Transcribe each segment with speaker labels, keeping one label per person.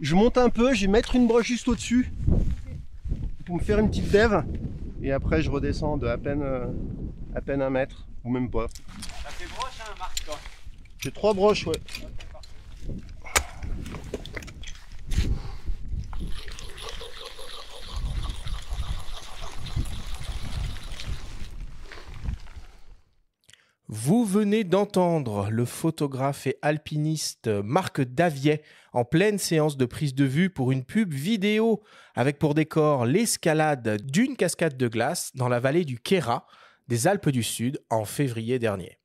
Speaker 1: Je monte un peu, je vais mettre une broche juste au-dessus pour me faire une petite dev, Et après, je redescends de à peine, euh, à peine un mètre, ou même pas. Ça fait broche, hein, Marc, J'ai trois broches, ouais.
Speaker 2: Vous venez d'entendre le photographe et alpiniste Marc Davier en pleine séance de prise de vue pour une pub vidéo avec pour décor l'escalade d'une cascade de glace dans la vallée du Kera des Alpes du Sud en février dernier.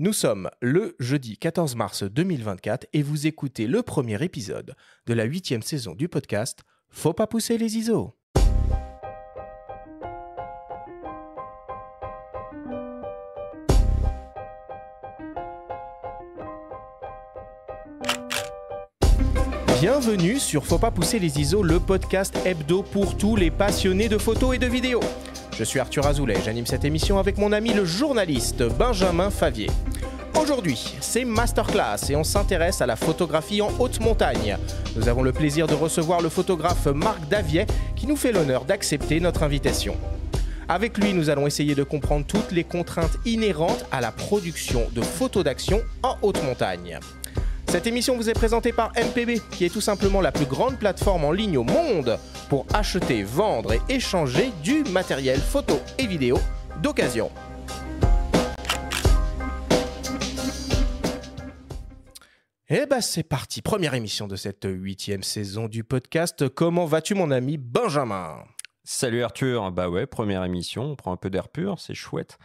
Speaker 2: Nous sommes le jeudi 14 mars 2024 et vous écoutez le premier épisode de la huitième saison du podcast Faut pas pousser les ISO. Bienvenue sur Faut pas pousser les ISO, le podcast hebdo pour tous les passionnés de photos et de vidéos. Je suis Arthur Azoulay, j'anime cette émission avec mon ami le journaliste Benjamin Favier. Aujourd'hui, c'est Masterclass et on s'intéresse à la photographie en haute montagne. Nous avons le plaisir de recevoir le photographe Marc Davier qui nous fait l'honneur d'accepter notre invitation. Avec lui, nous allons essayer de comprendre toutes les contraintes inhérentes à la production de photos d'action en haute montagne. Cette émission vous est présentée par MPB, qui est tout simplement la plus grande plateforme en ligne au monde pour acheter, vendre et échanger du matériel photo et vidéo d'occasion. Eh ben c'est parti, première émission de cette huitième saison du podcast. Comment vas-tu mon ami Benjamin Salut Arthur, bah
Speaker 3: ouais, première émission, on prend un peu d'air pur, c'est chouette.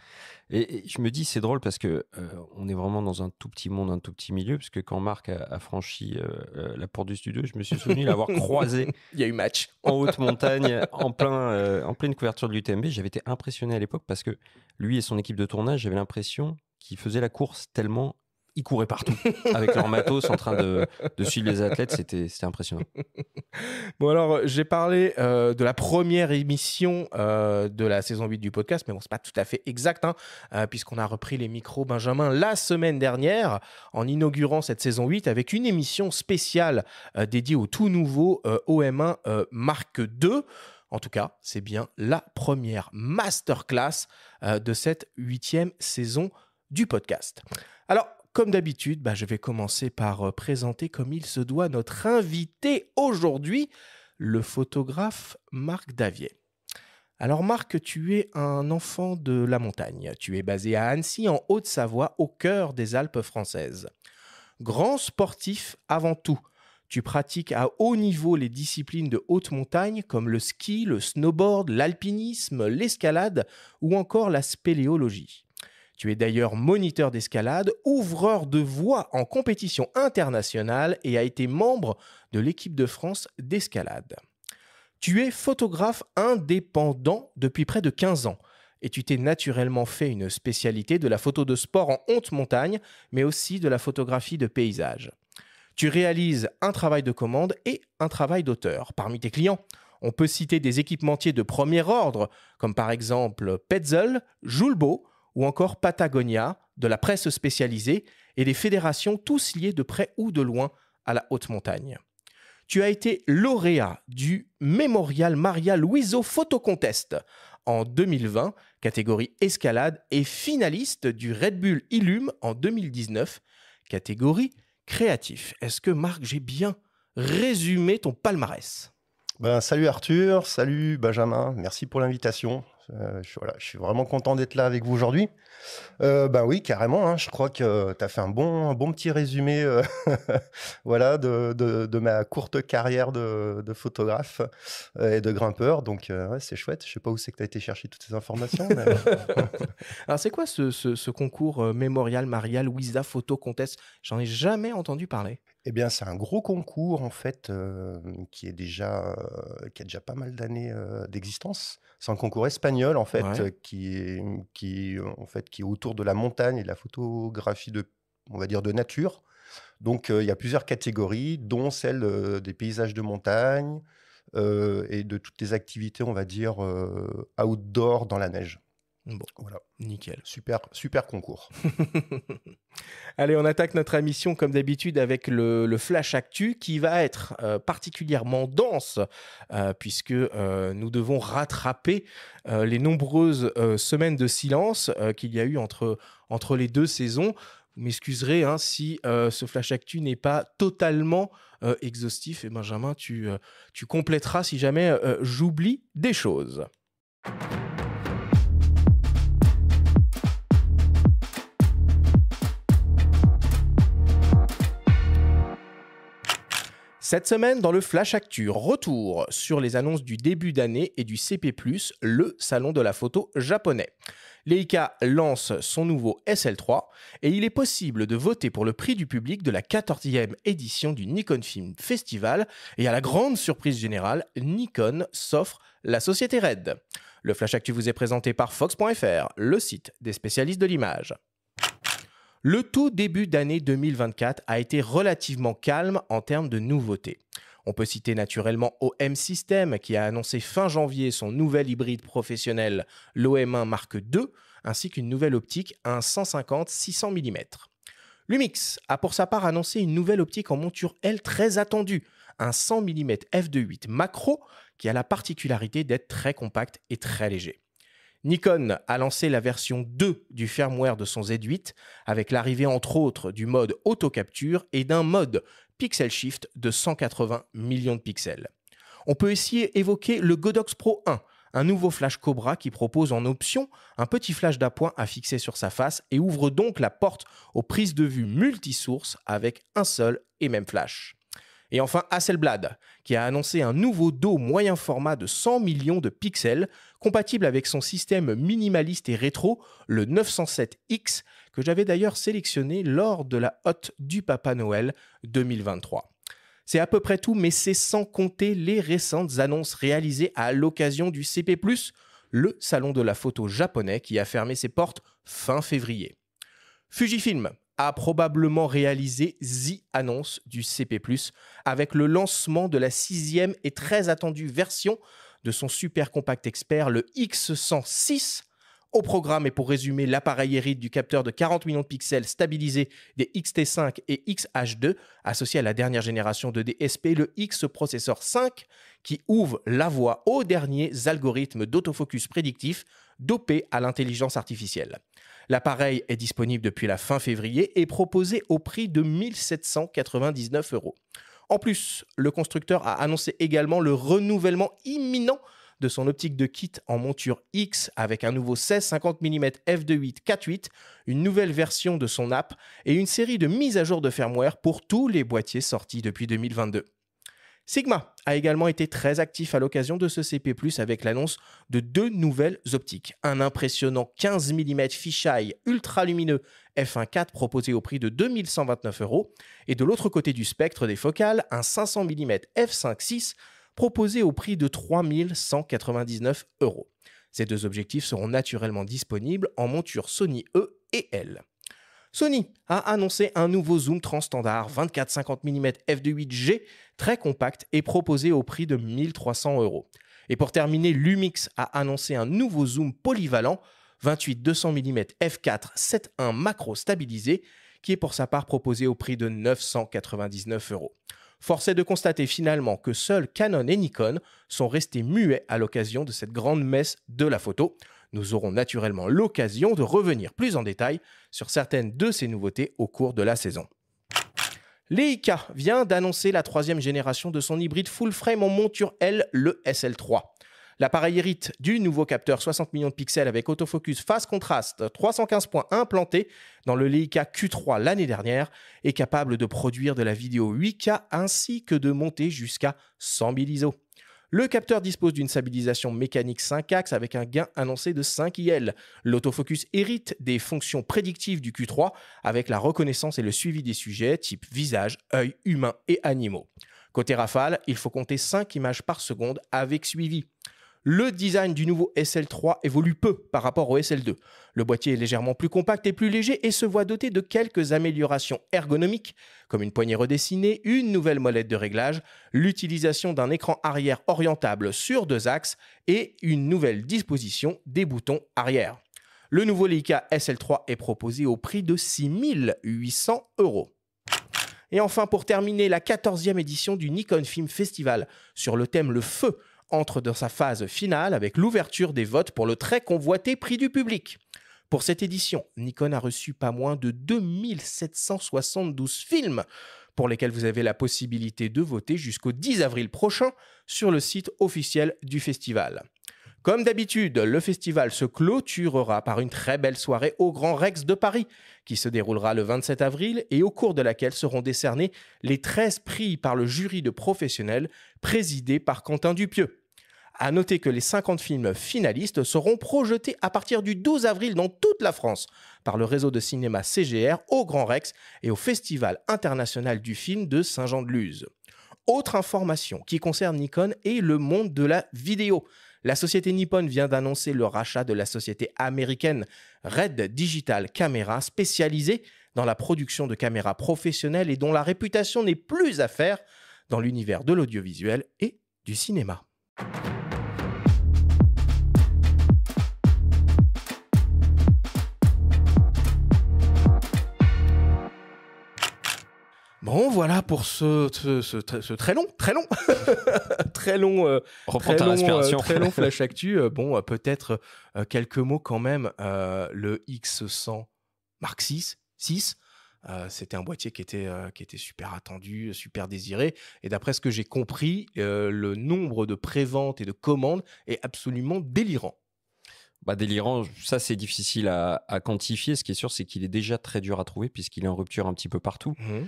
Speaker 3: Et, je me dis, c'est drôle parce que euh, on est vraiment dans un tout petit monde, un tout petit milieu, parce que quand Marc a, franchi euh, euh, la porte du studio, je me suis souvenu l'avoir croisé. Il y eu match. En haute montagne, en, plein, en pleine couverture de l'UTMB. J'avais été impressionné à l'époque parce que lui et son équipe de tournage, j'avais l'impression qu'ils faisaient la course
Speaker 2: tellement ils couraient partout avec leur matos en train de, suivre les athlètes.
Speaker 3: C'était, c'était impressionnant.
Speaker 2: Bon, alors, j'ai parlé euh, de la première émission euh, de la saison 8 du podcast, mais bon, c'est pas tout à fait exact, hein, euh, puisqu'on a repris les micros Benjamin la semaine dernière en inaugurant cette saison 8 avec une émission spéciale dédiée au tout nouveau OM1 Mark 2 En tout cas, c'est bien la première masterclass de cette huitième saison du podcast. Alors, comme d'habitude, bah, je vais commencer par euh, présenter comme il se doit notre invité aujourd'hui, le photographe Marc Davier. Alors Marc, tu es un enfant de la montagne. Tu es basé à Annecy, en Haute-Savoie, au cœur des Alpes françaises. Grand sportif avant tout. Tu pratiques à haut niveau les disciplines de haute montagne comme le ski, le snowboard, l'alpinisme, l'escalade ou encore la spéléologie. Tu es d'ailleurs moniteur d'escalade, ouvreur de voies en compétition internationale et a été membre de l'équipe de France d'escalade. Tu es photographe indépendant depuis près de 15 ans et tu t'es naturellement fait une spécialité de la photo de sport en haute montagne, mais aussi de la photographie de paysage. Tu réalises un travail de commande et un travail d'auteur. Parmi tes clients, on peut citer des équipementiers de premier ordre, comme par exemple Petzl, Joulbeau, ou encore Patagonia, de la presse spécialisée et des fédérations tous liées de près ou de loin à la haute montagne. Tu as été lauréat du Mémorial Maria Luiso Photo Contest en 2020, catégorie escalade, et finaliste du Red Bull Illume en 2019, catégorie créatif. Est-ce que Marc, j'ai bien résumé ton palmarès ben, Salut Arthur, salut Benjamin, merci pour l'invitation.
Speaker 1: Euh, je, suis vraiment content d'être là avec vous aujourd'hui. Euh, bah oui, carrément. Hein. je crois que tu as fait un bon, bon petit résumé euh, voilà, de, ma courte carrière de, photographe euh, et de grimpeur. Donc, c'est chouette. Je sais pas où c'est que tu as été
Speaker 2: chercher toutes ces informations. Alors, c'est quoi ce, concours mémorial Marial Louisa Photo Contest J'en ai jamais entendu parler. Eh bien, c'est un gros concours, en fait,
Speaker 1: qui, est déjà, qui a déjà pas mal d'années d'existence. C'est un concours espagnol, en fait, qui, est, mmh, qui, en fait, qui est autour de la montagne et de la photographie de, on va dire, de nature. Donc, il y a plusieurs catégories, dont celle des paysages de montagne et de toutes les activités, on va dire,
Speaker 2: outdoor dans la neige. Bon, voilà. Nickel. Super, super concours. Allez, on attaque notre émission comme d'habitude avec le, Flash Actu qui va être euh, particulièrement dense euh, puisque euh, nous devons rattraper les nombreuses semaines de silence qu'il y a eu entre, entre les deux saisons. Vous m'excuserez hein, si ce Flash Actu n'est pas totalement exhaustif. Et Benjamin, tu, tu compléteras si jamais j'oublie des choses. Cette semaine, dans le Flash Actu, retour sur les annonces du début d'année et du CP, le salon de la photo japonais. Leica lance son nouveau SL3 et il est possible de voter pour le prix du public de la 14e édition du Nikon Film Festival et à la grande surprise générale, Nikon s'offre la société RED. Le Flash Actu vous est présenté par Fox.fr, le site des spécialistes de l'image. Le tout début d'année 2024 a été relativement calme en termes de nouveautés. On peut citer naturellement OM System qui a annoncé fin janvier son nouvel hybride professionnel, l'OM1 Mark II, ainsi qu'une nouvelle optique à 150-600 mm. Lumix a pour sa part annoncé une nouvelle optique en monture L très attendue, un 100 mm f2.8 macro qui a la particularité d'être très compact et très léger. Nikon a lancé la version 2 du firmware de son Z8 avec l'arrivée entre autres du mode auto-capture et d'un mode pixel shift de 180 millions de pixels. On peut essayer évoquer le Godox Pro 1, un nouveau flash Cobra qui propose en option un petit flash d'appoint à fixer sur sa face et ouvre donc la porte aux prises de vue multi multisources avec un seul et même flash. Et enfin Hasselblad, qui a annoncé un nouveau dos moyen format de 100 millions de pixels, compatible avec son système minimaliste et rétro, le 907X, que j'avais d'ailleurs sélectionné lors de la hotte du Papa Noël 2023. C'est à peu près tout, mais c'est sans compter les récentes annonces réalisées à l'occasion du CP+, le salon de la photo japonais qui a fermé ses portes fin février. Fujifilm a probablement réalisé The Annonce du CP, avec le lancement de la sixième et très attendue version de son super compact expert, le X106. Au programme et pour résumer l'appareil hérite du capteur de 40 millions de pixels stabilisé des XT5 et XH2, associé à la dernière génération de DSP, le X processor 5, qui ouvre la voie aux derniers algorithmes d'autofocus prédictif dopés à l'intelligence artificielle. L'appareil est disponible depuis la fin février et proposé au prix de 1799 euros. En plus, le constructeur a annoncé également le renouvellement imminent de son optique de kit en monture X avec un nouveau 16-50 mm f2.8 4.8, une nouvelle version de son app et une série de mises à jour de firmware pour tous les boîtiers sortis depuis 2022. Sigma a également été très actif à l'occasion de ce CP+, avec l'annonce de deux nouvelles optiques. Un impressionnant 15 mm fisheye ultra-lumineux f1.4 proposé au prix de 2129 euros, et de l'autre côté du spectre des focales, un 500 mm f5.6 proposé au prix de 3199 euros. Ces deux objectifs seront naturellement disponibles en monture Sony E et L. Sony a annoncé un nouveau zoom transstandard 24-50 mm f2.8G très compact et proposé au prix de 1300 euros. Et pour terminer, Lumix a annoncé un nouveau zoom polyvalent 28-200 mm f4 7.1 macro stabilisé qui est pour sa part proposé au prix de 999 euros. Force est de constater finalement que seuls Canon et Nikon sont restés muets à l'occasion de cette grande messe de la photo. Nous aurons naturellement l'occasion de revenir plus en détail sur certaines de ces nouveautés au cours de la saison. Leica vient d'annoncer la troisième génération de son hybride full frame en monture L, le SL3. L'appareil hérite du nouveau capteur 60 millions de pixels avec autofocus face contraste 315 points implanté dans le Leica Q3 l'année dernière et capable de produire de la vidéo 8K ainsi que de monter jusqu'à 100 000 ISO. Le capteur dispose d'une stabilisation mécanique 5 axes avec un gain annoncé de 5 IL. L'autofocus hérite des fonctions prédictives du Q3 avec la reconnaissance et le suivi des sujets type visage, œil, humain et animaux. Côté rafale, il faut compter 5 images par seconde avec suivi le design du nouveau SL3 évolue peu par rapport au SL2. Le boîtier est légèrement plus compact et plus léger et se voit doté de quelques améliorations ergonomiques, comme une poignée redessinée, une nouvelle molette de réglage, l'utilisation d'un écran arrière orientable sur deux axes et une nouvelle disposition des boutons arrière. Le nouveau Leica SL3 est proposé au prix de 6800 euros. Et enfin, pour terminer, la 14e édition du Nikon Film Festival sur le thème Le Feu entre dans sa phase finale avec l'ouverture des votes pour le très convoité prix du public. Pour cette édition, Nikon a reçu pas moins de 2772 films pour lesquels vous avez la possibilité de voter jusqu'au 10 avril prochain sur le site officiel du festival. Comme d'habitude, le festival se clôturera par une très belle soirée au Grand Rex de Paris, qui se déroulera le 27 avril et au cours de laquelle seront décernés les 13 prix par le jury de professionnels présidé par Quentin Dupieux. À noter que les 50 films finalistes seront projetés à partir du 12 avril dans toute la France par le réseau de cinéma CGR au Grand Rex et au Festival international du film de Saint-Jean-de-Luz. Autre information qui concerne Nikon et le monde de la vidéo. La société Nippon vient d'annoncer le rachat de la société américaine Red Digital Camera spécialisée dans la production de caméras professionnelles et dont la réputation n'est plus à faire dans l'univers de l'audiovisuel et du cinéma. Bon, voilà pour ce, très long, très long, très long, euh, euh, très, long flash actu. Euh, bon, peut-être quelques mots quand même. le X100 Mark 6, c'était un boîtier qui était, qui était super attendu, super désiré. Et d'après ce que j'ai compris, le nombre de préventes et de commandes est absolument délirant
Speaker 3: bah, délirant, ça c'est difficile à, quantifier. Ce qui est sûr, c'est qu'il est déjà très dur à trouver puisqu'il est en rupture un petit peu partout. Mmh.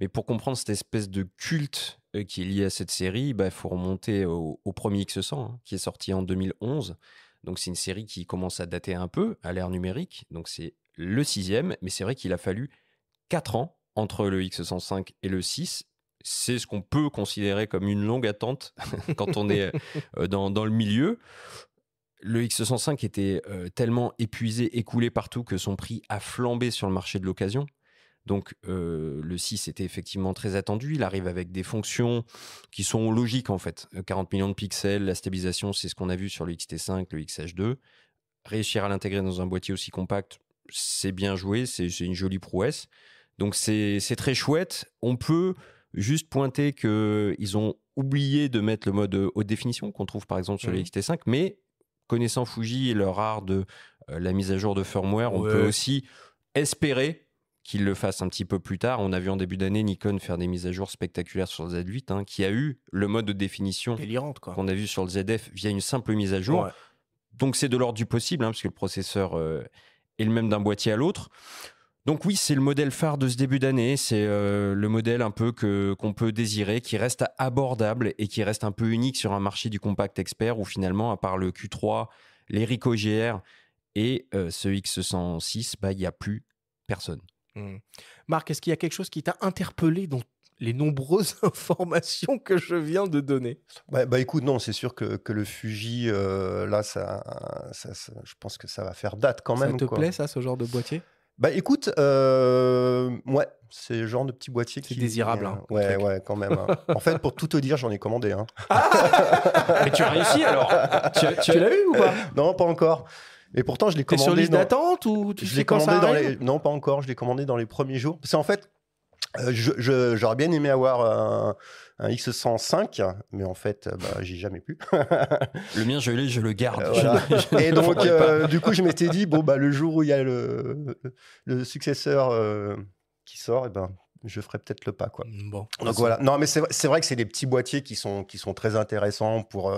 Speaker 3: Mais pour comprendre cette espèce de culte euh, qui est lié à cette série, il bah, faut remonter au, premier X100 hein, qui est sorti en 2011. Donc c'est une série qui commence à dater un peu à l'ère numérique. Donc c'est le sixième, mais c'est vrai qu'il a fallu quatre ans entre le X105 et le 6 c'est ce qu'on peut considérer comme une longue attente quand on est euh, dans, dans, le milieu le X105 était euh, tellement épuisé, écoulé partout que son prix a flambé sur le marché de l'occasion. Donc euh, le 6 était effectivement très attendu. Il arrive avec des fonctions qui sont logiques en fait. 40 euh, millions de pixels, la stabilisation, c'est ce qu'on a vu sur le XT5, le XH2. Réussir à l'intégrer dans un boîtier aussi compact, c'est bien joué, c'est une jolie prouesse. Donc c'est très chouette. On peut juste pointer qu'ils ont oublié de mettre le mode haute définition qu'on trouve par exemple sur le mmh. XT5, mais connaissant Fuji et leur art de euh, la mise à jour de firmware, on peut aussi espérer qu'ils le fassent un petit peu plus tard. On a vu en début d'année Nikon faire des mises à jour spectaculaires sur le Z8, hein, qui a eu le mode de définition qu'on a vu sur le ZF via une simple mise à jour. Donc c'est de l'ordre du possible, hein, puisque le processeur euh, est le même d'un boîtier à l'autre. Donc oui, c'est le modèle phare de ce début d'année, c'est euh, le modèle un peu que qu'on peut désirer, qui reste abordable et qui reste un peu unique sur un marché du compact expert où finalement, à part le Q3, l'Eric OGR et euh, ce X106, bah, il bah, n'y a plus personne.
Speaker 2: Mmh. Marc, est-ce qu'il y a quelque chose qui t'a interpellé dans les nombreuses informations que je viens de donner bah, bah,
Speaker 1: écoute, non, c'est sûr que, que, le Fuji, euh, là, ça, je pense que ça va faire date quand même. Ça te plaît, ça, ce genre de boîtier bah écoute, euh, ouais, c'est le genre de petit boîtier qui. est désirable. Euh, hein, ouais, ouais, quand même. Hein. En fait, pour tout te dire, j'en ai commandé. Hein. Ah
Speaker 2: Mais tu as réussi alors Tu, l'as eu ou pas
Speaker 1: Non, pas encore. Et pourtant, je l'ai commandé. sur liste d'attente
Speaker 2: ou tu je commandé dans les...
Speaker 1: Non, pas encore. Je l'ai commandé dans les premiers jours. C'est en fait, euh, j'aurais bien aimé avoir un, un X105, mais en fait, euh, bah, j'ai jamais pu. le mien, je l'ai, je le garde. Euh, et donc, euh, du coup, je m'étais dit, bon, bah, le jour où il y a le, successeur qui sort, et eh ben, je ferai peut-être le pas. Quoi. Mm, donc voilà. Non, mais c'est vrai que c'est des petits boîtiers qui sont, qui sont très intéressants pour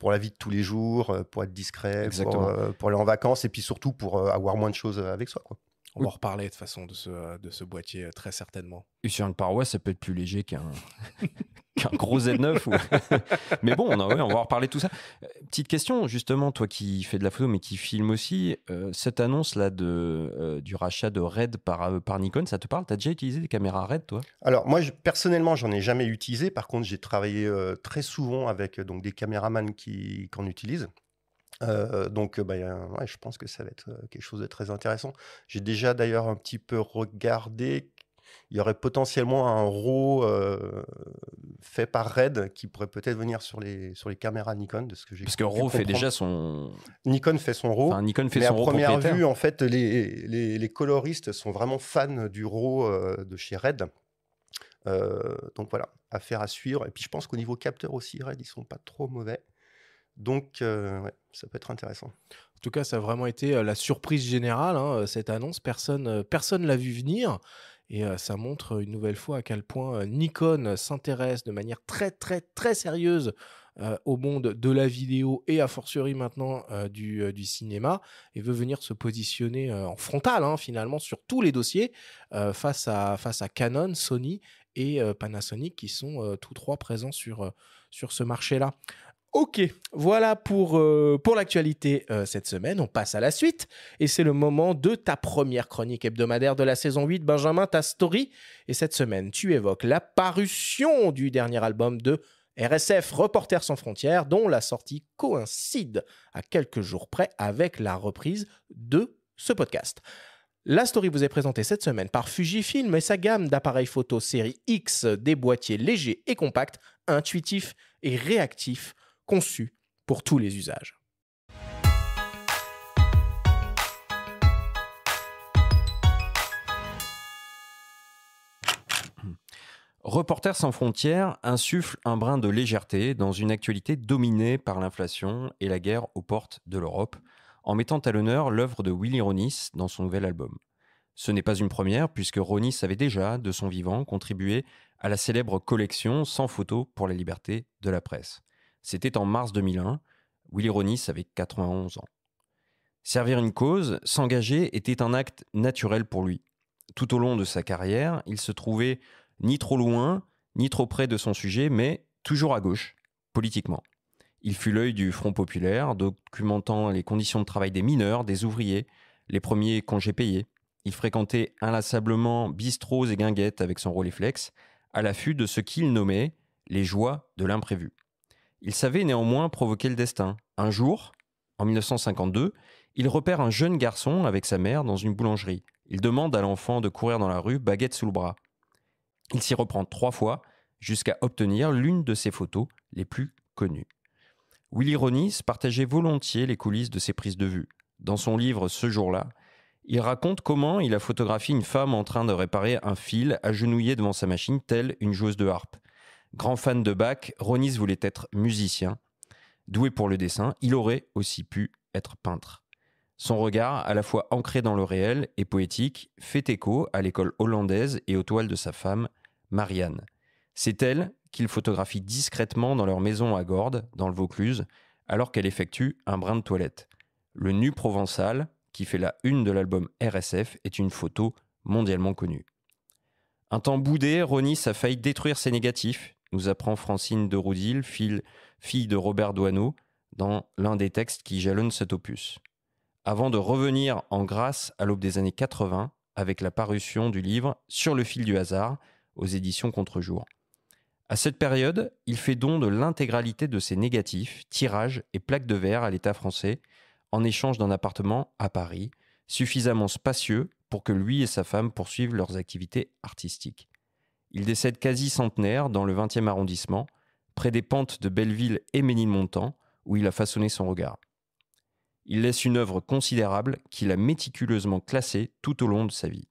Speaker 1: pour la vie de tous les jours, pour être discret, pour, pour, aller en vacances et puis surtout pour avoir moins de choses avec soi. Quoi.
Speaker 2: On va reparler de façon de ce, euh, boîtier euh, très certainement.
Speaker 1: Et sur une parois ça peut être plus léger qu'un qu'un gros Z9.
Speaker 3: mais bon, on, va en reparler tout ça. Euh, petite question, justement, toi qui fais de la photo mais qui filme aussi, cette annonce-là de du rachat de RED par, Nikon, ça te
Speaker 1: parle T'as déjà utilisé des caméras RED, toi Alors, moi, je, personnellement, j'en ai jamais utilisé. Par contre, j'ai travaillé très souvent avec donc, des caméramans qui, qui en utilisent. Euh, donc, bah, je pense que ça va être euh, quelque chose de très intéressant. J'ai déjà d'ailleurs un petit peu regardé. Il y aurait potentiellement un RAW euh, fait par Red qui pourrait peut-être venir sur les, sur les caméras Nikon, de ce que j'ai Parce que RAW fait déjà
Speaker 3: son. Nikon fait son RAW. Enfin, Nikon fait mais à première vue,
Speaker 1: en fait, les, les, coloristes sont vraiment fans du RAW de chez Red. donc voilà, affaire à suivre. Et puis je pense qu'au niveau
Speaker 2: capteur aussi, Red, ils sont pas trop mauvais. Donc, euh, ça peut être intéressant. En tout cas, ça a vraiment été euh, la surprise générale, hein, euh, cette annonce. Personne personne l'a vu venir. Et ça montre une nouvelle fois à quel point Nikon s'intéresse de manière très, très, très sérieuse au monde de la vidéo et a fortiori maintenant du, du, cinéma et veut venir se positionner en frontal hein, finalement sur tous les dossiers face, à, face à Canon, Sony et Panasonic qui sont tous trois présents sur, sur ce marché-là. Ok, voilà pour, euh, pour l'actualité euh, cette semaine. On passe à la suite. Et c'est le moment de ta première chronique hebdomadaire de la saison 8. Benjamin, ta story. Et cette semaine, tu évoques la parution du dernier album de RSF, Reporters sans frontières, dont la sortie coïncide à quelques jours près avec la reprise de ce podcast. La story vous est présentée cette semaine par Fujifilm et sa gamme d'appareils photo série X, des boîtiers légers et compacts, intuitifs et réactifs conçu pour tous les usages.
Speaker 3: Reporters sans frontières insuffle un brin de légèreté dans une actualité dominée par l'inflation et la guerre aux portes de l'Europe, en mettant à l'honneur l'œuvre de Willy Ronis dans son nouvel album. Ce n'est pas une première, puisque Ronis avait déjà, de son vivant, contribué à la célèbre collection sans photos pour la liberté de la presse. C'était en mars 2001. Willy Ronis avait 91 ans. Servir une cause, s'engager, était un acte naturel pour lui. Tout au long de sa carrière, il se trouvait ni trop loin, ni trop près de son sujet, mais toujours à gauche, politiquement. Il fut l'œil du Front populaire, documentant les conditions de travail des mineurs, des ouvriers, les premiers congés payés. Il fréquentait inlassablement bistrots et guinguettes avec son Rolleiflex, à l'affût de ce qu'il nommait les joies de l'imprévu. Il savait néanmoins provoquer le destin. Un jour, en 1952, il repère un jeune garçon avec sa mère dans une boulangerie. Il demande à l'enfant de courir dans la rue, baguette sous le bras. Il s'y reprend trois fois jusqu'à obtenir l'une de ses photos les plus connues. Willy Ronis partageait volontiers les coulisses de ses prises de vue. Dans son livre Ce jour-là, il raconte comment il a photographié une femme en train de réparer un fil agenouillé devant sa machine telle une joueuse de harpe. Grand fan de Bach, Ronis voulait être musicien. Doué pour le dessin, il aurait aussi pu être peintre. Son regard, à la fois ancré dans le réel et poétique, fait écho à l'école hollandaise et aux toiles de sa femme, Marianne. C'est elle qu'il photographie discrètement dans leur maison à Gordes, dans le Vaucluse, alors qu'elle effectue un brin de toilette. Le nu provençal, qui fait la une de l'album RSF, est une photo mondialement connue. Un temps boudé, Ronis a failli détruire ses négatifs, nous apprend Francine de Roudil, fille de Robert Doineau, dans l'un des textes qui jalonnent cet opus. Avant de revenir en grâce à l'aube des années 80 avec la parution du livre Sur le fil du hasard aux éditions Contre-jour. À cette période, il fait don de l'intégralité de ses négatifs, tirages et plaques de verre à l'État français en échange d'un appartement à Paris, suffisamment spacieux pour que lui et sa femme poursuivent leurs activités artistiques. Il décède quasi centenaire dans le 20e arrondissement, près des pentes de Belleville et Ménilmontant, où il a façonné son regard. Il laisse une œuvre considérable qu'il a méticuleusement classée tout au long de sa vie.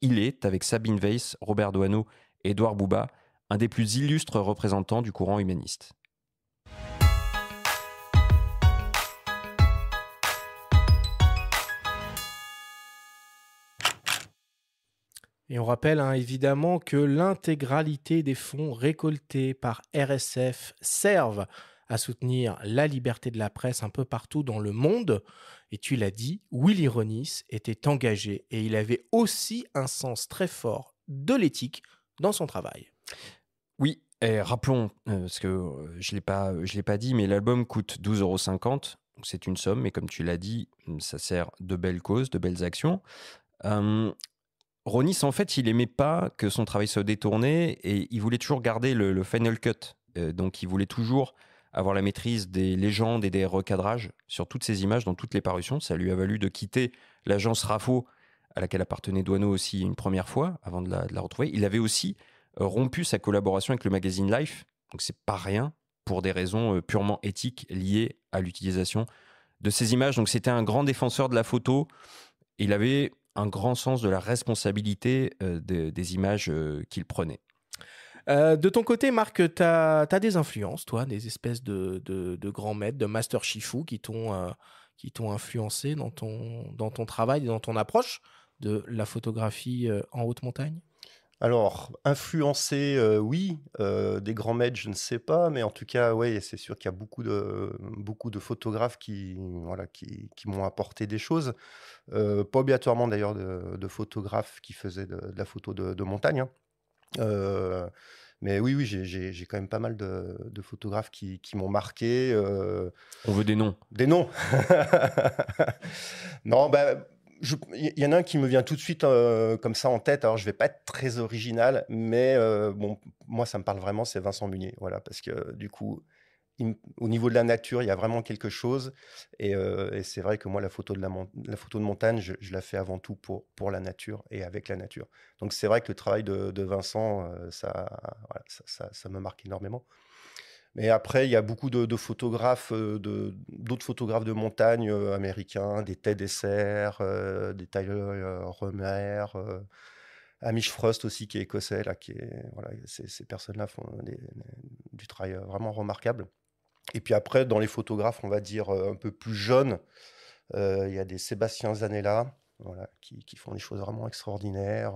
Speaker 3: Il est, avec Sabine Weiss, Robert Doisneau et Édouard Bouba, un des plus illustres représentants du courant humaniste.
Speaker 2: Et on rappelle hein, évidemment que l'intégralité des fonds récoltés par RSF servent à soutenir la liberté de la presse un peu partout dans le monde. Et tu l'as dit, Willy Ronis était engagé et il avait aussi un sens très fort de l'éthique dans son travail. Oui, et rappelons, euh, parce que
Speaker 3: euh, je ne euh, l'ai pas dit, mais l'album coûte 12,50 euros. C'est une somme, mais comme tu l'as dit, ça sert de belles causes, de belles actions. Hum, Ronis, en fait, il aimait pas que son travail soit détourné et il voulait toujours garder le, final cut. Euh, donc, il voulait toujours avoir la maîtrise des légendes et des recadrages sur toutes ces images dans toutes les parutions. Ça lui a valu de quitter l'agence RAFO, à laquelle appartenait Douaneau aussi une première fois, avant de la, de la, retrouver. Il avait aussi euh, rompu sa collaboration avec le magazine Life, donc c'est pas rien, pour des raisons euh, purement éthiques liées à l'utilisation de ces images. Donc, c'était un grand défenseur de la photo. Il avait un grand sens de la responsabilité euh,
Speaker 2: des images euh, qu'il prenait. Euh, de ton côté, Marc, tu as, des influences, toi, des espèces de, grands maîtres, de master Shifu qui t'ont influencé dans ton, dans ton travail et dans ton approche de la photographie en haute
Speaker 1: montagne alors, influencé, euh, oui. Euh, des grands maîtres, je ne sais pas. Mais en tout cas, ouais, c'est sûr qu'il y a beaucoup de, beaucoup de photographes qui, voilà, qui, m'ont apporté des choses. Euh, pas obligatoirement d'ailleurs de, photographes qui faisaient de, la photo de, montagne. Hein. mais oui, oui, j'ai quand même pas mal de, photographes qui, m'ont marqué. On veut des noms. Des noms. non, ben il y en a un qui me vient tout de suite euh, comme ça en tête. Alors, je vais pas être très original, mais euh, bon, moi, ça me parle vraiment, c'est Vincent Munier. Voilà, parce que du coup, au niveau de la nature, il y a vraiment quelque chose. Et, euh, c'est vrai que moi, la photo de, la, la photo de montagne, je, la fais avant tout pour, pour la nature et avec la nature. Donc, c'est vrai que le travail de, Vincent, ça, ça, me marque énormément. Mais après, il y a beaucoup de, photographes, euh, de, d'autres photographes de montagne euh, américains, des Ted Esser, euh, des Tyler Remer, Amish Frost aussi, qui est écossais. Là, qui est, voilà, ces, personnes-là font du travail vraiment remarquable. Et puis après, dans les photographes, on va dire un peu plus jeunes, il y a des Sébastien Zanella, voilà, qui, qui, font des choses vraiment extraordinaires.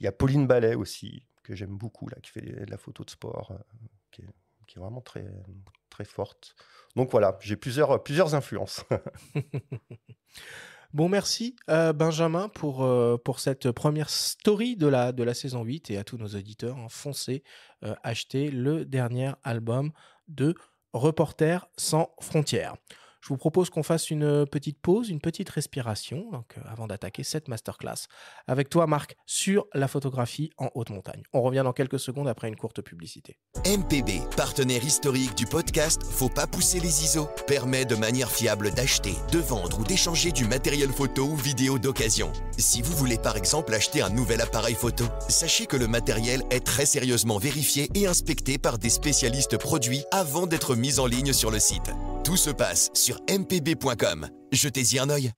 Speaker 1: il y a Pauline Ballet aussi, que j'aime beaucoup, là, qui fait de la photo de sport, qui est vraiment très, très forte. Donc voilà, j'ai plusieurs, plusieurs influences.
Speaker 2: Bon, merci euh, Benjamin pour, euh, pour cette première story de la, de la saison 8 et à tous nos auditeurs, hein, foncez euh, acheter le dernier album de Reporters sans frontières. Je vous propose qu'on fasse une euh, petite pause, une petite respiration, donc euh, avant d'attaquer cette masterclass avec toi, Marc, sur la photographie en haute montagne. On revient dans quelques secondes après une courte publicité. MPB, partenaire
Speaker 4: historique du podcast Faut pas pousser les ISO, permet de manière fiable d'acheter, de vendre ou d'échanger du matériel photo ou vidéo d'occasion. Si vous voulez par exemple acheter un nouvel appareil photo, sachez que le matériel est très sérieusement vérifié et inspecté par des spécialistes produits avant d'être mis en ligne sur le site. Tout se passe sur mpb.com.
Speaker 2: Jetez-y un œil.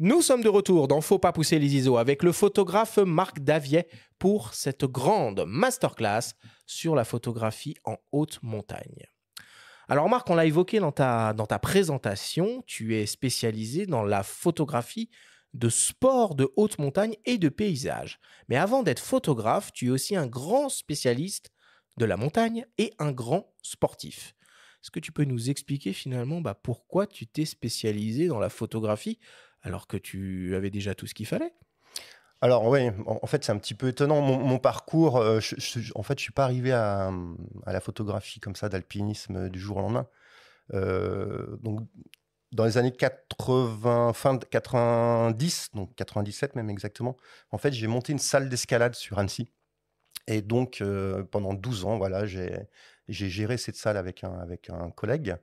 Speaker 2: Nous sommes de retour dans Faut pas pousser les ISO avec le photographe Marc Davier pour cette grande masterclass sur la photographie en haute montagne. Alors Marc, on l'a évoqué dans ta, dans ta présentation, tu es spécialisé dans la photographie de sport de haute montagne et de paysage. Mais avant d'être photographe, tu es aussi un grand spécialiste de la montagne et un grand sportif. Est-ce que tu peux nous expliquer finalement bah, pourquoi tu t'es spécialisé dans la photographie alors que tu avais déjà tout ce qu'il fallait alors oui, en fait
Speaker 1: c'est un petit peu étonnant. Mon, parcours, euh, en fait je suis pas arrivé à, la photographie comme ça d'alpinisme euh, du jour au lendemain. Euh, donc dans les années 80, fin 90, donc 97 même exactement, en fait j'ai monté une salle d'escalade sur Annecy. Et donc, pendant 12 ans, voilà, j'ai j'ai géré cette salle avec un, avec un collègue.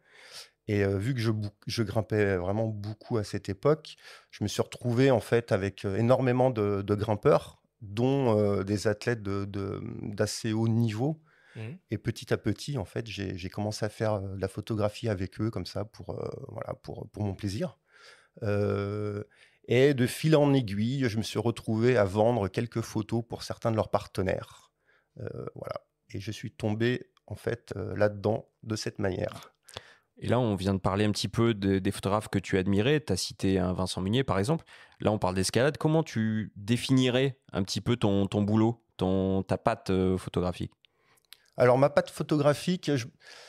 Speaker 1: Et euh, vu que je, je, grimpais vraiment beaucoup à cette époque, je me suis retrouvé en fait avec euh, énormément de, grimpeurs, dont euh, des athlètes d'assez de, d'assez haut niveau. Mmh. Et petit à petit, en fait, j'ai commencé à faire de la photographie avec eux comme ça pour, voilà, pour, pour mon plaisir. et de fil en aiguille, je me suis retrouvé à vendre quelques photos pour certains de leurs partenaires. voilà. Et je suis tombé en fait euh, là-dedans de cette manière.
Speaker 3: Et là, on vient de parler un petit peu des photographes que tu admirais. Tu as cité un Vincent Munier, par exemple. Là, on parle d'escalade. Comment tu définirais un petit peu
Speaker 1: ton, ton boulot, ton, ta patte euh, photographique alors ma patte photographique,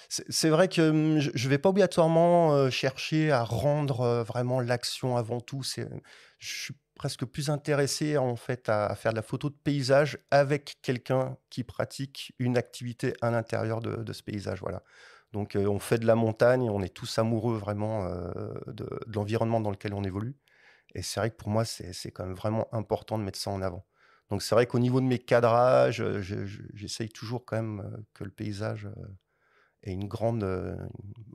Speaker 1: c'est vrai que hum, je ne vais pas obligatoirement euh, chercher à rendre vraiment l'action avant tout. Je suis presque plus intéressé en fait à, faire de la photo de paysage avec quelqu'un qui pratique une activité à l'intérieur de, ce paysage. Voilà. Donc euh, on fait de la montagne, on est tous amoureux vraiment euh, de, l'environnement dans lequel on évolue. Et c'est vrai que pour moi, c'est quand même vraiment important de mettre ça en avant. Donc c'est vrai qu'au niveau de mes cadrages, euh, j'essaye toujours quand même que le paysage et une grande, euh,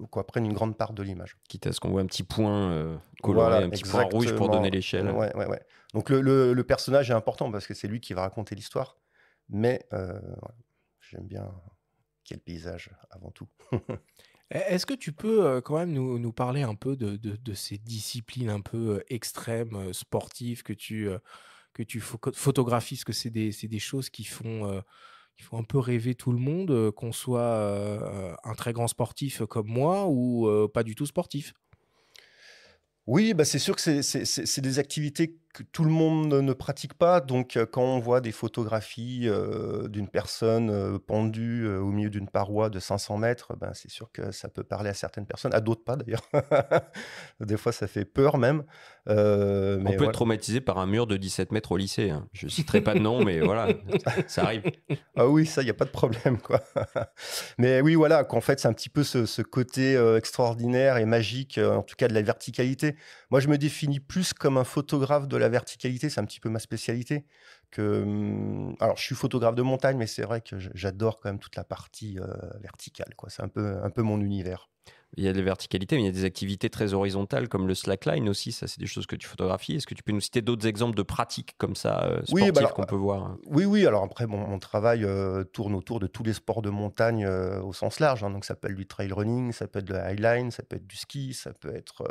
Speaker 1: quoi, prennent une grande part de l'image.
Speaker 3: Quitte à ce qu'on voit un petit point euh, coloré, un petit point rouge pour donner l'échelle. Ouais,
Speaker 1: ouais, ouais. Donc le, le, personnage est important parce que c'est lui qui va raconter l'histoire. Mais euh, j'aime bien quel paysage
Speaker 2: avant tout. E, est-ce que tu peux quand même nous, nous parler un peu de, de, ces disciplines un peu extrêmes, sportives que tu, que tu photographies Parce que c'est des, des, choses qui font il faut un peu rêver tout le monde, euh, qu'on soit euh, un très grand sportif euh, comme moi ou pas du tout sportif.
Speaker 1: Oui, bah c'est sûr que c'est des activités tout le monde ne pratique pas. Donc, euh, quand on voit des photographies euh, d'une personne euh, pendue au milieu d'une paroi de 500 mètres, ben, c'est sûr que ça peut parler à certaines personnes, à d'autres pas d'ailleurs. des fois, ça fait peur même. on peut être
Speaker 3: traumatisé par un mur de 17 mètres au lycée. Hein. Je ne citerai pas de nom, mais voilà, ça arrive.
Speaker 1: Ah oui, ça, il n'y a pas de problème. quoi. mais oui, voilà, qu'en fait, c'est un petit peu ce, ce côté extraordinaire et magique, en tout cas de la verticalité. Moi, je me définis plus comme un photographe de la verticalité, c'est un petit peu ma spécialité. Que, hum, alors, je suis photographe de montagne, mais c'est vrai que j'adore quand même toute la partie euh, verticale. Quoi. C'est un peu, un peu mon univers
Speaker 3: il y a des verticalités, mais il y a des activités très horizontales comme le slackline aussi. Ça, c'est des choses que tu photographies. Est-ce que tu peux nous citer d'autres exemples de pratiques comme ça euh, sportives bah oui, qu'on peut voir
Speaker 1: hein euh, Oui, oui. Alors après, mon travail euh, tourne autour de tous les sports de montagne au sens large. Hein. Donc ça peut être du trail running, ça peut être de la highline, ça peut être du ski, ça peut être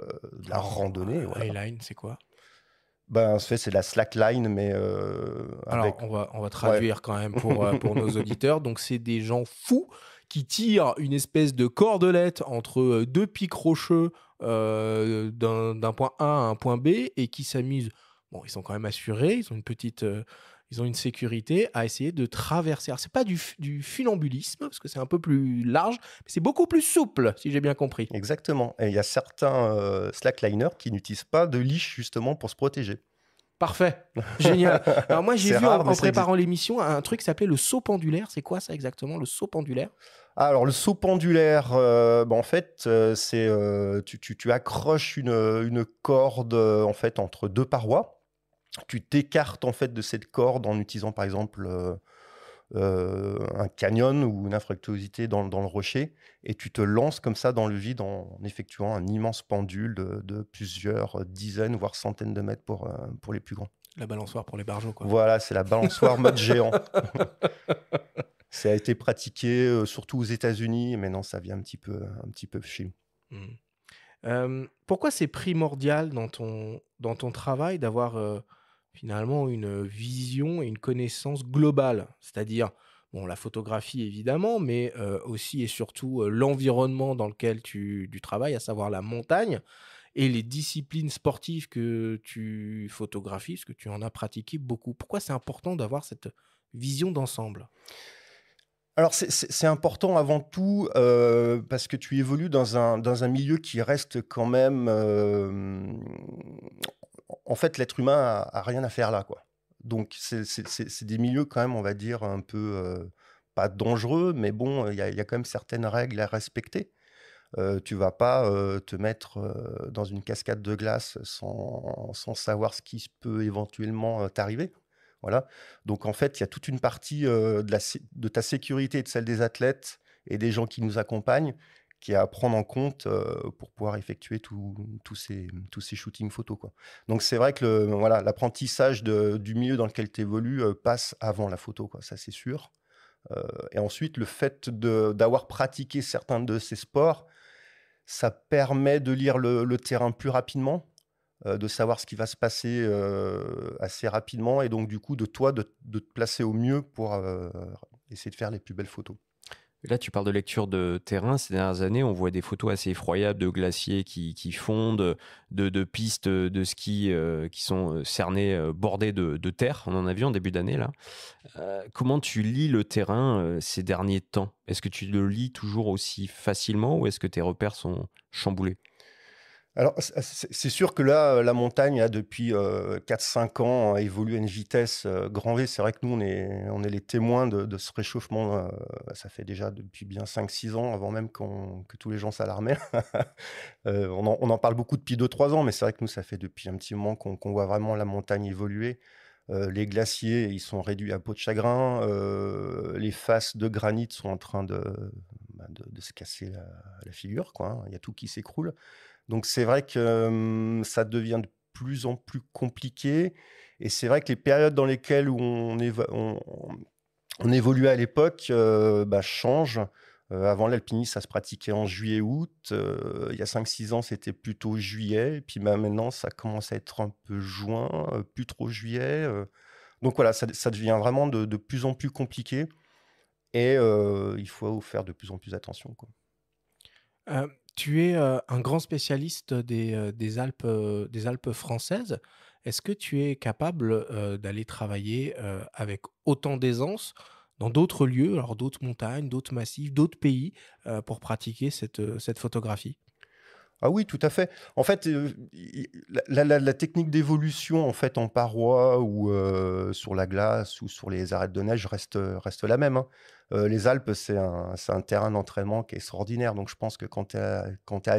Speaker 1: de la randonnée.
Speaker 2: Ah, highline, c'est quoi
Speaker 1: ben, fait, c'est la slackline, mais. Alors, on,
Speaker 2: va, on va traduire quand même pour, pour nos auditeurs. Donc, c'est des gens fous qui tire une espèce de cordelette entre euh, deux pics rocheux euh, d'un point A à un point B et qui s'amusent. Bon, ils sont quand même assurés, ils ont une petite. Euh, ils ont une sécurité à essayer de traverser. Alors, c'est pas du, funambulisme, parce que c'est un peu plus large, mais c'est beaucoup plus souple, si j'ai bien compris. Exactement. Et il y a certains slackliners qui
Speaker 1: n'utilisent pas de liche justement, pour se protéger. Parfait. Génial. Alors moi j'ai vu en, préparant
Speaker 2: l'émission un truc qui s'appelait le saut pendulaire. C'est quoi ça exactement le saut pendulaire ah, Alors le saut
Speaker 1: pendulaire, euh, bah, en fait euh, c'est euh, tu, accroches une, une corde en fait entre deux parois. Tu t'écartes en fait de cette corde en utilisant par exemple euh, un canyon ou une infractuosité dans, le rocher, et tu te lances comme ça dans le vide en, effectuant un immense pendule de, plusieurs dizaines, voire centaines de mètres pour, euh, pour les plus grands. La balançoire pour les bargeaux, quoi. Voilà, c'est la balançoire mode géant. ça a été pratiqué euh, surtout aux États-Unis, mais non, ça vient un petit peu, un petit peu chez nous.
Speaker 2: Hmm. pourquoi c'est primordial dans ton, dans ton travail d'avoir finalement une vision et une connaissance globale, c'est-à-dire bon, la photographie évidemment, mais euh, aussi et surtout euh, l'environnement dans lequel tu, du travailles, à savoir la montagne, et les disciplines sportives que tu photographies, parce que tu en as pratiqué beaucoup. Pourquoi c'est important d'avoir cette vision d'ensemble alors c'est important avant tout
Speaker 1: euh, parce que tu évolues dans un, dans un milieu qui reste quand même en fait, l'être humain a, rien à faire là, quoi. Donc, c'est des milieux quand même, on va dire, un peu euh, pas dangereux, mais bon, il y, a quand même certaines règles à respecter. Euh, tu vas pas euh, te mettre euh, dans une cascade de glace sans, savoir ce qui peut éventuellement t'arriver. Voilà. Donc en fait, il y a toute une partie de, de, ta sécurité et de celle des athlètes et des gens qui nous accompagnent qui à prendre en compte euh, pour pouvoir effectuer tous ces, tous ces shootings photos. Quoi. Donc c'est vrai que voilà, l'apprentissage du milieu dans lequel tu évolues euh, passe avant la photo, quoi, ça c'est sûr. Euh, et ensuite, le fait d'avoir pratiqué certains de ces sports, ça permet de lire le, terrain plus rapidement, de savoir ce qui va se passer assez rapidement, et donc du coup de toi de, de te placer au mieux pour essayer de faire les plus belles photos.
Speaker 3: Là, tu parles de lecture de terrain. Ces dernières années, on voit des photos assez effroyables de glaciers qui, fondent, de, pistes de ski euh, qui sont euh, cernées, euh, bordées de, terre. On en a vu en début d'année, là. comment tu lis le terrain ces derniers temps Est-ce que tu le lis toujours aussi facilement ou est-ce que tes repères sont chamboulés
Speaker 1: alors, c'est sûr que là, euh, la montagne, a, depuis 4-5 euh, ans, euh, évolué à une vitesse grand V. C'est vrai que nous, on est, les témoins de, ce réchauffement. ça fait déjà depuis bien 5-6 ans, avant même que tous les gens s'alarmaient. on, en, parle beaucoup depuis 2-3 ans, mais c'est vrai que nous, ça fait depuis un petit moment qu'on voit vraiment la montagne évoluer. les glaciers, ils sont réduits à peau de chagrin. les faces de granit sont en train de, bah, se casser la, figure. Hein. Il y a tout qui s'écroule. Donc c'est vrai que ça devient de plus en plus compliqué. Et c'est vrai que les périodes dans lesquelles on, on, on évoluait à l'époque bah, changent. avant l'alpinisme, ça se pratiquait en juillet-août. il y a 5-6 ans, c'était plutôt juillet. Et puis bah, maintenant, ça commence à être un peu juin, plus trop juillet. Donc voilà, ça, devient vraiment de, plus en plus compliqué. Et il faut faire de plus en plus attention. Quoi.
Speaker 2: Tu es un grand spécialiste des, Alpes, des Alpes françaises. Est-ce que tu es capable d'aller travailler avec autant d'aisance dans d'autres lieux, alors d'autres montagnes, d'autres massifs, d'autres pays, pour pratiquer cette photographie ah oui, tout à fait. En fait, euh,
Speaker 1: la, technique d'évolution en fait en paroi ou euh, sur la glace ou sur les arêtes de neige reste, reste la même. Hein. Euh, les Alpes, c'est un, un, terrain d'entraînement qui est extraordinaire. Donc, je pense que quand tu es, à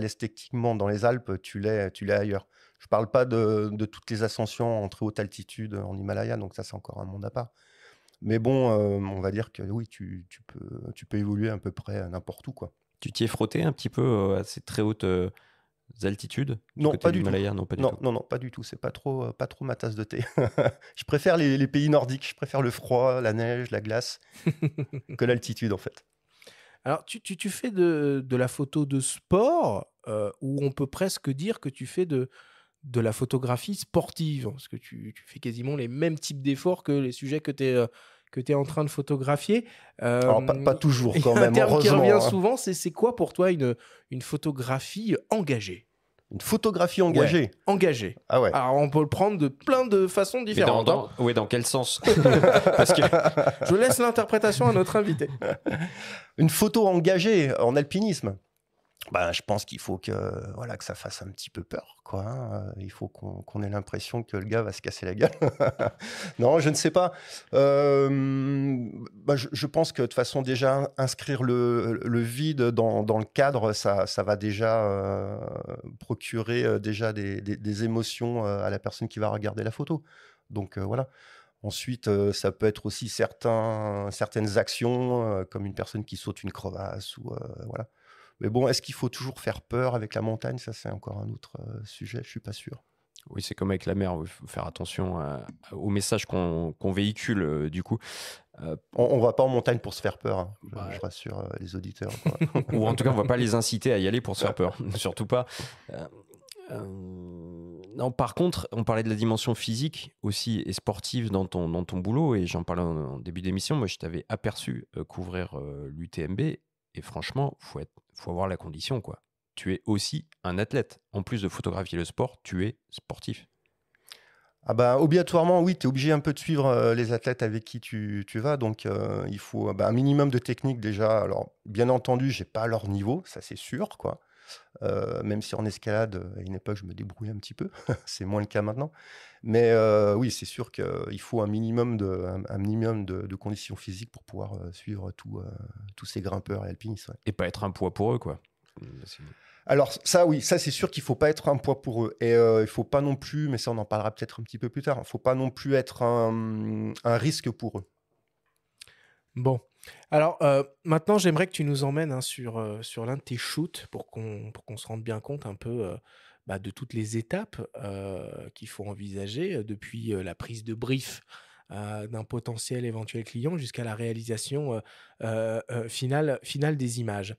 Speaker 1: dans les Alpes, tu l'es ailleurs. Je ne parle pas de, toutes les ascensions en très haute altitude en Himalaya, donc ça, c'est encore un monde à part. Mais bon, on va dire que oui, tu, peux, tu peux évoluer à peu près n'importe où. quoi.
Speaker 3: Tu t'y es frotté un petit peu à ces très hautes altitudes non pas, du tout. non, pas du non,
Speaker 1: Non, pas du tout. C'est pas trop, euh, pas trop ma tasse de thé. je préfère les, pays nordiques. Je préfère le
Speaker 2: froid, la neige, la glace que l'altitude, en fait. Alors, tu, tu, fais de, de, la photo de sport euh, ou où on peut presque dire que tu fais de, de la photographie sportive, parce que tu, tu fais quasiment les mêmes types d'efforts que les sujets que tu es. Euh, que tu es en train de photographier. pas, toujours quand même. Un qui revient hein. souvent, c'est, c'est quoi pour toi une, une photographie engagée une photographie engagée. engagée. Ah ouais. Alors on peut le prendre de plein de façons différentes. Hein. oui, dans quel sens Parce que... Je laisse l'interprétation à notre invité. Une photo engagée en
Speaker 1: alpinisme. Bah, je pense qu'il faut que, voilà, que ça fasse un petit peu peur. Quoi. Hein, euh, il faut qu'on ait l'impression que le gars va se casser la gueule. non, je ne sais pas. Euh, bah, je, pense que de toute façon, déjà, inscrire le, vide dans, le cadre, ça, va déjà euh, procurer déjà des, émotions à la personne qui va regarder la photo. Donc voilà. Ensuite, ça peut être aussi certains, certaines actions, comme une personne qui saute une crevasse ou voilà. Mais bon, est-ce qu'il faut toujours faire peur avec la montagne Ça, c'est encore un autre euh, sujet, je suis pas sûr.
Speaker 3: Oui, c'est comme avec la mer, il faut faire attention euh, au message qu'on véhicule, euh, du
Speaker 1: coup. on ne va pas en montagne pour se faire peur, hein. je, rassure les auditeurs. Ou en tout cas, on ne va pas
Speaker 3: les inciter à y aller pour se faire peur, surtout pas. non, par contre, on parlait de la dimension physique aussi et sportive dans ton, dans ton boulot, et j'en parlais en, en début d'émission, moi je t'avais aperçu couvrir l'UTMB, et franchement, faut être
Speaker 1: faut avoir la condition,
Speaker 3: quoi. Tu es aussi un athlète. En plus de photographier le sport, tu es
Speaker 1: sportif. Ah bah, obligatoirement, oui, tu es obligé un peu de suivre euh, les athlètes avec qui tu, vas. Donc, euh, il faut bah, un minimum de technique déjà. Alors, bien entendu, j'ai pas leur niveau, ça c'est sûr, quoi. Euh, même si en escalade, à une époque, je me débrouillais un petit peu. c'est moins le cas maintenant. Mais euh, oui, c'est sûr qu'il faut un minimum, de, minimum de, conditions physiques pour pouvoir euh, suivre tous ces grimpeurs et alpinistes. Et pas être un poids pour eux, quoi. Hum, Alors ça, oui, ça c'est sûr qu'il faut pas être un poids pour eux. Et il il faut pas non plus, mais ça on en parlera peut-être un petit peu plus tard, il faut pas non plus être un hum, risque pour eux.
Speaker 2: Bon, alors euh, maintenant, j'aimerais que tu nous emmènes hein, euh, sur, l'un de tes shoots pour qu'on se rende bien compte un peu euh, bah, de toutes les étapes qu'il faut envisager depuis la prise de brief d'un potentiel éventuel client jusqu'à la réalisation finale, finale des images.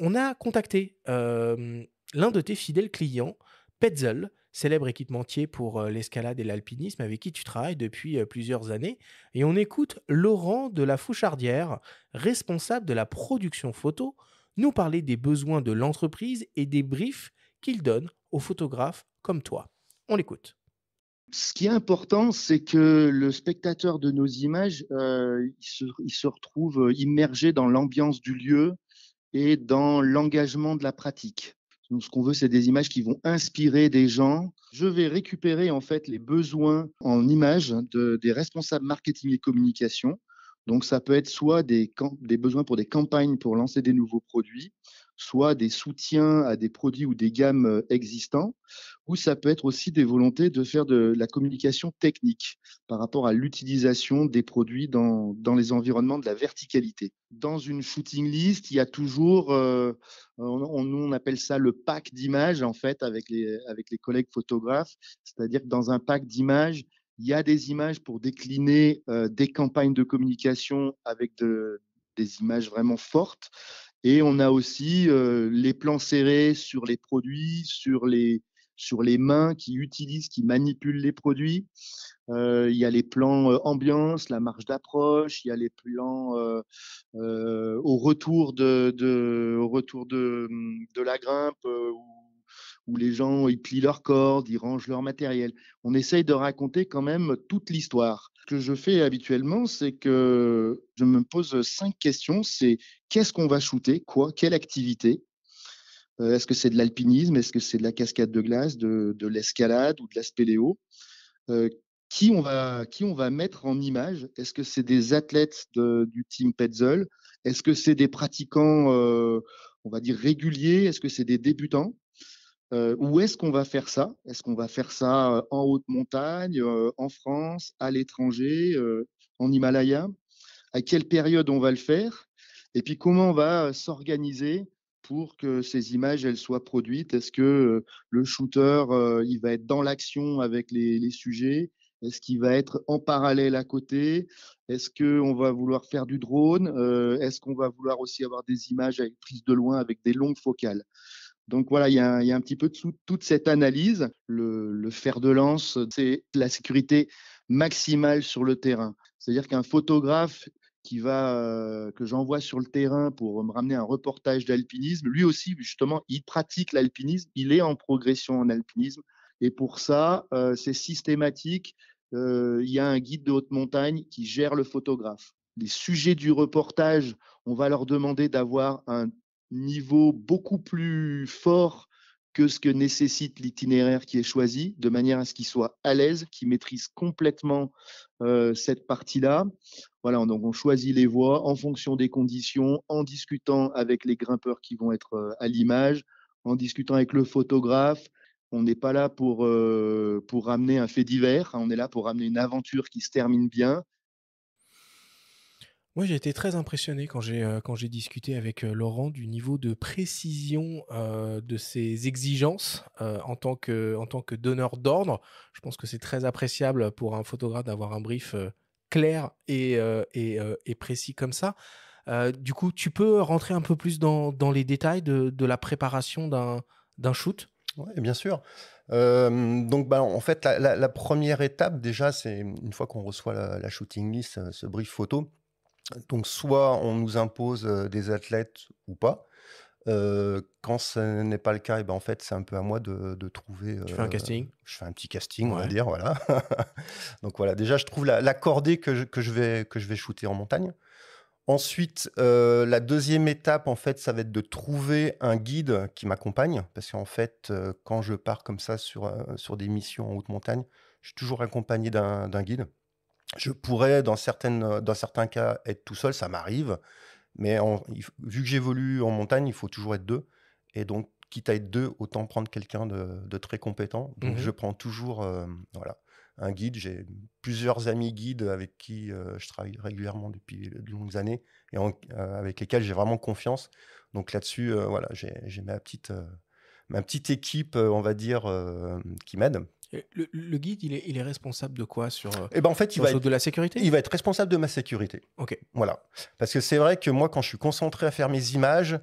Speaker 2: on a contacté l'un de tes fidèles clients, Petzel, célèbre équipementier pour l'escalade et l'alpinisme, avec qui tu travailles depuis plusieurs années. Et on écoute Laurent de la Fouchardière, responsable de la production photo, nous parler des besoins de l'entreprise et des briefs qu'il donne aux photographes comme toi. On l'écoute.
Speaker 5: Ce qui est important, c'est que le spectateur de nos images, il, se, retrouve immergé dans l'ambiance du lieu et dans l'engagement de la pratique ce qu'on veut, c'est des images qui vont inspirer des gens. Je vais récupérer en fait les besoins en images des responsables marketing et communication. Donc, ça peut être soit des besoins pour des campagnes pour lancer des nouveaux produits, soit des soutiens à des produits ou des gammes euh, existants, ou ça peut être aussi des volontés de faire de la communication technique par rapport à l'utilisation des produits dans, les environnements de la verticalité. Dans une shooting list, il y a toujours, euh, on, appelle ça le pack d'images en fait avec les, avec les collègues photographes, c'est-à-dire que dans un pack d'images, il y a des images pour décliner euh, des campagnes de communication avec des images vraiment fortes. Et on a aussi euh, les plans serrés sur les produits, sur les, sur les mains qui utilisent, qui manipulent les produits. Euh, il y a les plans euh, ambiance, la marge d'approche, il y a les plans euh, euh, au retour de, de, au retour de, de la grimpe où, où, les gens ils plient leurs cordes, ils rangent leur matériel. On essaye de raconter quand même toute l'histoire. Ce que je fais habituellement, c'est que je me pose cinq questions. C'est qu'est-ce qu'on va shooter Quoi Quelle activité euh, Est-ce que c'est de l'alpinisme Est-ce que c'est de la cascade de glace, de, l'escalade ou de la spéléo euh, qui on, va, qui on va mettre en image Est-ce que c'est des athlètes du team Petzl Est-ce que c'est des pratiquants, euh, on va dire, réguliers Est-ce que c'est des débutants euh, où est-ce qu'on va faire ça Est-ce qu'on va faire ça euh, en haute montagne, euh, en France, à l'étranger, en Himalaya À quelle période on va le faire Et puis comment on va s'organiser pour que ces images soient produites Est-ce que le shooter il va être dans l'action avec les, sujets Est-ce qu'il va être en parallèle à côté Est-ce qu'on va vouloir faire du drone Est-ce qu'on va vouloir aussi avoir des images avec prise de loin avec des longues focales donc voilà, il y, a, un petit peu de toute cette analyse. Le, fer de lance, c'est la sécurité maximale sur le terrain. C'est-à-dire qu'un photographe qui va euh, que j'envoie sur le terrain pour me ramener un reportage d'alpinisme. Lui aussi, justement, il pratique l'alpinisme, il est en progression en alpinisme. Et pour ça, euh, c'est systématique. Euh, il y a un guide de haute montagne qui gère le photographe. Les sujets du reportage, on va leur demander d'avoir un niveau beaucoup plus fort que ce que nécessite l'itinéraire qui est choisi, de manière à ce qu'il soit à l'aise, qu'il maîtrise complètement euh, cette partie-là. Voilà, donc on choisit les voies en fonction des conditions, en discutant avec les grimpeurs qui vont être euh, à l'image, en discutant avec le photographe. On n'est pas là pour, euh, pour ramener un fait divers, hein, on est là pour ramener une aventure qui se termine bien
Speaker 2: moi, j'ai été très impressionné quand j'ai euh, discuté avec euh, Laurent du niveau de précision euh, de ses exigences en tant que en tant que donneur d'ordre. Je pense que c'est très appréciable pour un photographe d'avoir un brief clair et précis comme ça. du coup, tu peux rentrer un peu plus dans, les détails de, la préparation d'un shoot. Oui, bien sûr. donc,
Speaker 1: bah, en fait, la, première étape, déjà, c'est une fois qu'on reçoit la, la, shooting list, ce brief photo, donc, soit on nous impose des athlètes ou pas. quand ce n'est pas le cas, ben en fait, c'est un peu à moi de, trouver. tu fais un casting Je fais un petit casting, on va dire, voilà. Donc voilà, déjà, je trouve la, cordée que je, vais, que je vais shooter en montagne. Ensuite, la deuxième étape, en fait, ça va être de trouver un guide qui m'accompagne. Parce qu'en fait, quand je pars comme ça sur, sur des missions en haute montagne, je suis toujours accompagné d'un guide. Je pourrais, euh, dans, certains cas, être tout seul, ça m'arrive. Mais vu que j'évolue en montagne, il faut toujours être deux. Et donc, quitte à être deux, autant prendre quelqu'un de, très compétent. Donc, mmh je prends toujours euh, voilà, un guide. J'ai plusieurs amis guides avec qui euh, je travaille régulièrement depuis de longues années et avec lesquels j'ai vraiment confiance. Donc, là-dessus, voilà, j'ai ma petite équipe, on va dire, qui m'aide.
Speaker 2: Le, guide, il est, responsable de quoi sur, eh ben en fait, il va de la
Speaker 1: sécurité Il va être responsable de ma sécurité. Ok. Voilà. Parce que c'est vrai que moi, quand je suis concentré à faire mes images,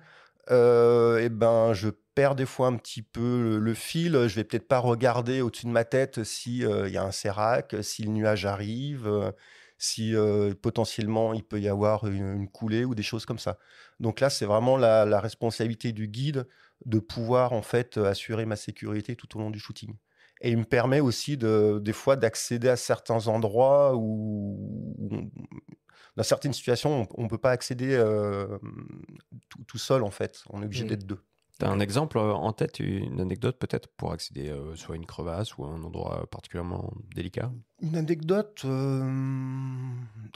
Speaker 1: euh, eh ben, je perds des fois un petit peu le, fil. Je vais peut-être pas regarder au-dessus de ma tête s'il euh, il y a un sérac, si le nuage arrive, euh, si potentiellement il peut y avoir une, coulée ou des choses comme ça. Donc là, c'est vraiment la, la, responsabilité du guide de pouvoir en fait assurer ma sécurité tout au long du shooting. Et il me permet aussi de, des fois d'accéder à certains endroits où, dans certaines situations, on ne peut pas accéder euh, tout, seul en fait. On est obligé mmh. d'être
Speaker 3: deux. T'as un exemple euh, en tête, une anecdote peut-être pour accéder euh, soit à une crevasse ou à un endroit particulièrement délicat
Speaker 1: Une anecdote euh,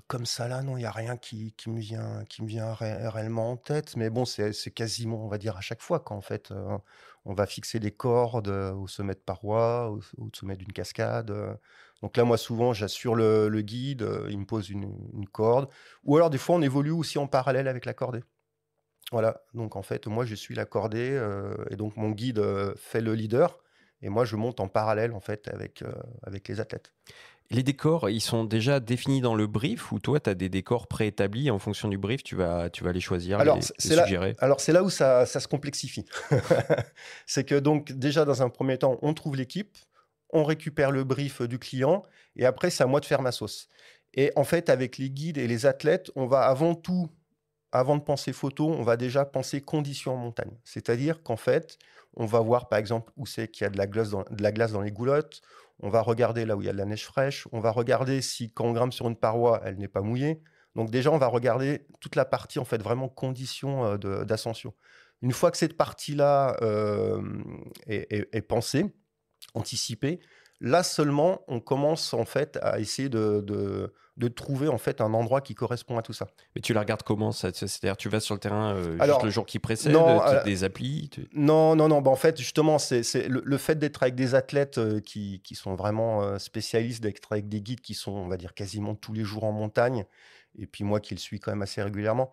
Speaker 1: comme ça là, non, il n'y a rien qui, me vient, qui me vient réellement en tête. Mais bon, c'est quasiment, on va dire, à chaque fois qu'en fait on va fixer des cordes au sommet de parois, au, sommet d'une cascade. Donc là, moi, souvent, j'assure le, guide, il me pose une, corde. Ou alors, des fois, on évolue aussi en parallèle avec la cordée. Voilà, donc en fait, moi, je suis l'accordé euh, et donc mon guide euh, fait le leader et moi, je monte en parallèle en fait avec, euh, avec les athlètes.
Speaker 3: Les décors, ils sont déjà définis dans le brief ou toi, tu as des décors préétablis en fonction du brief, tu vas, tu vas les choisir, alors, les, suggérer
Speaker 1: Alors, c'est là où ça, ça se complexifie. c'est que donc, déjà, dans un premier temps, on trouve l'équipe, on récupère le brief du client et après, c'est à moi de faire ma sauce. Et en fait, avec les guides et les athlètes, on va avant tout avant de penser photo, on va déjà penser conditions en montagne. C'est-à-dire qu'en fait, on va voir par exemple où c'est qu'il y a de la, glace dans, de la glace dans les goulottes, on va regarder là où il y a de la neige fraîche, on va regarder si quand on grimpe sur une paroi, elle n'est pas mouillée. Donc déjà, on va regarder toute la partie en fait vraiment conditions euh, d'ascension. Une fois que cette partie-là euh, est, pensée, anticipée, là seulement, on commence en fait à essayer de de trouver en fait un endroit qui correspond à tout ça.
Speaker 3: Mais tu la regardes comment ça C'est-à-dire tu vas sur le terrain euh, juste le jour qui précède, non, euh, des applis
Speaker 1: Non, non, non. Bah, en fait, justement, c'est le, fait d'être avec des athlètes euh, qui, sont vraiment spécialistes, d'être avec des guides qui sont, on va dire, quasiment tous les jours en montagne, et puis moi qui le suis quand même assez régulièrement,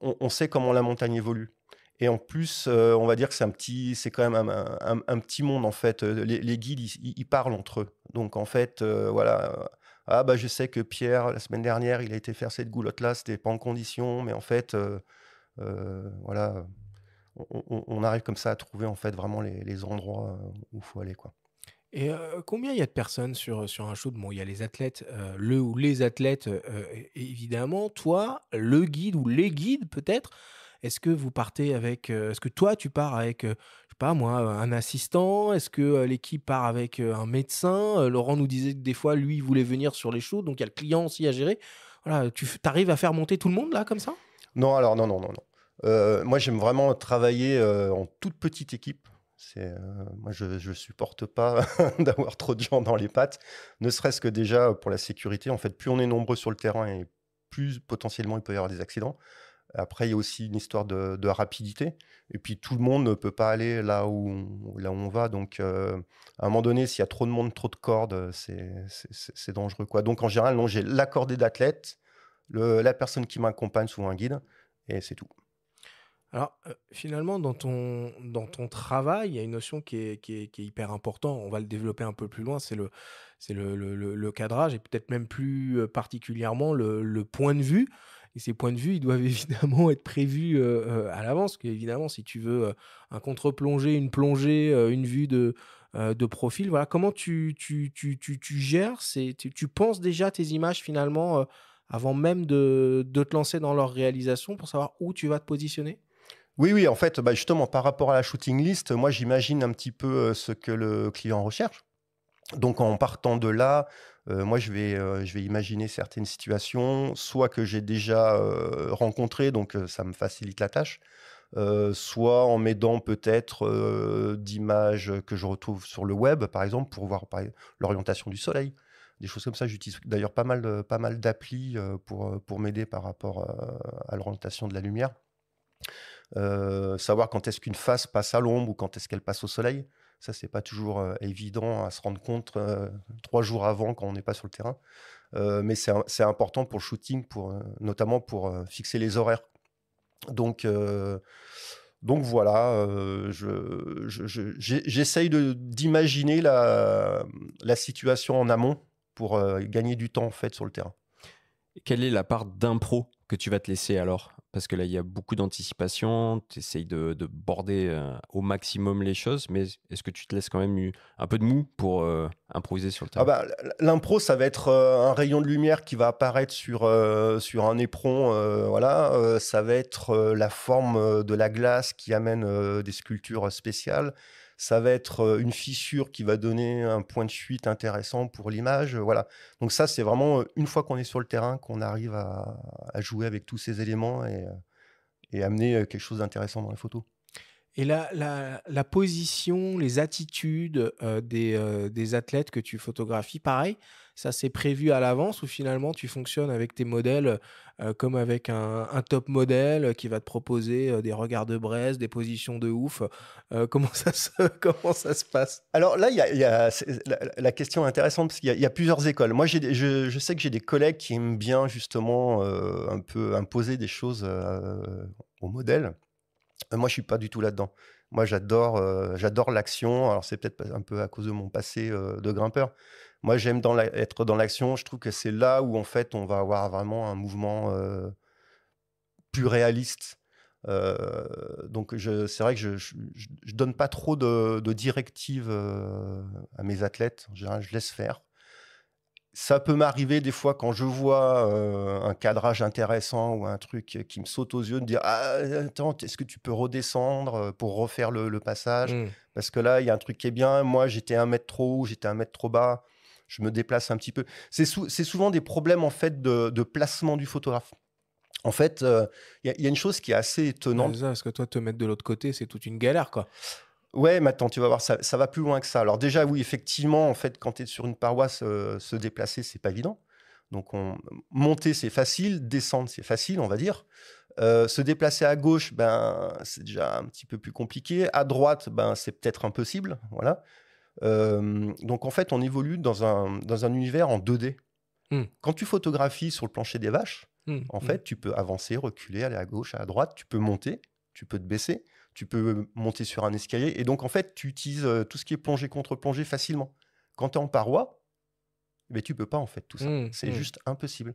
Speaker 1: on, sait comment la montagne évolue. Et en plus, on va dire que c'est un petit, c'est quand même un, petit monde en fait. Les, guides, ils, parlent entre eux. Donc en fait, voilà ah, bah, je sais que Pierre, la semaine dernière, il a été faire cette goulotte-là, c'était pas en condition, mais en fait, euh, euh, voilà, on, arrive comme ça à trouver en fait vraiment les, endroits euh, où il faut aller, quoi.
Speaker 2: Et combien il y a de personnes sur, un shoot Bon, il y a les athlètes, le ou les athlètes, évidemment. Toi, le guide ou les guides, peut-être. Est-ce que vous partez avec. Euh, est-ce que toi, tu pars avec, euh, je sais pas moi, un assistant Est-ce que l'équipe part avec un médecin Laurent nous disait que des fois, lui, il voulait venir sur les shows, donc il y a le client aussi à gérer. Voilà, tu arrives à faire monter tout le monde là, comme ça
Speaker 1: Non, alors non, non, non, non. moi, j'aime vraiment travailler en toute petite équipe. moi, je ne supporte pas d'avoir trop de gens dans les pattes, ne serait-ce que déjà pour la sécurité. En fait, plus on est nombreux sur le terrain et plus potentiellement il peut y avoir des accidents. Après, il y a aussi une histoire de, rapidité. Et puis, tout le monde ne peut pas aller là où, là où on va. Donc, euh, à un moment donné, s'il y a trop de monde, trop de cordes, c'est dangereux. Quoi. Donc, en général, non, j'ai cordée d'athlète, la personne qui m'accompagne, souvent un guide, et c'est tout.
Speaker 2: Alors, euh, finalement, dans ton, dans ton travail, il y a une notion qui est, qui est, hyper importante. On va le développer un peu plus loin. C'est le, le, cadrage et peut-être même plus euh, particulièrement le point de vue. Et ces points de vue, ils doivent évidemment être prévus euh, euh, à l'avance, Évidemment, si tu veux euh, un contre-plongée, une plongée, une vue de, profil, voilà, comment tu, tu, gères C'est tu, penses déjà tes images finalement avant même de, te lancer dans leur réalisation pour savoir où tu vas te positionner
Speaker 1: oui, oui, en fait, bah, justement, par rapport à la shooting list, moi, j'imagine un petit peu ce que le client recherche. Donc en partant de là, euh, moi euh, je vais, imaginer certaines situations, soit que j'ai déjà rencontré, euh, rencontrées, donc ça me facilite la tâche, soit en m'aidant peut-être d'images que je retrouve sur le web, par exemple, pour voir e-, l'orientation du soleil. Des choses comme ça, j'utilise d'ailleurs pas mal, pas d'applis pour, m'aider par rapport à l'orientation de la lumière. savoir quand est-ce qu'une face passe à l'ombre ou quand est-ce qu'elle passe au soleil. Ça, c'est pas toujours euh, évident à se rendre compte euh, trois jours avant quand on n'est pas sur le terrain. Euh, mais c'est important pour le shooting, pour, notamment pour fixer les horaires. Donc, donc voilà, j'essaye d'imaginer la, la, situation en amont pour gagner du temps fait sur le terrain. Quelle est la part
Speaker 3: d'impro que tu vas te laisser alors parce que là, il y a beaucoup d'anticipation, tu essayes de, border au maximum les choses, mais est-ce que tu te laisses quand même un peu de mou pour improviser sur le ah terrain
Speaker 1: bah, L'impro, ça va être un rayon de lumière qui va apparaître sur, sur un éperon, voilà. ça va être la forme de la glace qui amène des sculptures spéciales ça va être euh, une fissure qui va donner un point de suite intéressant pour l'image. Euh, voilà. Donc ça, c'est vraiment euh, une fois qu'on est sur le terrain qu'on arrive à, jouer avec tous ces éléments et, amener quelque chose d'intéressant dans les photos.
Speaker 2: Et la, position, les attitudes des, athlètes que tu photographies, pareil, ça s'est prévu à l'avance ou finalement tu fonctionnes avec tes modèles euh, euh, comme avec un, top modèle qui va te proposer euh, des regards de braise, des positions de ouf comment, ça se, comment ça se passe Alors là, y y a, la,
Speaker 1: question est intéressante parce qu'il y, a plusieurs écoles. Moi, je, sais que j'ai des collègues qui aiment bien justement un peu imposer des choses au modèle. Moi, je suis pas du tout là-dedans. Moi, j'adore, j'adore l'action. Alors, c'est peut-être un peu à cause de mon passé de grimpeur, moi, j'aime être dans l'action. Je trouve que c'est là où, en fait, on va avoir vraiment un mouvement euh, plus réaliste. Euh, donc, c'est vrai que je, je, donne pas trop de, directives euh, à mes athlètes. En général, je laisse faire. Ça peut m'arriver des fois quand je vois un cadrage intéressant ou un truc qui me saute aux yeux de dire ah, attends est-ce que tu peux redescendre pour refaire le, passage mmh. parce que là il y a un truc qui est bien moi j'étais un mètre trop haut j'étais un mètre trop bas je me déplace un petit peu. C'est souvent des problèmes en fait de, placement du photographe. En fait, euh, il y, a une chose qui est assez étonnante. Ça, parce que toi, te mettre de l'autre côté, c'est toute une galère, quoi. Ouais, attends, tu vas voir, ça, va plus loin que ça. Alors déjà, oui, effectivement, en fait, quand tu es sur une paroisse, euh, se déplacer, c'est pas évident. Donc, monter, c'est facile, descendre, c'est facile, on va dire. Euh, se déplacer à gauche, ben, c'est déjà un petit peu plus compliqué. À droite, ben, c'est peut-être impossible. Voilà. Euh, donc en fait, on évolue dans un, dans un univers en 2D. Hmm. Quand tu photographies sur le plancher des vaches, hmm. en hmm. fait, tu peux avancer, reculer, aller à gauche, à droite, tu peux monter, tu peux te baisser, tu peux monter sur un escalier. Et donc, en fait, tu utilises euh, tout ce qui est plongée contre plongée facilement. Quand tu es en paroi, mais eh ben, tu peux pas, en fait, tout ça. c'est juste impossible.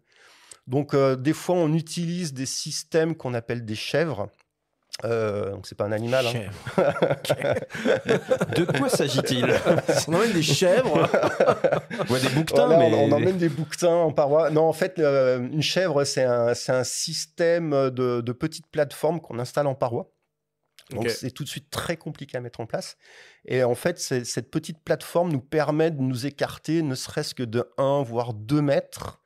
Speaker 1: Donc, euh, des fois, on utilise des systèmes qu'on appelle des chèvres. Euh, donc c'est pas un animal. Hein.
Speaker 2: de quoi s'agit-il On emmène des chèvres ou des bouquetins. Oh mais... on, emmène
Speaker 1: des bouquetins en paroi. Non, en fait, euh, une chèvre, c'est un, système de, petites plateformes qu'on installe en paroi. Donc c'est tout de suite très compliqué à mettre en place. Et en fait, cette petite plateforme nous permet de nous écarter ne serait-ce que de 1, voire 2 mètres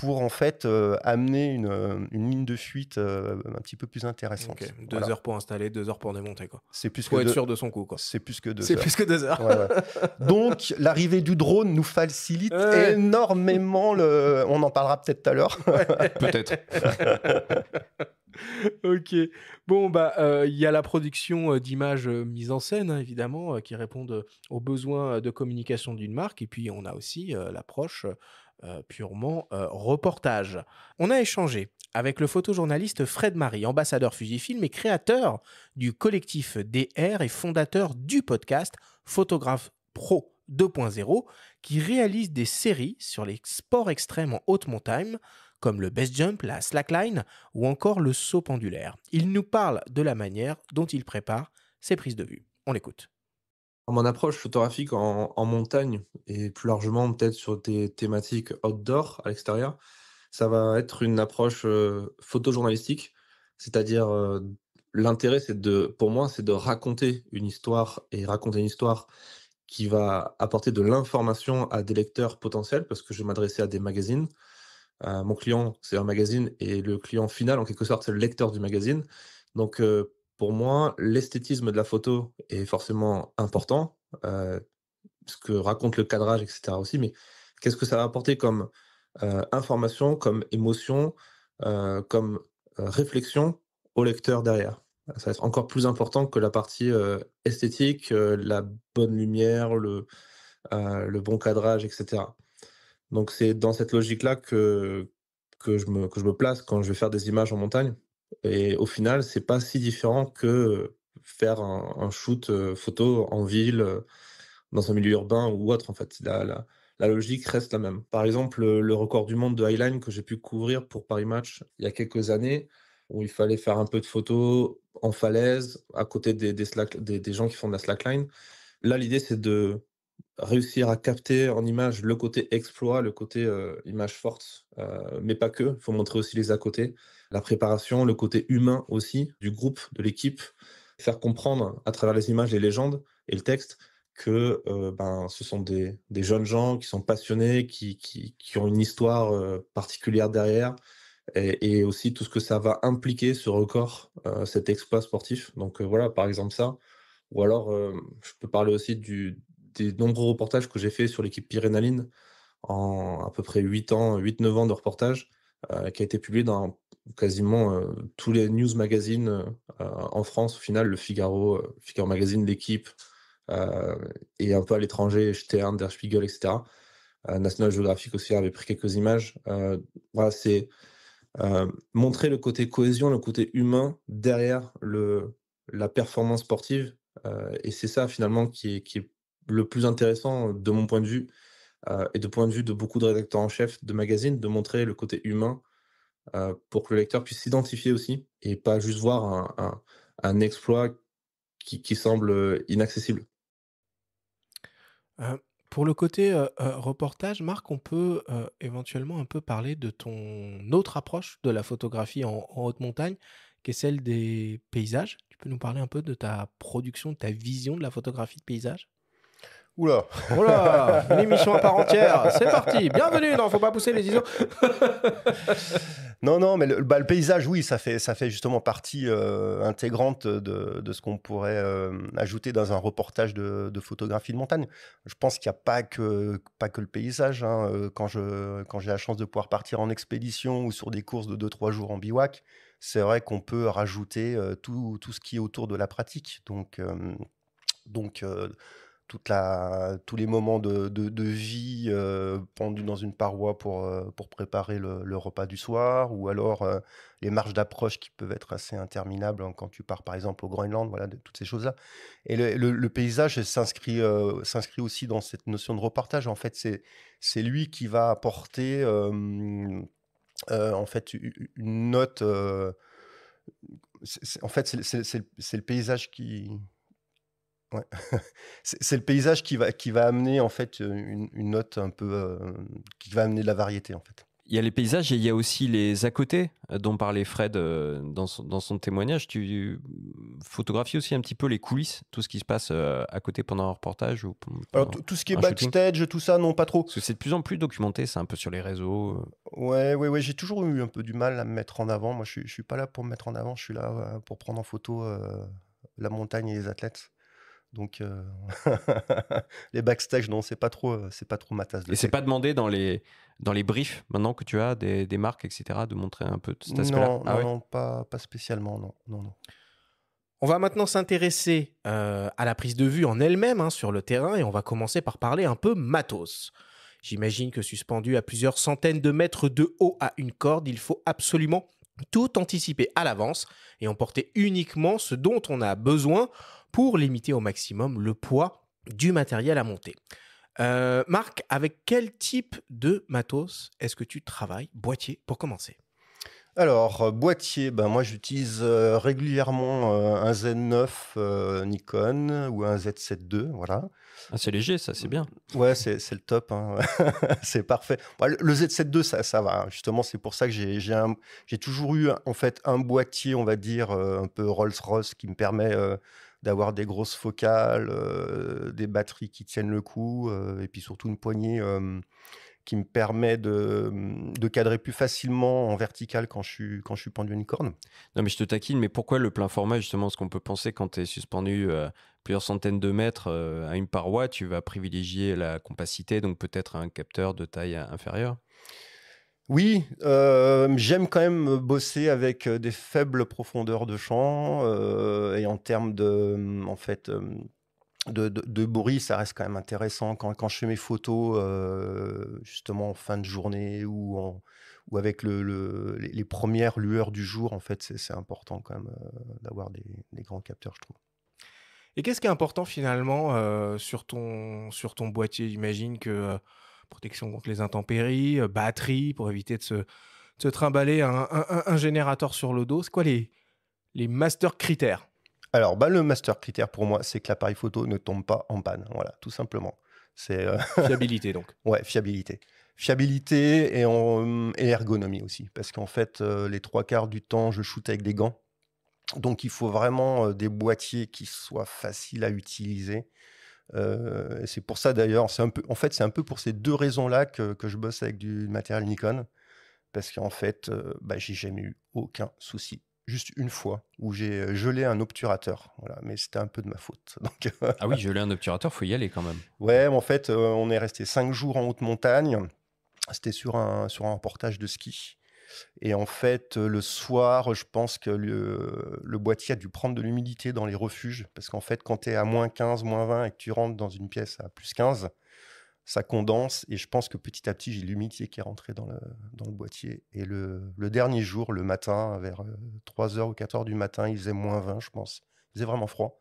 Speaker 1: pour en fait euh, amener une, euh, une, ligne de fuite euh, un petit peu plus intéressante. Deux heures
Speaker 2: pour installer, deux heures pour démonter. C'est plus être sûr de son coup. C'est plus que deux. C'est plus que deux heures.
Speaker 1: Donc l'arrivée du drone nous facilite énormément le. On en parlera peut-être tout à l'heure.
Speaker 2: peut-être. ok. Bon, bah, il y a la production d'images mises en scène, hein, évidemment, qui répondent aux besoins de communication d'une marque. Et puis, on a aussi l'approche euh, purement euh, reportage. On a échangé avec le photojournaliste Fred Marie, ambassadeur Fujifilm et créateur du collectif DR et fondateur du podcast Photographe Pro 2.0 qui réalise des séries sur les sports extrêmes en haute montagne comme le best jump, la slackline ou encore le saut pendulaire. Il nous parle de la manière dont il prépare ses prises de vue. On l'écoute
Speaker 6: mon approche photographique en, montagne et plus largement peut-être sur des thématiques outdoor à l'extérieur, ça va être une approche photojournalistique, c'est-à-dire l'intérêt c'est de pour moi c'est de raconter une histoire et raconter une histoire qui va apporter de l'information à des lecteurs potentiels parce que je vais m'adresser à des magazines. Euh, mon client c'est un magazine et le client final en quelque sorte c'est le lecteur du magazine. Donc pour moi, l'esthétisme de la photo est forcément important, euh, ce que raconte le cadrage, etc. aussi, mais qu'est-ce que ça va apporter comme euh, information, comme émotion, euh, comme réflexion au lecteur derrière Ça va être encore plus important que la partie esthétique, la bonne lumière, le, le bon cadrage, etc. Donc c'est dans cette logique-là que, que, je me, que je me place quand je vais faire des images en montagne. Et au final, c'est pas si différent que faire un, shoot photo en ville, dans un milieu urbain ou autre. En fait, la, logique reste la même. Par exemple, le record du monde de Highline que j'ai pu couvrir pour Paris Match il y a quelques années, où il fallait faire un peu de photos en falaise à côté des, des, gens qui font de la slackline. Là, l'idée, c'est de réussir à capter en image le côté exploit, le côté image forte, mais pas que. Il faut montrer aussi les à côté la préparation, le côté humain aussi du groupe, de l'équipe, faire comprendre à travers les images, les légendes et le texte que euh, ben, ce sont des, des, jeunes gens qui sont passionnés, qui, qui, qui ont une histoire euh, particulière derrière, et, aussi tout ce que ça va impliquer ce record, euh, cet exploit sportif. Donc voilà, par exemple ça. Ou alors, je peux parler aussi du, des nombreux reportages que j'ai fait sur l'équipe Pyrénaline en à peu près 8 ans, 8-9 ans de reportage euh, qui a été publié dans quasiment euh, tous les news magazines euh, en France. Au final, le Figaro, Figaro Magazine, l'équipe, et un peu à l'étranger, Stern, Der Spiegel, etc. National Geographic aussi avait pris quelques images. c'est montrer le côté cohésion, le côté humain derrière le, la performance sportive. et c'est ça finalement qui est le plus intéressant de mon point de vue euh, et de point de vue de beaucoup de rédacteurs en chef de magazines, de montrer le côté humain euh, pour que le lecteur puisse s'identifier aussi et pas juste voir un, exploit qui, semble euh, inaccessible.
Speaker 2: pour le côté reportage, Marc, on peut éventuellement un peu parler de ton autre approche de la photographie en, en, haute montagne, qui est celle des paysages. Tu peux nous parler un peu de ta production, de ta vision de la photographie de paysage Oula Oula Une émission à part entière C'est parti Bienvenue Non, faut pas pousser les ISO Non, non,
Speaker 1: mais bah, le, paysage, oui, ça fait, ça fait justement partie euh, intégrante de, ce qu'on pourrait euh, ajouter dans un reportage de, photographie de montagne. Je pense qu'il n'y a pas que, pas que le paysage. Hein. Euh, quand j'ai la chance de pouvoir partir en expédition ou sur des courses de 2-3 jours en bivouac, c'est vrai qu'on peut rajouter tout, ce qui est autour de la pratique. Donc, donc toute la, tous les moments de, vie euh, pendus dans une paroi pour, euh, pour préparer le, repas du soir, ou alors euh, les marches d'approche qui peuvent être assez interminables hein, quand tu pars par exemple au Groenland, voilà, de, toutes ces choses-là. Et le, paysage s'inscrit s'inscrit aussi dans cette notion de reportage. En fait, c'est lui qui va apporter en fait, une note. en fait, c'est le paysage qui, c'est le paysage qui va, amener en fait euh, une, note un peu, euh, qui va amener de la variété en fait.
Speaker 3: Il y a les paysages et il y a aussi les à côté euh, dont parlait Fred dans son, témoignage. Tu photographies aussi un petit peu les coulisses, tout ce qui se passe à côté pendant un reportage ou Alors, tout ce qui est backstage, tout ça, non, pas trop. Parce que c'est de plus en plus documenté, c'est un peu sur les réseaux.
Speaker 1: Ouais, ouais, ouais. J'ai toujours eu un peu du mal à me mettre en avant. Moi, je, suis pas là pour me mettre en avant. Je suis là pour prendre en photo la montagne et les athlètes. Donc euh, les backstage, non, c'est pas trop, euh, c'est pas trop ma tasse. Et
Speaker 3: c'est pas demandé dans les dans les briefs maintenant que tu as des, marques, etc., de montrer un peu
Speaker 2: cet aspect-là. Non, ah non,
Speaker 1: pas, pas, spécialement, non, non, non.
Speaker 2: On va maintenant s'intéresser euh, à la prise de vue en elle-même hein, sur le terrain et on va commencer par parler un peu matos. J'imagine que suspendu à plusieurs centaines de mètres de haut à une corde, il faut absolument tout anticiper à l'avance et emporter uniquement ce dont on a besoin pour limiter au maximum le poids du matériel à monter. Euh, Marc, avec quel type de matos est-ce que tu travailles Boîtier pour commencer
Speaker 1: alors, euh, boîtier, ben moi j'utilise euh, régulièrement un Z9 Nikon ou un Z7 II, voilà. Ah, c'est léger, ça, c'est bien. Ouais, c'est le top, hein. c'est parfait. Bah, le Z7 II, ça, ça va, hein. justement, c'est pour ça que j'ai toujours eu en fait un boîtier, on va dire, un peu Rolls-Royce qui me permet d'avoir des grosses focales, euh, des batteries qui tiennent le coup, euh, et puis surtout une poignée qui me permet mmh, de, cadrer plus facilement en vertical quand je suis, quand je suis pendu à une corne. Non, mais je te taquine, mais pourquoi le plein format, justement, ce qu'on peut penser quand tu es suspendu
Speaker 3: euh, plusieurs centaines de mètres à une paroi, tu vas privilégier la compacité, donc peut-être
Speaker 1: un capteur de taille inférieure oui, euh, j'aime quand même bosser avec euh, des faibles profondeurs de champ euh, et en termes de, en fait, de, de, bruit, ça reste quand même intéressant quand, je fais mes photos justement en fin de journée ou ou avec le, les, premières lueurs du jour. En fait, c'est important quand même d'avoir des, grands capteurs, je trouve.
Speaker 2: Et qu'est-ce qui est important finalement sur, ton, sur ton boîtier J'imagine que protection contre les intempéries, euh, batterie pour éviter de se, trimballer un, générateur sur le dos. C'est quoi les, master critères Alors, bah, le master critère
Speaker 1: pour moi, c'est que l'appareil photo ne tombe pas en panne. Voilà, tout simplement. C'est euh, Fiabilité donc. ouais, fiabilité. Fiabilité et, ergonomie aussi. Parce qu'en fait, euh, les trois quarts du temps, je shoot avec des gants. Donc, il faut vraiment des boîtiers qui soient faciles à utiliser. Euh, c'est pour ça d'ailleurs, en fait, c'est un peu pour ces deux raisons-là que, je bosse avec du matériel Nikon, parce qu'en fait, euh, bah, j'ai jamais eu aucun souci. Juste une fois où j'ai euh, gelé un obturateur, mais c'était un peu de ma faute. Donc, ah oui,
Speaker 3: gelé un obturateur, faut y aller quand même.
Speaker 1: Ouais, en fait, on est resté cinq jours en haute montagne. C'était sur un sur un reportage de ski. Et en fait, euh, le soir, je pense que euh, le, boîtier a dû prendre de l'humidité dans les refuges. Parce qu'en fait, quand tu es à moins 15, moins 20 et que tu rentres dans une pièce à plus 15, ça condense. Et je pense que petit à petit, j'ai l'humidité qui est rentrée dans le, dans le boîtier. Et le, dernier jour, le matin, vers 3h euh, ou 4h du matin, il faisait moins 20, je pense. Il faisait vraiment froid.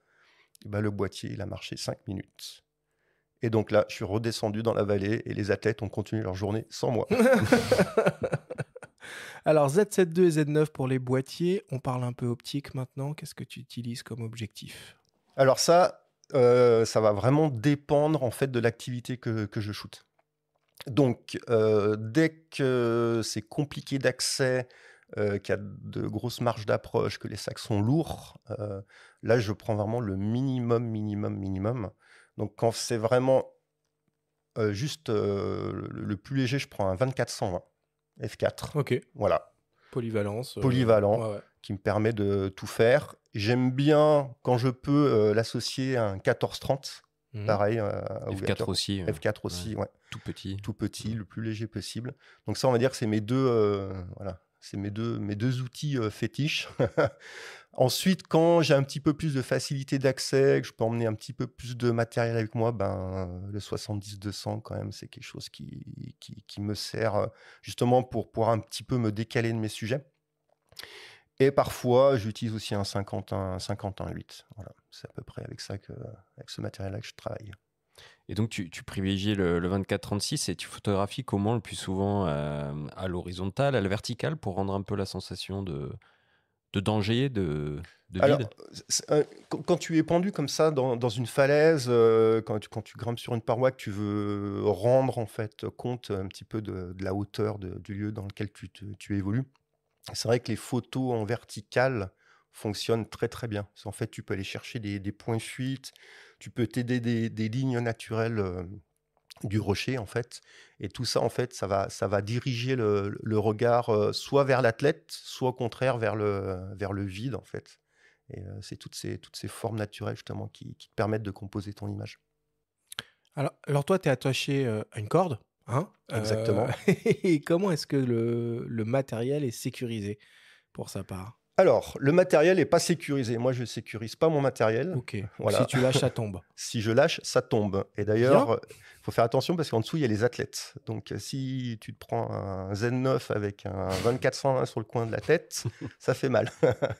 Speaker 1: Ben, le boîtier, il a marché 5 minutes. Et donc là, je suis redescendu dans la vallée et les athlètes ont continué leur journée sans moi.
Speaker 2: Alors Z7 et Z9 pour les boîtiers. On parle un peu optique maintenant. Qu'est-ce que tu utilises comme objectif
Speaker 1: Alors ça, euh, ça va vraiment dépendre en fait de l'activité que, je shoote. Donc euh, dès que c'est compliqué d'accès, euh, qu'il y a de grosses marges d'approche, que les sacs sont lourds, là je prends vraiment le minimum, minimum, minimum. Donc quand c'est vraiment juste le, plus léger, je prends un 2420. F4. Ok. Voilà.
Speaker 2: Polyvalence. Euh, Polyvalent,
Speaker 1: qui me permet de tout faire. J'aime bien, quand je peux, euh, l'associer à un 1430. 30 mhm. Pareil. Euh, F4 aussi. F4 aussi, ouais. Tout petit. Tout petit, le plus léger possible. Donc ça, on va dire que c'est mes deux, voilà, c'est mes deux, mes deux outils euh, fétiches. Ensuite, quand j'ai un petit peu plus de facilité d'accès, que je peux emmener un petit peu plus de matériel avec moi, ben, euh, le 70-200, quand même, c'est quelque chose qui, qui, me sert euh, justement pour pouvoir un petit peu me décaler de mes sujets. Et parfois, j'utilise aussi un 51-8. Voilà, c'est à peu près avec ça que, avec ce matériel-là que je travaille.
Speaker 3: Et donc, tu, tu privilégies le, le 24-36 et tu photographies comment le plus souvent euh, à, l'horizontale, à la verticale pour rendre un peu la sensation de, de danger, de, de vide
Speaker 1: euh, Quand tu es pendu comme ça dans, dans une falaise, euh, quand, tu, quand, tu, grimpes sur une paroi, que tu veux rendre en fait compte un petit peu de, de la hauteur du lieu dans lequel tu, tu évolues, c'est vrai que les photos en verticale fonctionnent très très bien. En fait, tu peux aller chercher des, des points de fuite, tu peux t'aider des, lignes naturelles du rocher en fait. Et tout ça en fait, ça va, ça va diriger le, regard soit vers l'athlète, soit au contraire vers le, vers le vide en fait. Et c'est toutes ces, toutes ces formes naturelles justement qui, te permettent de composer ton image.
Speaker 2: Alors, alors toi, tu es attaché à une corde. Hein Exactement. et comment est-ce que le matériel est sécurisé pour sa part
Speaker 1: alors, le matériel n'est pas sécurisé. Moi, je ne sécurise pas mon matériel. Si tu lâches, ça tombe. si je lâche, ça tombe. Et d'ailleurs, il euh, faut faire attention parce qu'en dessous, il y a les athlètes. Donc, euh, si tu te prends un Z9 avec un 2420 sur le coin de la tête, ça fait mal.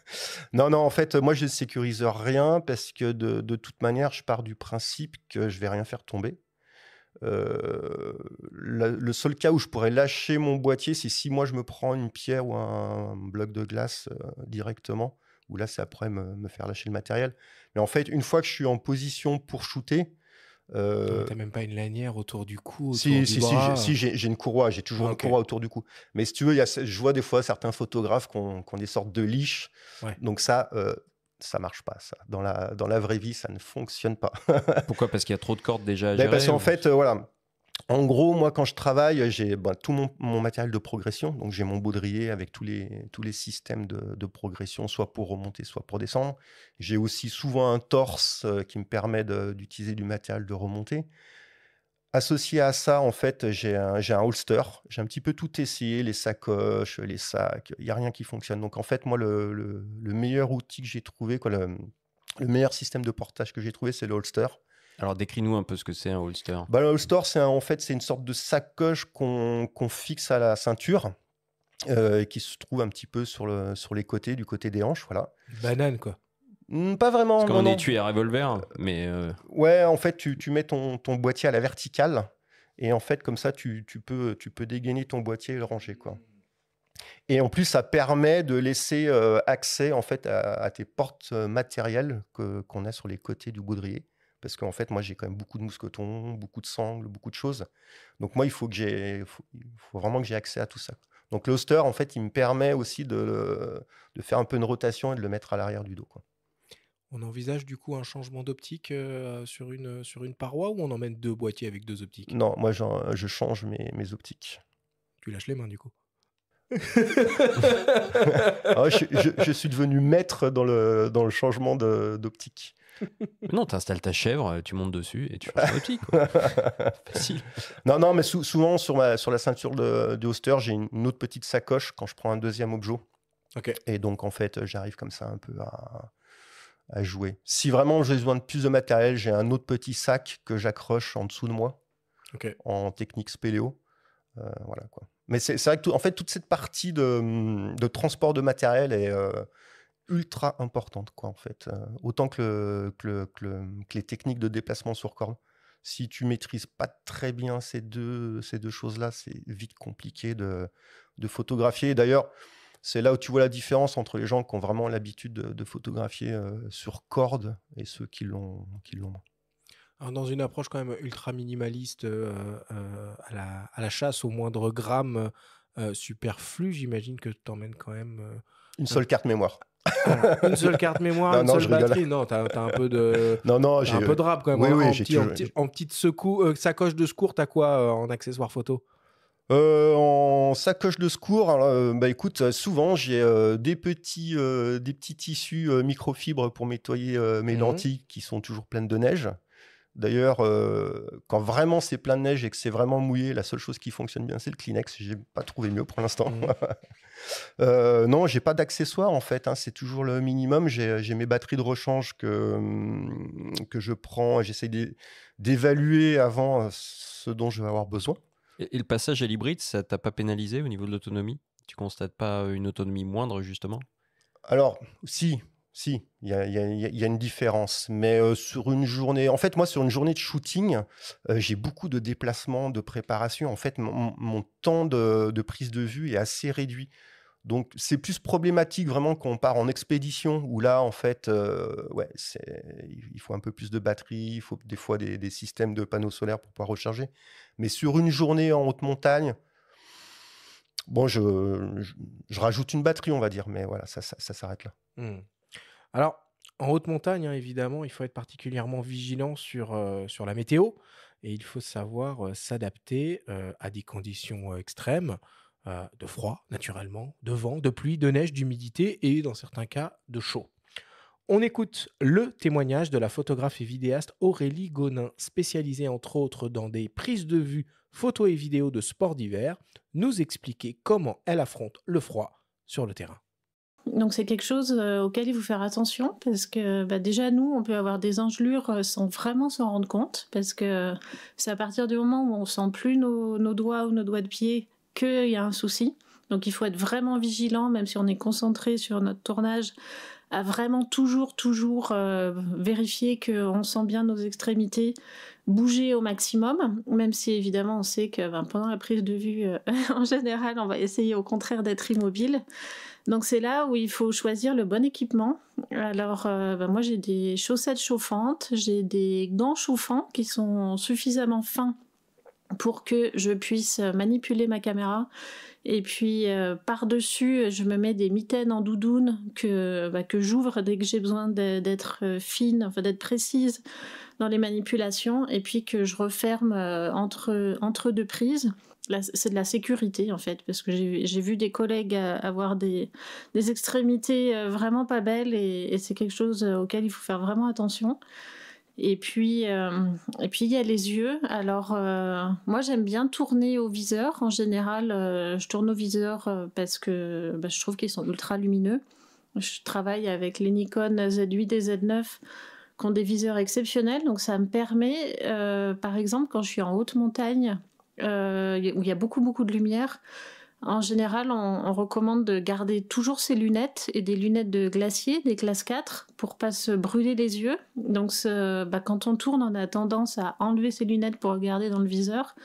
Speaker 1: non, non, en fait, moi, je ne sécurise rien parce que de, de toute manière, je pars du principe que je vais rien faire tomber. Euh, le seul cas où je pourrais lâcher mon boîtier, c'est si moi je me prends une pierre ou un, bloc de glace euh, directement, ou là ça après me, faire lâcher le matériel. Mais en fait, une fois que je suis en position pour shooter, euh, T'as
Speaker 2: même pas une lanière
Speaker 1: autour du cou Si, euh. j'ai une courroie, j'ai toujours ah, une courroie autour du cou. Mais si tu veux, je vois des fois certains photographes qui ont, des sortes de liches. Donc ça, ça marche pas ça. Dans la, dans la vraie vie, ça ne fonctionne pas. Pourquoi Parce qu'il y a trop de cordes déjà à ben, gérer, fait, euh, voilà. En gros, moi, quand je travaille, j'ai ben, tout mon, matériel de progression. Donc, j'ai mon baudrier avec tous les, tous les systèmes de, progression, soit pour remonter, soit pour descendre. J'ai aussi souvent un torse euh, qui me permet d'utiliser du matériel de remontée. Associé à ça, en fait, j'ai un, j'ai un holster. J'ai un petit peu tout essayé, les sacoches, les sacs. Il n'y a rien qui fonctionne. Donc, en fait, moi, le, meilleur outil que j'ai trouvé, quoi, le, meilleur système de portage que j'ai trouvé, c'est le holster. Alors, décris-nous un peu ce que c'est un holster. Bah, le holster, c'est en fait, c'est une sorte de sacoche qu'on, fixe à la ceinture. Euh, et qui se trouve un petit peu sur, sur les côtés, du côté des hanches, voilà. Banane, quoi. Mm, pas vraiment. Parce qu'on est tué à revolver, mais. Euh, ouais, en fait, tu, mets ton, ton, boîtier à la verticale. Et en fait, comme ça, tu, peux, tu peux dégainer ton boîtier et le ranger. Quoi. Et en plus, ça permet de laisser euh, accès en fait, à, tes portes euh, matérielles qu'on a sur les côtés du baudrier. Parce qu'en fait, moi, j'ai quand même beaucoup de mousquetons, beaucoup de sangles, beaucoup de choses. Donc, moi, il faut, que faut vraiment que j'ai accès à tout ça. Donc l'hoster, en fait, il me permet aussi de, de, faire un peu une rotation et de le mettre à l'arrière du dos.
Speaker 2: On envisage du coup un changement d'optique euh, sur, une, euh, sur une paroi ou on emmène deux boîtiers avec deux optiques
Speaker 1: Non, moi euh, je change mes, mes, optiques. Tu lâches les mains du coup ah, je, suis devenu maître dans le, dans le changement d'optique. Non, tu installes ta chèvre, tu montes dessus et tu changes l'optique. Facile. Non, non, mais souvent sur, ma, sur la ceinture de, de j'ai une, autre petite sacoche quand je prends un deuxième objet. Okay. Et donc en fait, j'arrive comme ça un peu à à jouer. Si vraiment j'ai besoin de plus de matériel, j'ai un autre petit sac que j'accroche en dessous de moi en technique spéléo. Euh, voilà quoi. Mais c'est vrai que tout, en fait toute cette partie de, transport de matériel est euh, ultra importante quoi en fait. Euh, autant que, les techniques de déplacement sur corde. Si tu maîtrises pas très bien ces deux, ces deux choses là, c'est vite compliqué de, de photographier. D'ailleurs, c'est là où tu vois la différence entre les gens qui ont vraiment l'habitude de, photographier euh, sur corde et ceux qui l'ont qui
Speaker 2: dans une approche quand même ultra minimaliste euh, euh, à, la, chasse au moindre gramme superflu, j'imagine que tu t'emmènes quand même une seule carte mémoire. une seule carte mémoire, une seule batterie. Non, t'as un peu de. Non, non, j'ai un peu de rap quand même. en, petite sacoche de secours, t'as quoi en accessoire photo
Speaker 1: euh, en sacoche de secours, euh, bah, écoute, souvent j'ai euh, des petits, des petits tissus microfibres pour nettoyer mes mmh. lentilles qui sont toujours pleines de neige. D'ailleurs, quand vraiment c'est plein de neige et que c'est vraiment mouillé, la seule chose qui fonctionne bien, c'est le Kleenex. J'ai pas trouvé mieux pour l'instant. Non, mmh. non, j'ai pas d'accessoires en fait. Hein. c'est toujours le minimum. J'ai mes batteries de rechange que mmh, que je prends. j'essaie d'évaluer avant ce dont je vais avoir besoin.
Speaker 3: Et, le passage à l'hybride, ça t'a pas pénalisé au niveau de l'autonomie Tu constates pas euh, une autonomie moindre,
Speaker 1: justement Alors, si, si, il y, a, une différence. Mais euh, sur une journée, en fait, moi, sur une journée de shooting, euh, j'ai beaucoup de déplacements, de préparation. En fait, mon, temps de, prise de vue est assez réduit. Donc c'est plus problématique vraiment quand on part en expédition où là en fait euh, il faut un peu plus de batterie, il faut des fois des, systèmes de panneaux solaires pour pouvoir recharger. Mais sur une journée en haute montagne, bon je, rajoute une batterie on va dire,
Speaker 2: mais voilà ça, s'arrête là. Hmm. Alors en haute montagne hein, évidemment il faut être particulièrement vigilant sur, euh, la météo et il faut savoir euh, s'adapter à des conditions extrêmes. Euh, de froid, naturellement, de vent, de pluie, de neige, d'humidité et, dans certains cas, de chaud. On écoute le témoignage de la photographe et vidéaste Aurélie Gonin, spécialisée entre autres dans des prises de vue, photos et vidéos de sports d'hiver, nous expliquer comment elle affronte le froid sur le terrain.
Speaker 7: Donc c'est quelque chose euh, auquel il faut faire attention parce que bah, déjà nous on peut avoir des engelures euh, sans vraiment s'en rendre compte parce que c'est à partir du moment où on sent plus nos doigts ou nos doigts de pied qu'il y a un souci. Donc il faut être vraiment vigilant, même si on est concentré sur notre tournage, à vraiment toujours, toujours vérifier euh, vérifier qu'on sent bien nos extrémités, bouger au maximum, même si évidemment on sait que ben, pendant la prise de vue, euh, en général, on va essayer au contraire d'être immobile. Donc c'est là où il faut choisir le bon équipement. Alors euh, ben, moi j'ai des chaussettes chauffantes, j'ai des gants chauffants qui sont suffisamment fins pour que je puisse euh, manipuler ma caméra. Et puis euh, par-dessus, je me mets des mitaines en doudoune que, bah, que j'ouvre dès que j'ai besoin d'être euh, fine, d'être précise dans les manipulations, et puis que je referme entre, deux prises. C'est de la sécurité en fait, parce que j'ai vu des collègues avoir des, extrémités vraiment pas belles, et c'est quelque chose auquel il faut faire vraiment attention. Et puis, euh, et puis il y a les yeux. Alors, euh, moi j'aime bien tourner au viseur. En général, euh, je tourne au viseur parce que bah, je trouve qu'ils sont ultra lumineux. Je travaille avec les Nikon Z8 et Z9 qui ont des viseurs exceptionnels. Donc ça me permet, par exemple, quand je suis en haute montagne où il y a beaucoup beaucoup de lumière, en général, on, recommande de garder toujours ses lunettes et des lunettes de glacier, des classes 4, pour pas se brûler les yeux. Donc, bah, quand on tourne, on a tendance à enlever ses lunettes pour regarder dans le viseur.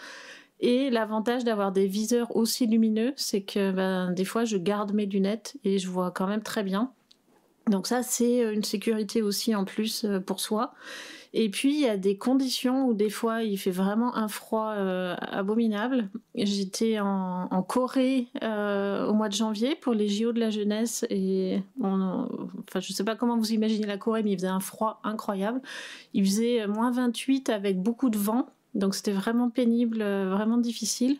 Speaker 7: Et l'avantage d'avoir des viseurs aussi lumineux, c'est que bah, des fois je garde mes lunettes et je vois quand même très bien. Donc ça, c'est une sécurité aussi en plus euh, pour soi. Et puis il y a des conditions où des fois il fait vraiment un froid euh, abominable. J'étais en, Corée euh, au mois de janvier pour les JO de la jeunesse et ne enfin je sais pas comment vous imaginez la Corée, mais il faisait un froid incroyable. Il faisait euh, moins 28 avec beaucoup de vent, donc c'était vraiment pénible, vraiment difficile.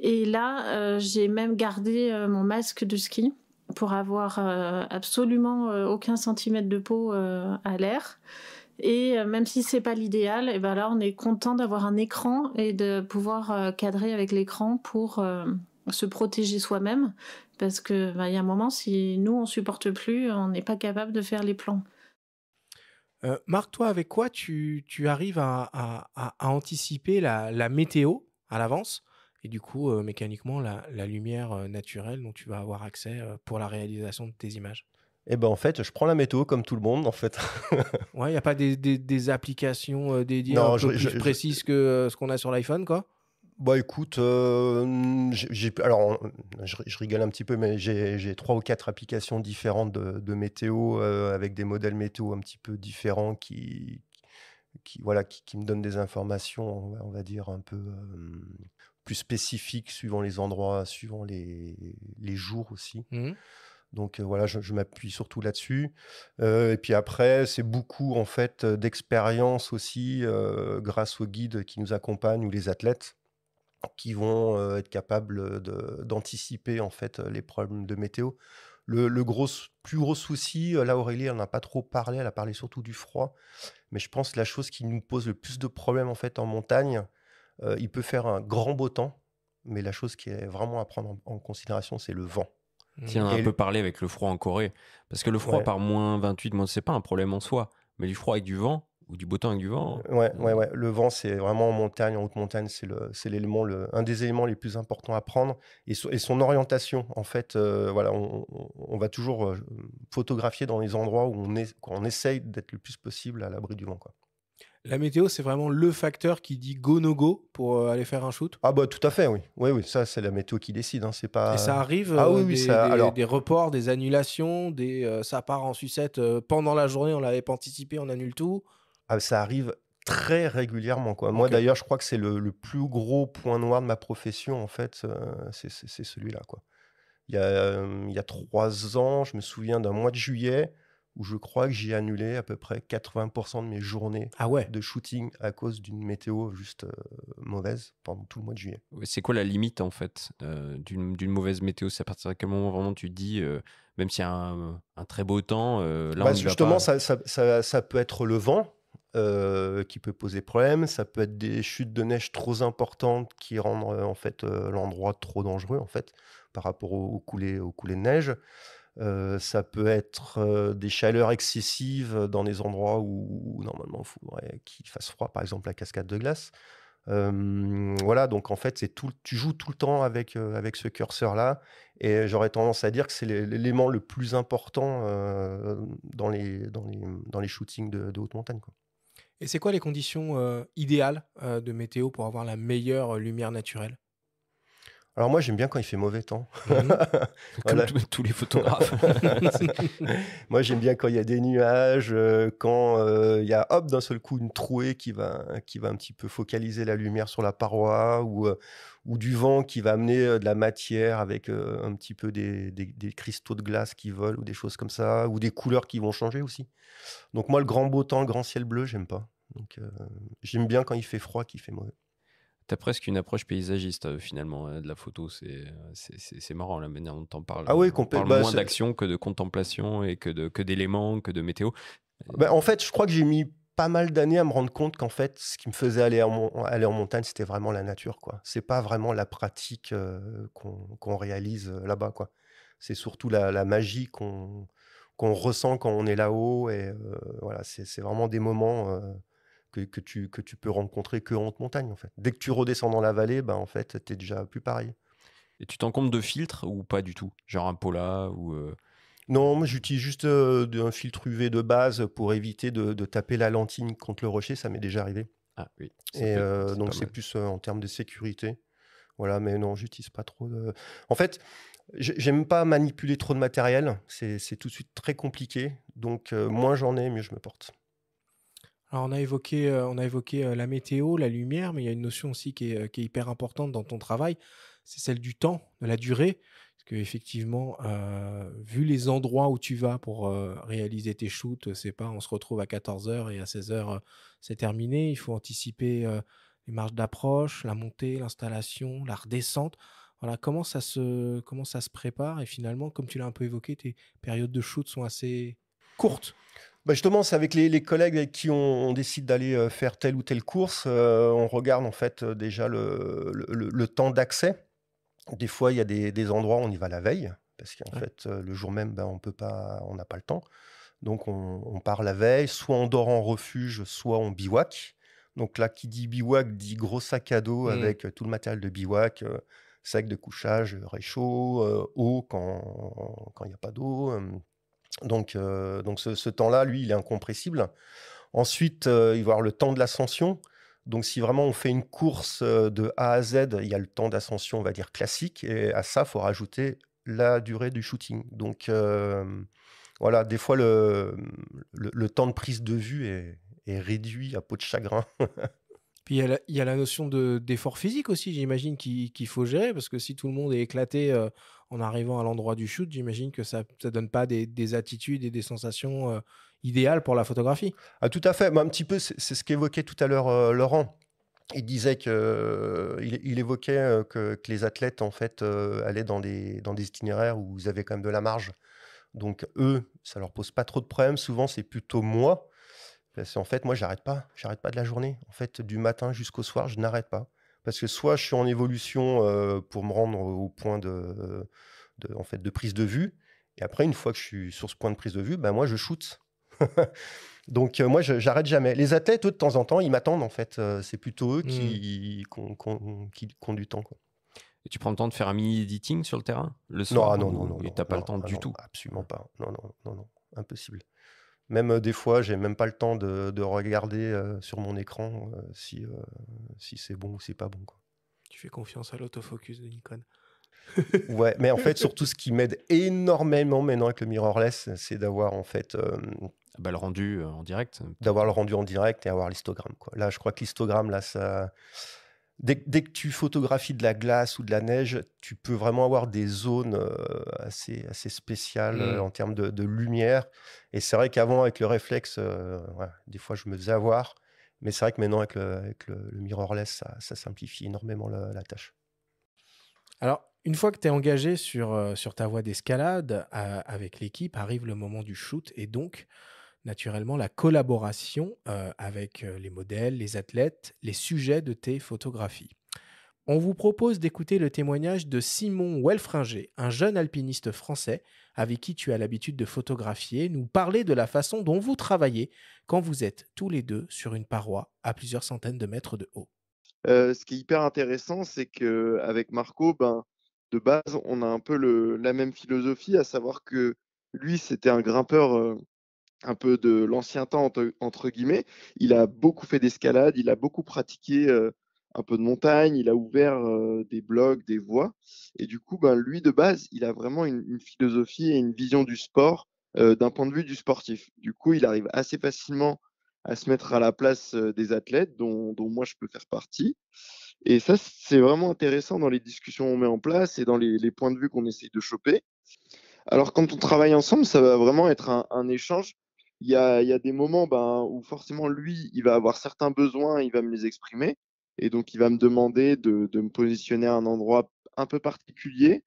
Speaker 7: Et là, j'ai même gardé mon masque de ski pour avoir absolument aucun centimètre de peau à l'air. Et euh, même si c'est pas l'idéal, et eh ben on est content d'avoir un écran et de pouvoir euh, cadrer avec l'écran pour euh, se protéger soi-même, parce que ben, il y a un moment si nous on supporte plus, on n'est pas capable de faire les plans.
Speaker 2: Marc, toi, avec quoi tu, arrives à, anticiper la, météo à l'avance et du coup, mécaniquement, la lumière naturelle dont tu vas avoir accès pour la réalisation de tes images
Speaker 1: eh ben en fait, je prends la météo comme tout le monde en fait.
Speaker 2: ouais, il n'y a pas des, applications euh, dédiées non, un peu je, plus précises que euh, ce qu'on a sur l'iPhone quoi
Speaker 1: bah écoute, euh, alors je, rigole un petit peu, mais j'ai trois ou quatre applications différentes de, météo avec des modèles météo un petit peu différents qui, qui voilà, qui, me donnent des informations, on va, dire un peu plus spécifiques suivant les endroits, suivant les, les jours aussi. Mmh. Donc euh, voilà, je, m'appuie surtout là-dessus. Euh, et puis après, c'est beaucoup en fait euh, d'expérience aussi grâce aux guides qui nous accompagnent ou les athlètes qui vont être capables d'anticiper en fait les problèmes de météo. Le, gros, plus gros souci, là Aurélie, elle n'a pas trop parlé, elle a parlé surtout du froid, mais je pense que la chose qui nous pose le plus de problèmes en fait en montagne, il peut faire un grand beau temps, mais la chose qui est vraiment à prendre en considération, c'est le vent. Mmh. Tiens, un peu
Speaker 3: parler avec le froid en Corée. Parce que le froid par moins 28, moins, c'est pas un problème en soi. Mais du froid avec du vent, ou du beau temps avec du vent. Ouais, ouais,
Speaker 1: Le vent, c'est vraiment en montagne, en haute montagne, c'est le, c'est l'élément, un des éléments les plus importants à prendre et, son orientation. En fait, euh, voilà, on, va toujours euh, photographier dans les endroits où on est, on essaye d'être le plus possible à l'abri du vent, quoi
Speaker 2: la météo, c'est vraiment le facteur qui dit go no go pour euh, aller faire un shoot. Ah bah tout à fait, oui. Oui, oui, ça c'est la météo qui décide, hein, c'est pas. Et ça arrive. Ah, oui, euh, des, des, reports, des annulations, des euh, ça part en sucette pendant la journée, on l'avait pas anticipé, on annule tout. Ah, ça arrive très régulièrement quoi. Moi d'ailleurs, je
Speaker 1: crois que c'est le, plus gros point noir de ma profession en fait, c'est celui-là Il il y a trois ans, je me souviens d'un mois de juillet, où je crois que j'ai annulé à peu près 80% de mes journées ah de shooting à cause d'une météo juste euh, mauvaise pendant tout le mois de juillet.
Speaker 3: C'est quoi la limite en fait euh, d'une mauvaise météo C'est à partir de quel moment vraiment tu dis, euh, même s'il y a un, très beau temps, là bah, on Justement, pas...
Speaker 1: ça, ça, peut être le vent. qui peut poser problème, ça peut être des chutes de neige trop importantes qui rendent en fait l'endroit trop dangereux en fait par rapport aux, coulées, aux coulées de neige. Euh, ça peut être euh, des chaleurs excessives dans des endroits où, normalement il faudrait qu'il fasse froid, par exemple la cascade de glace. voilà, donc en fait, c'est tout, tu joues tout le temps avec, euh, avec ce curseur-là, et j'aurais tendance à dire que c'est l'élément le plus important dans, les, dans, les, shootings de, haute montagne.
Speaker 2: Et c'est quoi les conditions idéales de météo pour avoir la meilleure lumière naturelle
Speaker 1: alors moi j'aime bien quand il fait mauvais temps. Mmh. Comme tous les photographes. moi j'aime bien quand il y a des nuages, euh, quand euh, il y a hop d'un seul coup une trouée qui va qui va un petit peu focaliser la lumière sur la paroi ou euh, ou du vent qui va amener de la matière avec un petit peu des, cristaux de glace qui volent ou des choses comme ça ou des couleurs qui vont changer aussi. Donc moi le grand beau temps, le grand ciel bleu, j'aime pas. Donc j'aime bien quand il fait froid, qu'il fait mauvais.
Speaker 3: T'as presque une approche paysagiste euh, finalement euh, de la photo. Euh, c'est c'est marrant la manière dont t'en parles. Ah oui, on parle bah, moins d'action que de contemplation et que de que d'éléments, que de météo.
Speaker 1: Bah, en fait, je crois que j'ai mis pas mal d'années à me rendre compte qu'en fait, ce qui me faisait aller en, aller en montagne, c'était vraiment la nature. quoi. C'est pas vraiment la pratique qu'on réalise là-bas. quoi. C'est surtout la, la magie qu'on ressent quand on est là-haut. Et voilà, c'est vraiment des moments que, tu, que tu peux rencontrer que en haute montagne. En fait. Dès que tu redescends dans la vallée, ben, en fait, tu es déjà plus pareil. Et tu comptes de filtres ou pas du tout Genre un Pola ou. Euh? Non, j'utilise juste euh, un filtre UV de base pour éviter de, taper la lentille contre le rocher, ça m'est déjà arrivé. Ah Et euh, donc c'est plus en termes de sécurité. Voilà, mais non, j'utilise pas trop de. En fait, J'aime pas manipuler trop de matériel, c'est tout de suite très compliqué. Donc moins j'en ai, mieux je me porte.
Speaker 2: Alors on a évoqué, euh, euh, la météo, la lumière, mais il y a une notion aussi euh, qui est, hyper importante dans ton travail, c'est celle du temps, de la durée. Parce que effectivement, vu les endroits où tu vas pour réaliser tes shoots, c'est pas on se retrouve à 14h et à 16h, c'est terminé. Il faut anticiper les marges d'approche, la montée, l'installation, la redescente. Voilà, comment ça se, comment ça se prépare et finalement, comme tu l'as un peu évoqué, tes périodes de shoot sont assez
Speaker 1: courtes. Bah, justement, c'est avec les, collègues avec qui on, décide d'aller euh, faire telle ou telle course. Euh, on regarde en fait euh, déjà le, temps d'accès. Des fois, il y a des, endroits où on y va la veille, parce qu'en fait, le jour même, ben, on peut pas, on n'a pas le temps. Donc, on, part la veille, soit on dort en refuge, soit on bivouac. Donc là, qui dit bivouac dit gros sac à dos mmh. avec tout le matériel de bivouac, sac de couchage, réchaud, eau quand il n'y a pas d'eau, donc, euh, donc ce, temps-là, lui, il est incompressible. Ensuite, euh, il va y avoir le temps de l'ascension. Donc, si vraiment on fait une course euh, de A à Z, il y a le temps d'ascension, on va dire classique, et à ça, il faut rajouter la durée du shooting. Donc, voilà, des fois, le, temps de prise de vue est réduit à peau de chagrin.
Speaker 2: Puis il y, a la, notion d'effort physique aussi, j'imagine, qu'il faut gérer, parce que si tout le monde est éclaté euh, en arrivant à l'endroit du shoot, j'imagine que ça ne donne pas des, des, attitudes et des sensations euh, idéales pour la photographie. Ah, tout à fait, mais un petit peu,
Speaker 1: c'est ce qu'évoquait tout à l'heure euh, Laurent. Il disait que, il, il, évoquait que, que, les athlètes, en fait, allaient dans des, dans des itinéraires où ils avaient quand même de la marge. Donc eux, ça leur pose pas trop de problèmes. Souvent, c'est plutôt moi en fait, moi, j'arrête pas. J'arrête pas de la journée. En fait, du matin jusqu'au soir, je n'arrête pas. Parce que soit je suis en évolution euh, pour me rendre au point de, en fait, de prise de vue. Et après, une fois que je suis sur ce point de prise de vue, ben moi, je shoote. Donc, euh, moi, moi, j'arrête jamais. Les athlètes, de temps en temps, ils m'attendent, en fait. Euh, c'est plutôt eux qui, conduisent hmm. du temps.
Speaker 3: Et tu prends le temps de faire un mini-editing sur le terrain le soir, Non, non, non. non, pas le temps ah du tout. Absolument
Speaker 1: pas. Non, non, non, non. Impossible. Même euh, des fois, j'ai même pas le temps de, regarder euh, sur mon écran euh, si, si c'est bon ou c'est pas bon.
Speaker 2: Tu fais confiance à l'autofocus de Nikon. ouais, mais en fait, surtout
Speaker 1: ce qui m'aide énormément maintenant avec le mirrorless, c'est d'avoir en fait bah, le rendu en direct. D'avoir le rendu en direct et avoir l'histogramme. Là, je crois que l'histogramme, là, ça, Dès, que tu photographies de la glace ou de la neige, tu peux vraiment avoir des zones euh, assez, spéciales mmh. euh, en termes de, lumière. Et c'est vrai qu'avant, avec le réflexe, euh, des fois, je me faisais avoir. Mais c'est vrai que maintenant, avec le, avec le, mirrorless, ça, simplifie énormément la, tâche.
Speaker 2: Alors, une fois que tu es engagé sur, ta voie d'escalade, avec l'équipe, arrive le moment du shoot. Et donc, naturellement la collaboration euh, avec euh, les modèles, les athlètes, les sujets de tes photographies. On vous propose d'écouter le témoignage de Simon Welfringer, un jeune alpiniste français avec qui tu as l'habitude de photographier, nous parler de la façon dont vous travaillez quand vous êtes tous les deux sur une paroi à plusieurs centaines de mètres de haut.
Speaker 4: Euh, ce qui est hyper intéressant, c'est que avec Marco, ben, de base, on a un peu la même philosophie, à savoir que lui, c'était un grimpeur un peu de l'ancien temps, entre, guillemets. Il a beaucoup fait d'escalade, il a beaucoup pratiqué euh, un peu de montagne, il a ouvert euh, des blogs, des voies. Et du coup, ben, lui, de base, il a vraiment une, philosophie et une vision du sport euh, d'un point de vue du sportif. Du coup, il arrive assez facilement à se mettre à la place des athlètes dont, moi je peux faire partie. Et ça, c'est vraiment intéressant dans les discussions qu'on met en place et dans les, points de vue qu'on essaye de choper. Alors quand on travaille ensemble, ça va vraiment être un échange il y a, des moments ben, où forcément lui, il va avoir certains besoins, il va me les exprimer. Et donc, il va me demander de, me positionner à un endroit un peu particulier.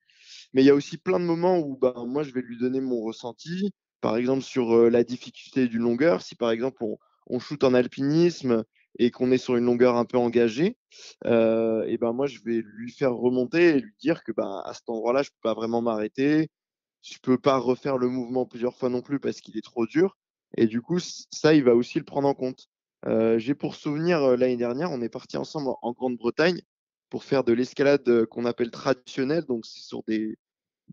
Speaker 4: Mais il y a aussi plein de moments où ben, moi, je vais lui donner mon ressenti. Par exemple, sur euh, la difficulté d'une longueur, si par exemple on, on shoot en alpinisme et qu'on est sur une longueur un peu engagée, euh, et ben moi, je vais lui faire remonter et lui dire que ben, à cet endroit-là, je ne peux pas vraiment m'arrêter. Je ne peux pas refaire le mouvement plusieurs fois non plus parce qu'il est trop dur. Et du coup, ça, il va aussi le prendre en compte. Euh, j'ai pour souvenir, euh, l'année dernière, on est parti ensemble en Grande-Bretagne pour faire de l'escalade euh, qu'on appelle traditionnelle. Donc, c'est sur des,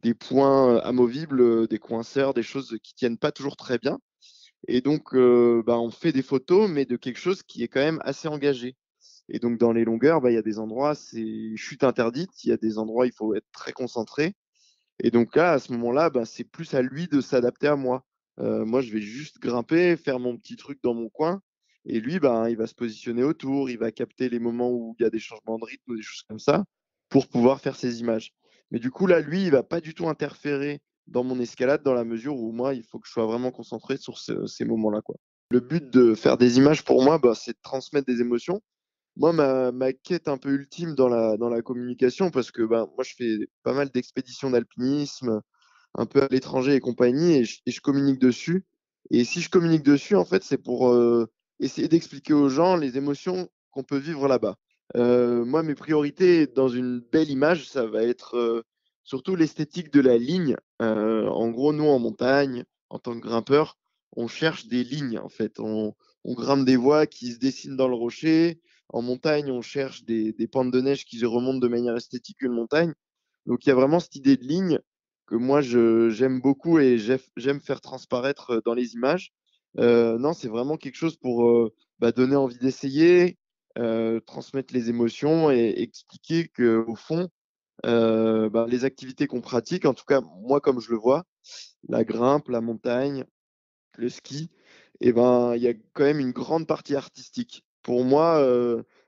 Speaker 4: des points amovibles, des coinceurs, des choses qui tiennent pas toujours très bien. Et donc, bah, on fait des photos, mais de quelque chose qui est quand même assez engagé. Et donc, dans les longueurs, bah, il y a des endroits, c'est chute interdite, il y a des endroits, il faut être très concentré. Et donc là, à ce moment-là, bah, c'est plus à lui de s'adapter à moi moi, je vais juste grimper, faire mon petit truc dans mon coin. Et lui, ben, il va se positionner autour, il va capter les moments où il y a des changements de rythme des choses comme ça pour pouvoir faire ses images. Mais du coup, là, lui, il va pas du tout interférer dans mon escalade dans la mesure où moi, il faut que je sois vraiment concentré sur ces moments-là. Le but de faire des images pour moi, bah, c'est de transmettre des émotions. Moi, ma, quête un peu ultime dans la, communication, parce que ben, moi, je fais pas mal d'expéditions d'alpinisme, un peu à l'étranger et compagnie, et je, communique dessus. Et si je communique dessus, en fait, c'est pour euh, essayer d'expliquer aux gens les émotions qu'on peut vivre là-bas. Euh, moi, mes priorités dans une belle image, ça va être euh, surtout l'esthétique de la ligne. Euh, en gros, nous, en montagne, en tant que grimpeur, on cherche des lignes, en fait. On, on grimpe des voies qui se dessinent dans le rocher. En montagne, on cherche des, des pentes de neige qui se remontent de manière esthétique une montagne. Donc il y a vraiment cette idée de ligne que moi j'aime beaucoup et j'aime faire transparaître euh, dans les images. Euh, non, c'est vraiment quelque chose pour euh, bah, donner envie d'essayer, euh, transmettre les émotions et expliquer que au fond, euh, bah, les activités qu'on pratique, en tout cas moi comme je le vois, la grimpe, la montagne, le ski, et eh ben il y a quand même une grande partie artistique. Pour moi,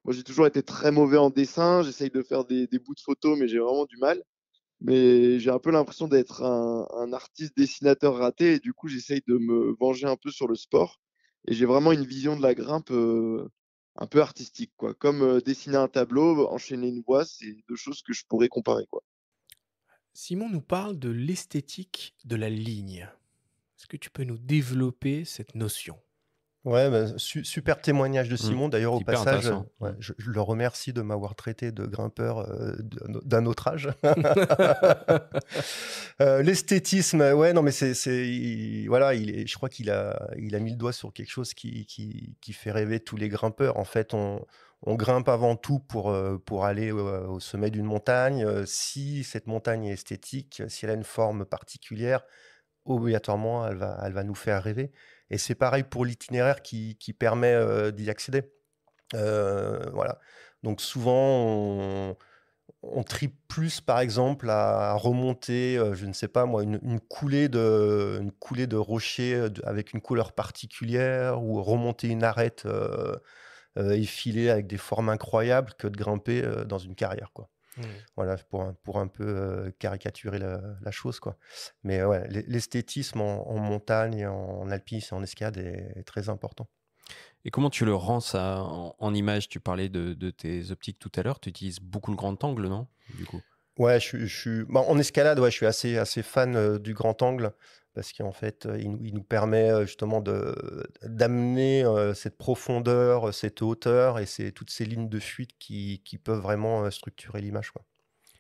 Speaker 4: moi j'ai toujours été très mauvais en dessin, j'essaye de faire des, des, bouts de photos, mais j'ai vraiment du mal mais j'ai un peu l'impression d'être un, artiste dessinateur raté et du coup j'essaye de me venger un peu sur le sport et j'ai vraiment une vision de la grimpe euh, un peu artistique comme euh, dessiner un tableau enchaîner une voie c'est deux choses que
Speaker 1: je pourrais comparer quoi
Speaker 2: Simon nous parle de l'esthétique de la ligne est-ce que tu peux nous développer cette notion Ouais, bah, super témoignage
Speaker 1: de mmh. Simon. D'ailleurs, au passage, je, le remercie de m'avoir traité de grimpeur euh, d'un autre âge. Euh, l'esthétisme, ouais, non, mais c'est, voilà, je crois qu'il a, il a mis le doigt sur quelque chose qui, fait rêver tous les grimpeurs. En fait, on, grimpe avant tout pour, euh, pour aller au, sommet d'une montagne. Si cette montagne est esthétique, si elle a une forme particulière, obligatoirement, elle va, elle va nous faire rêver. Et c'est pareil pour l'itinéraire qui, permet euh, d'y accéder. Euh, voilà. Donc souvent, on, on tripe plus, par exemple, à remonter, euh, je ne sais pas moi, une, coulée, de, rochers avec une couleur particulière ou remonter une arête effilée avec des formes incroyables que de grimper dans une carrière. Quoi. Voilà, pour un, peu euh, caricaturer la, chose, quoi. Mais l'esthétisme en, montagne, en alpinisme, en escalade est, très important. Et comment tu le rends
Speaker 3: ça en, image Tu parlais de, tes optiques tout à l'heure. Tu utilises beaucoup le grand angle, non
Speaker 1: Du coup. Ouais, je, bah, en escalade. Ouais, je suis assez assez fan euh, du grand angle parce qu'en fait, euh, il nous, permet euh, justement d'amener euh, cette profondeur, cette hauteur et toutes ces lignes de fuite qui, peuvent vraiment structurer l'image.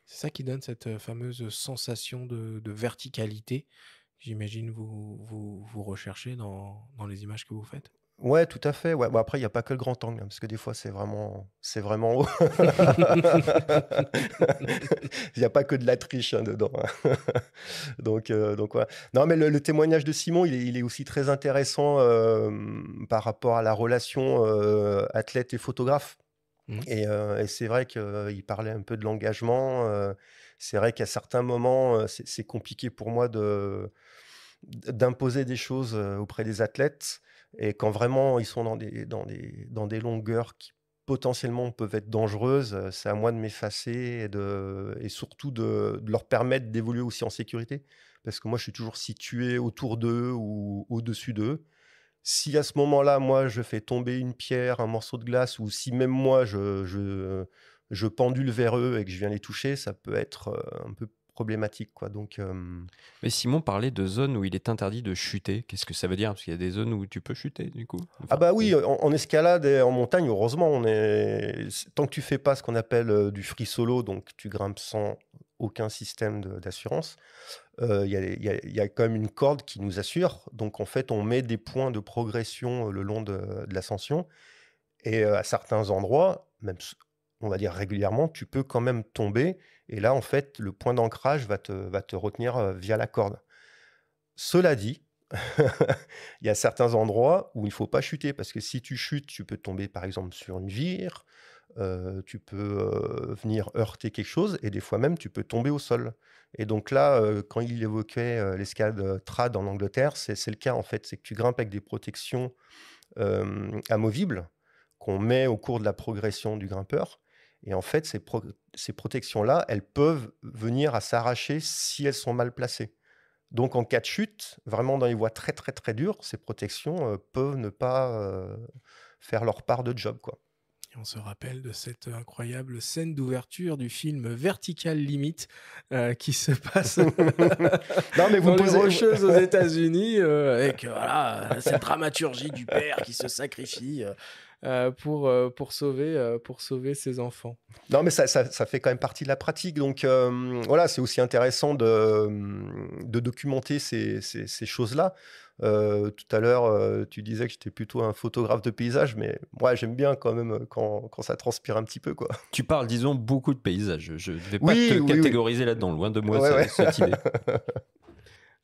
Speaker 2: C'est ça qui donne cette fameuse sensation de, verticalité j'imagine vous, vous, recherchez dans, les images que vous faites
Speaker 1: Ouais, tout à fait. Ouais. après, il n'y a pas que le grand angle, hein, parce que des fois, c'est vraiment, c'est vraiment haut. Il n'y a pas que de la triche hein, dedans. Hein. donc, euh, donc Non, mais le, témoignage de Simon, il est, aussi très intéressant euh, par rapport à la relation euh, athlète et photographe. Mmh. Et, et c'est vrai qu'il parlait un peu de l'engagement. c'est vrai qu'à certains moments, c'est compliqué pour moi de d'imposer des choses auprès des athlètes. Et quand vraiment ils sont dans des, dans dans des longueurs qui potentiellement peuvent être dangereuses, euh, c'est à moi de m'effacer et, de, et surtout de, leur permettre d'évoluer aussi en sécurité. Parce que moi, je suis toujours situé autour d'eux ou au-dessus d'eux. Si à ce moment-là, moi, je fais tomber une pierre, un morceau de glace, ou si même moi, je, je, je pendule vers eux et que je viens les toucher, ça peut être euh, un peu problématique. Quoi. Donc, euh,
Speaker 3: Mais Simon parlait de zones où il est interdit de chuter. Qu'est-ce que ça veut dire Parce qu'il y a des zones où tu peux chuter, du coup.
Speaker 1: ah bah oui, en, escalade et en montagne, heureusement, on est... tant que tu fais pas ce qu'on appelle euh, du free solo, donc tu grimpes sans aucun système d'assurance, euh, il y, a quand même une corde qui nous assure. Donc en fait, on met des points de progression le long de, de l'ascension. Et à certains endroits, même on va dire régulièrement, tu peux quand même tomber et là, en fait, le point d'ancrage va te, va te retenir via la corde. Cela dit, il y a certains endroits où il ne faut pas chuter, parce que si tu chutes, tu peux tomber par exemple sur une vire, tu peux venir heurter quelque chose, et des fois même, tu peux tomber au sol. Et donc là, quand il évoquait l'escalade trad en Angleterre, c'est le cas en fait, c'est que tu grimpes avec des protections amovibles qu'on met au cours de la progression du grimpeur. Et en fait, ces, ces protections-là, elles peuvent venir à s'arracher si elles sont mal placées. Donc en cas de chute, vraiment dans les voies très très très dures, ces protections euh, peuvent ne pas euh, faire leur part de job. Quoi.
Speaker 2: Et on se rappelle de cette incroyable scène d'ouverture du film Vertical Limit euh, qui se passe non, mais vous dans rocheuses aux États-Unis avec voilà, cette dramaturgie du père qui se sacrifie euh, pour, euh, pour, sauver, euh, pour sauver ses enfants. Non, mais ça, ça, fait quand même partie de la pratique.
Speaker 1: Donc voilà, c'est aussi intéressant de, de documenter ces, ces, choses-là. tout à l'heure, tu disais que j'étais plutôt un photographe de paysage, mais moi, j'aime bien quand même quand, quand, ça transpire un petit peu. Quoi.
Speaker 3: Tu parles, disons, beaucoup de paysages. Je ne vais pas te catégoriser là-dedans, loin de moi ça, cette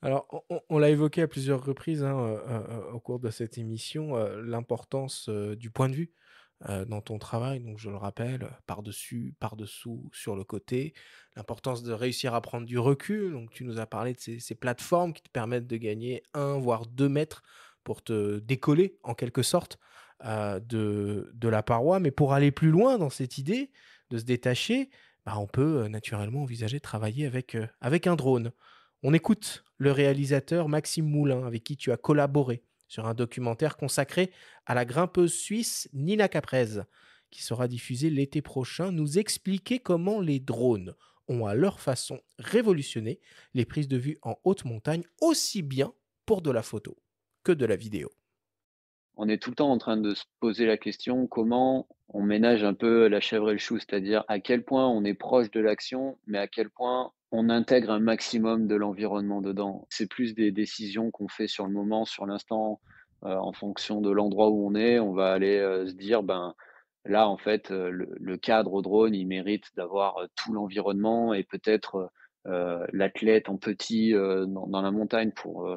Speaker 2: Alors, on, l'a évoqué à plusieurs reprises hein, euh, euh, euh, au cours de cette émission, l'importance du point de vue dans ton travail. Donc, je le rappelle, par-dessus, par-dessous, sur le côté. L'importance de réussir à prendre du recul. Donc, tu nous as parlé de ces, plateformes qui te permettent de gagner un, voire deux mètres pour te décoller, en quelque sorte, de, la paroi. Mais pour aller plus loin dans cette idée de se détacher, bah, on peut naturellement envisager de travailler avec un drone. On écoute le réalisateur Maxime Moulin, avec qui tu as collaboré sur un documentaire consacré à la grimpeuse suisse Nina Caprez, qui sera diffusé l'été prochain, nous expliquer comment les drones ont à leur façon révolutionné les prises de vue en haute montagne, aussi bien pour de la photo que de la vidéo.
Speaker 8: On est tout le temps en train de se poser la question comment on ménage un peu la chèvre et le chou, c'est-à-dire à quel point on est proche de l'action, mais à quel point on intègre un maximum de l'environnement dedans. C'est plus des décisions qu'on fait sur le moment, sur l'instant, euh, en fonction de l'endroit où on est. On va aller euh, se dire, ben là, en fait, euh, le, cadre au drone, il mérite d'avoir tout l'environnement et peut-être l'athlète en petit dans, la montagne pour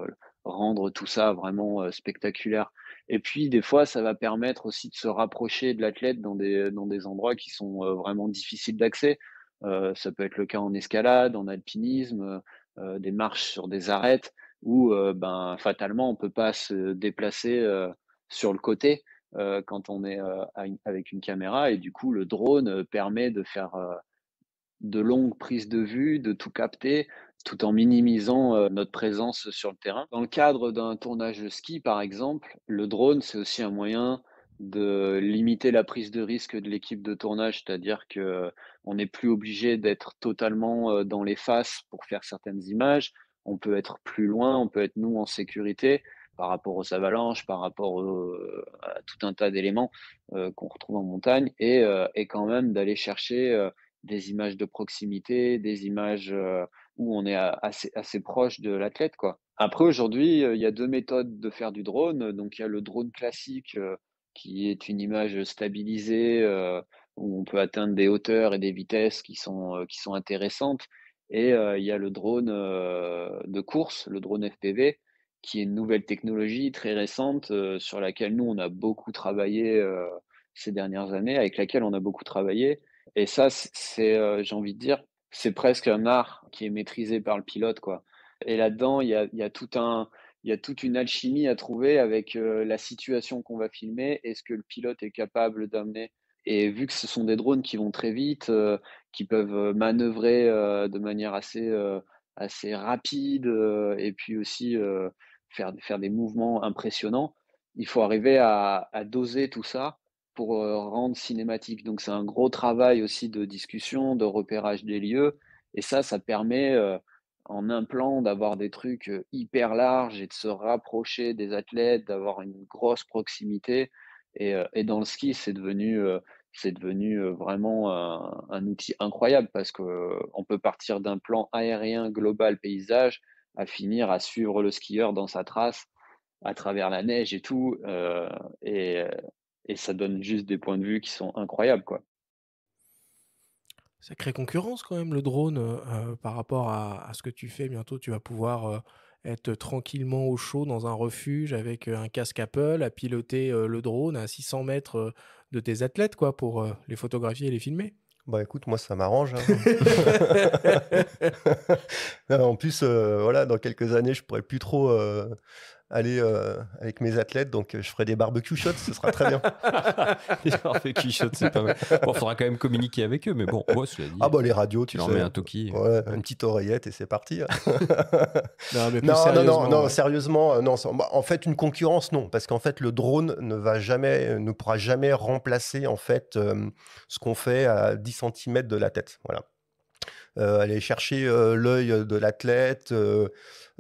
Speaker 8: rendre tout ça vraiment spectaculaire. Et puis, des fois, ça va permettre aussi de se rapprocher de l'athlète dans dans des endroits qui sont vraiment difficiles d'accès. Euh, ça peut être le cas en escalade, en alpinisme, euh, des marches sur des arêtes où euh, ben, fatalement on ne peut pas se déplacer sur le côté quand on est avec une caméra. Et du coup, le drone permet de faire de longues prises de vue, de tout capter, tout en minimisant notre présence sur le terrain. Dans le cadre d'un tournage de ski, par exemple, le drone, c'est aussi un moyen de limiter la prise de risque de l'équipe de tournage, c'est-à-dire que euh, on n'est plus obligé d'être totalement euh, dans les faces pour faire certaines images. On peut être plus loin, on peut être nous en sécurité par rapport aux avalanches, par rapport euh, à tout un tas d'éléments qu'on retrouve en montagne, et, quand même d'aller chercher des images de proximité, des images où on est assez, assez proche de l'athlète. quoi. Après, aujourd'hui, il y a deux méthodes de faire du drone. Donc, il y a le drone classique qui est une image stabilisée euh, où on peut atteindre des hauteurs et des vitesses qui sont, euh, qui sont intéressantes. Et euh, il y a le drone de course, le drone FPV, qui est une nouvelle technologie très récente sur laquelle nous, on a beaucoup travaillé ces dernières années, avec laquelle on a beaucoup travaillé. Et ça, c'est, j'ai envie de dire, c'est presque un art qui est maîtrisé par le pilote. quoi. Et là-dedans, il y a, y a, tout un, il y a toute une alchimie à trouver avec euh, la situation qu'on va filmer, est-ce que le pilote est capable d'amener et vu que ce sont des drones qui vont très vite, euh, qui peuvent euh, manœuvrer de manière assez, assez rapide et puis aussi faire, faire des mouvements impressionnants, il faut arriver à doser tout ça pour rendre cinématique. Donc c'est un gros travail aussi de discussion, de repérage des lieux. Et ça, ça permet en un plan d'avoir des trucs hyper larges et de se rapprocher des athlètes, d'avoir une grosse proximité. Et, dans le ski, c'est devenu, c'est devenu vraiment un, outil incroyable parce qu'on peut partir d'un plan aérien global paysage à finir à suivre le skieur dans sa trace à travers la neige et tout. et, et ça donne juste des points de vue qui sont incroyables. quoi.
Speaker 2: Ça crée concurrence quand même le drone euh, euh, par rapport à, ce que tu fais. Bientôt, tu vas pouvoir euh, être tranquillement au chaud dans un refuge avec un casque Apple, à piloter le drone à 600 mètres de tes athlètes quoi, pour les photographier et les filmer.
Speaker 1: Bah écoute, moi ça m'arrange. Hein. en plus, voilà, dans quelques années, je pourrais plus trop Allez, euh, avec mes athlètes. Donc, euh, je ferai des barbecue shots, ce sera très bien. des barbecue shots, c'est pas mal. Bon, faudra quand même communiquer avec eux, mais bon, moi, cela dit. Ah, bah, les radios, tu leur mets un toki. Ouais, une petite oreillette et c'est parti. non, mais non, non, non, sérieusement, non. Euh, bah, en fait, une concurrence, non. Parce qu'en fait, le drone ne va jamais, ne pourra jamais remplacer, en fait, ce qu'on fait à 10 cm de la tête. Voilà. Euh, aller chercher euh, l'œil euh, de l'athlète,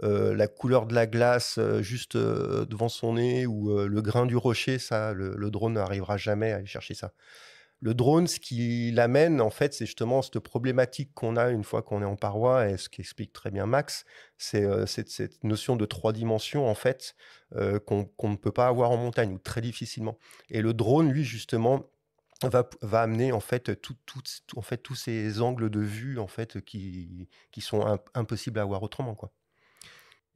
Speaker 1: la couleur de la glace juste devant son nez ou le grain du rocher, ça, le, drone n'arrivera jamais à aller chercher ça. Le drone, ce qui l'amène, en fait, c'est justement cette problématique qu'on a une fois qu'on est en paroi, et ce qui explique très bien Max, c'est cette, notion de trois dimensions, en fait, qu'on ne peut pas avoir en montagne, ou très difficilement. Et le drone, lui, justement, va, amener en fait, tout, en fait tous ces angles de vue en fait qui, sont impossibles à avoir autrement quoi.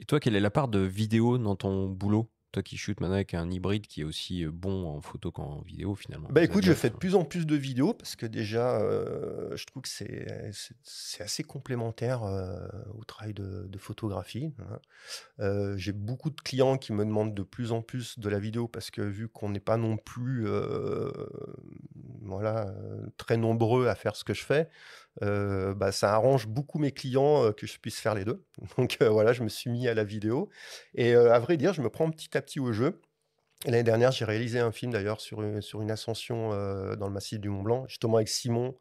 Speaker 3: Et toi, quelle est la part de vidéo dans ton boulot toi qui shoot maintenant avec un hybride qui est aussi euh, bon en photo qu'en vidéo finalement
Speaker 1: Bah écoute, je fais de plus en plus de vidéos parce que déjà, euh, je trouve que c'est, assez complémentaire euh, au travail de, photographie. Hein. j'ai beaucoup de clients qui me demandent de plus en plus de la vidéo parce que vu qu'on n'est pas non plus voilà, très nombreux à faire ce que je fais, bah, ça arrange beaucoup mes clients que je puisse faire les deux. Donc voilà, je me suis mis à la vidéo. Et à vrai dire, je me prends petit à petit au jeu. L'année dernière, j'ai réalisé un film d'ailleurs sur, une, sur une ascension dans le massif du Mont Blanc, justement avec Simon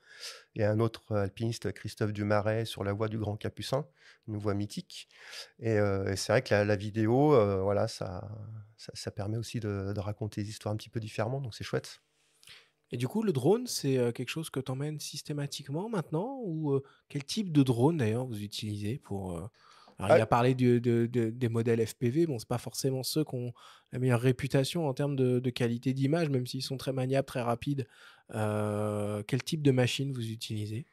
Speaker 1: et un autre alpiniste, Christophe Dumaret, sur la voie du Grand Capucin, une voie mythique. Et, c'est vrai que la, vidéo, voilà, ça, ça, permet aussi de, de raconter des histoires un petit peu différemment, donc c'est chouette.
Speaker 2: Et du coup, le drone, c'est quelque chose que tu emmènes systématiquement maintenant Ou quel type de drone d'ailleurs vous utilisez pour. Alors, il ah a parlé de, des modèles FPV. Bon, c'est pas forcément ceux qui ont la meilleure réputation en termes de, qualité d'image, même s'ils sont très maniables, très rapides. quel type de machine vous utilisez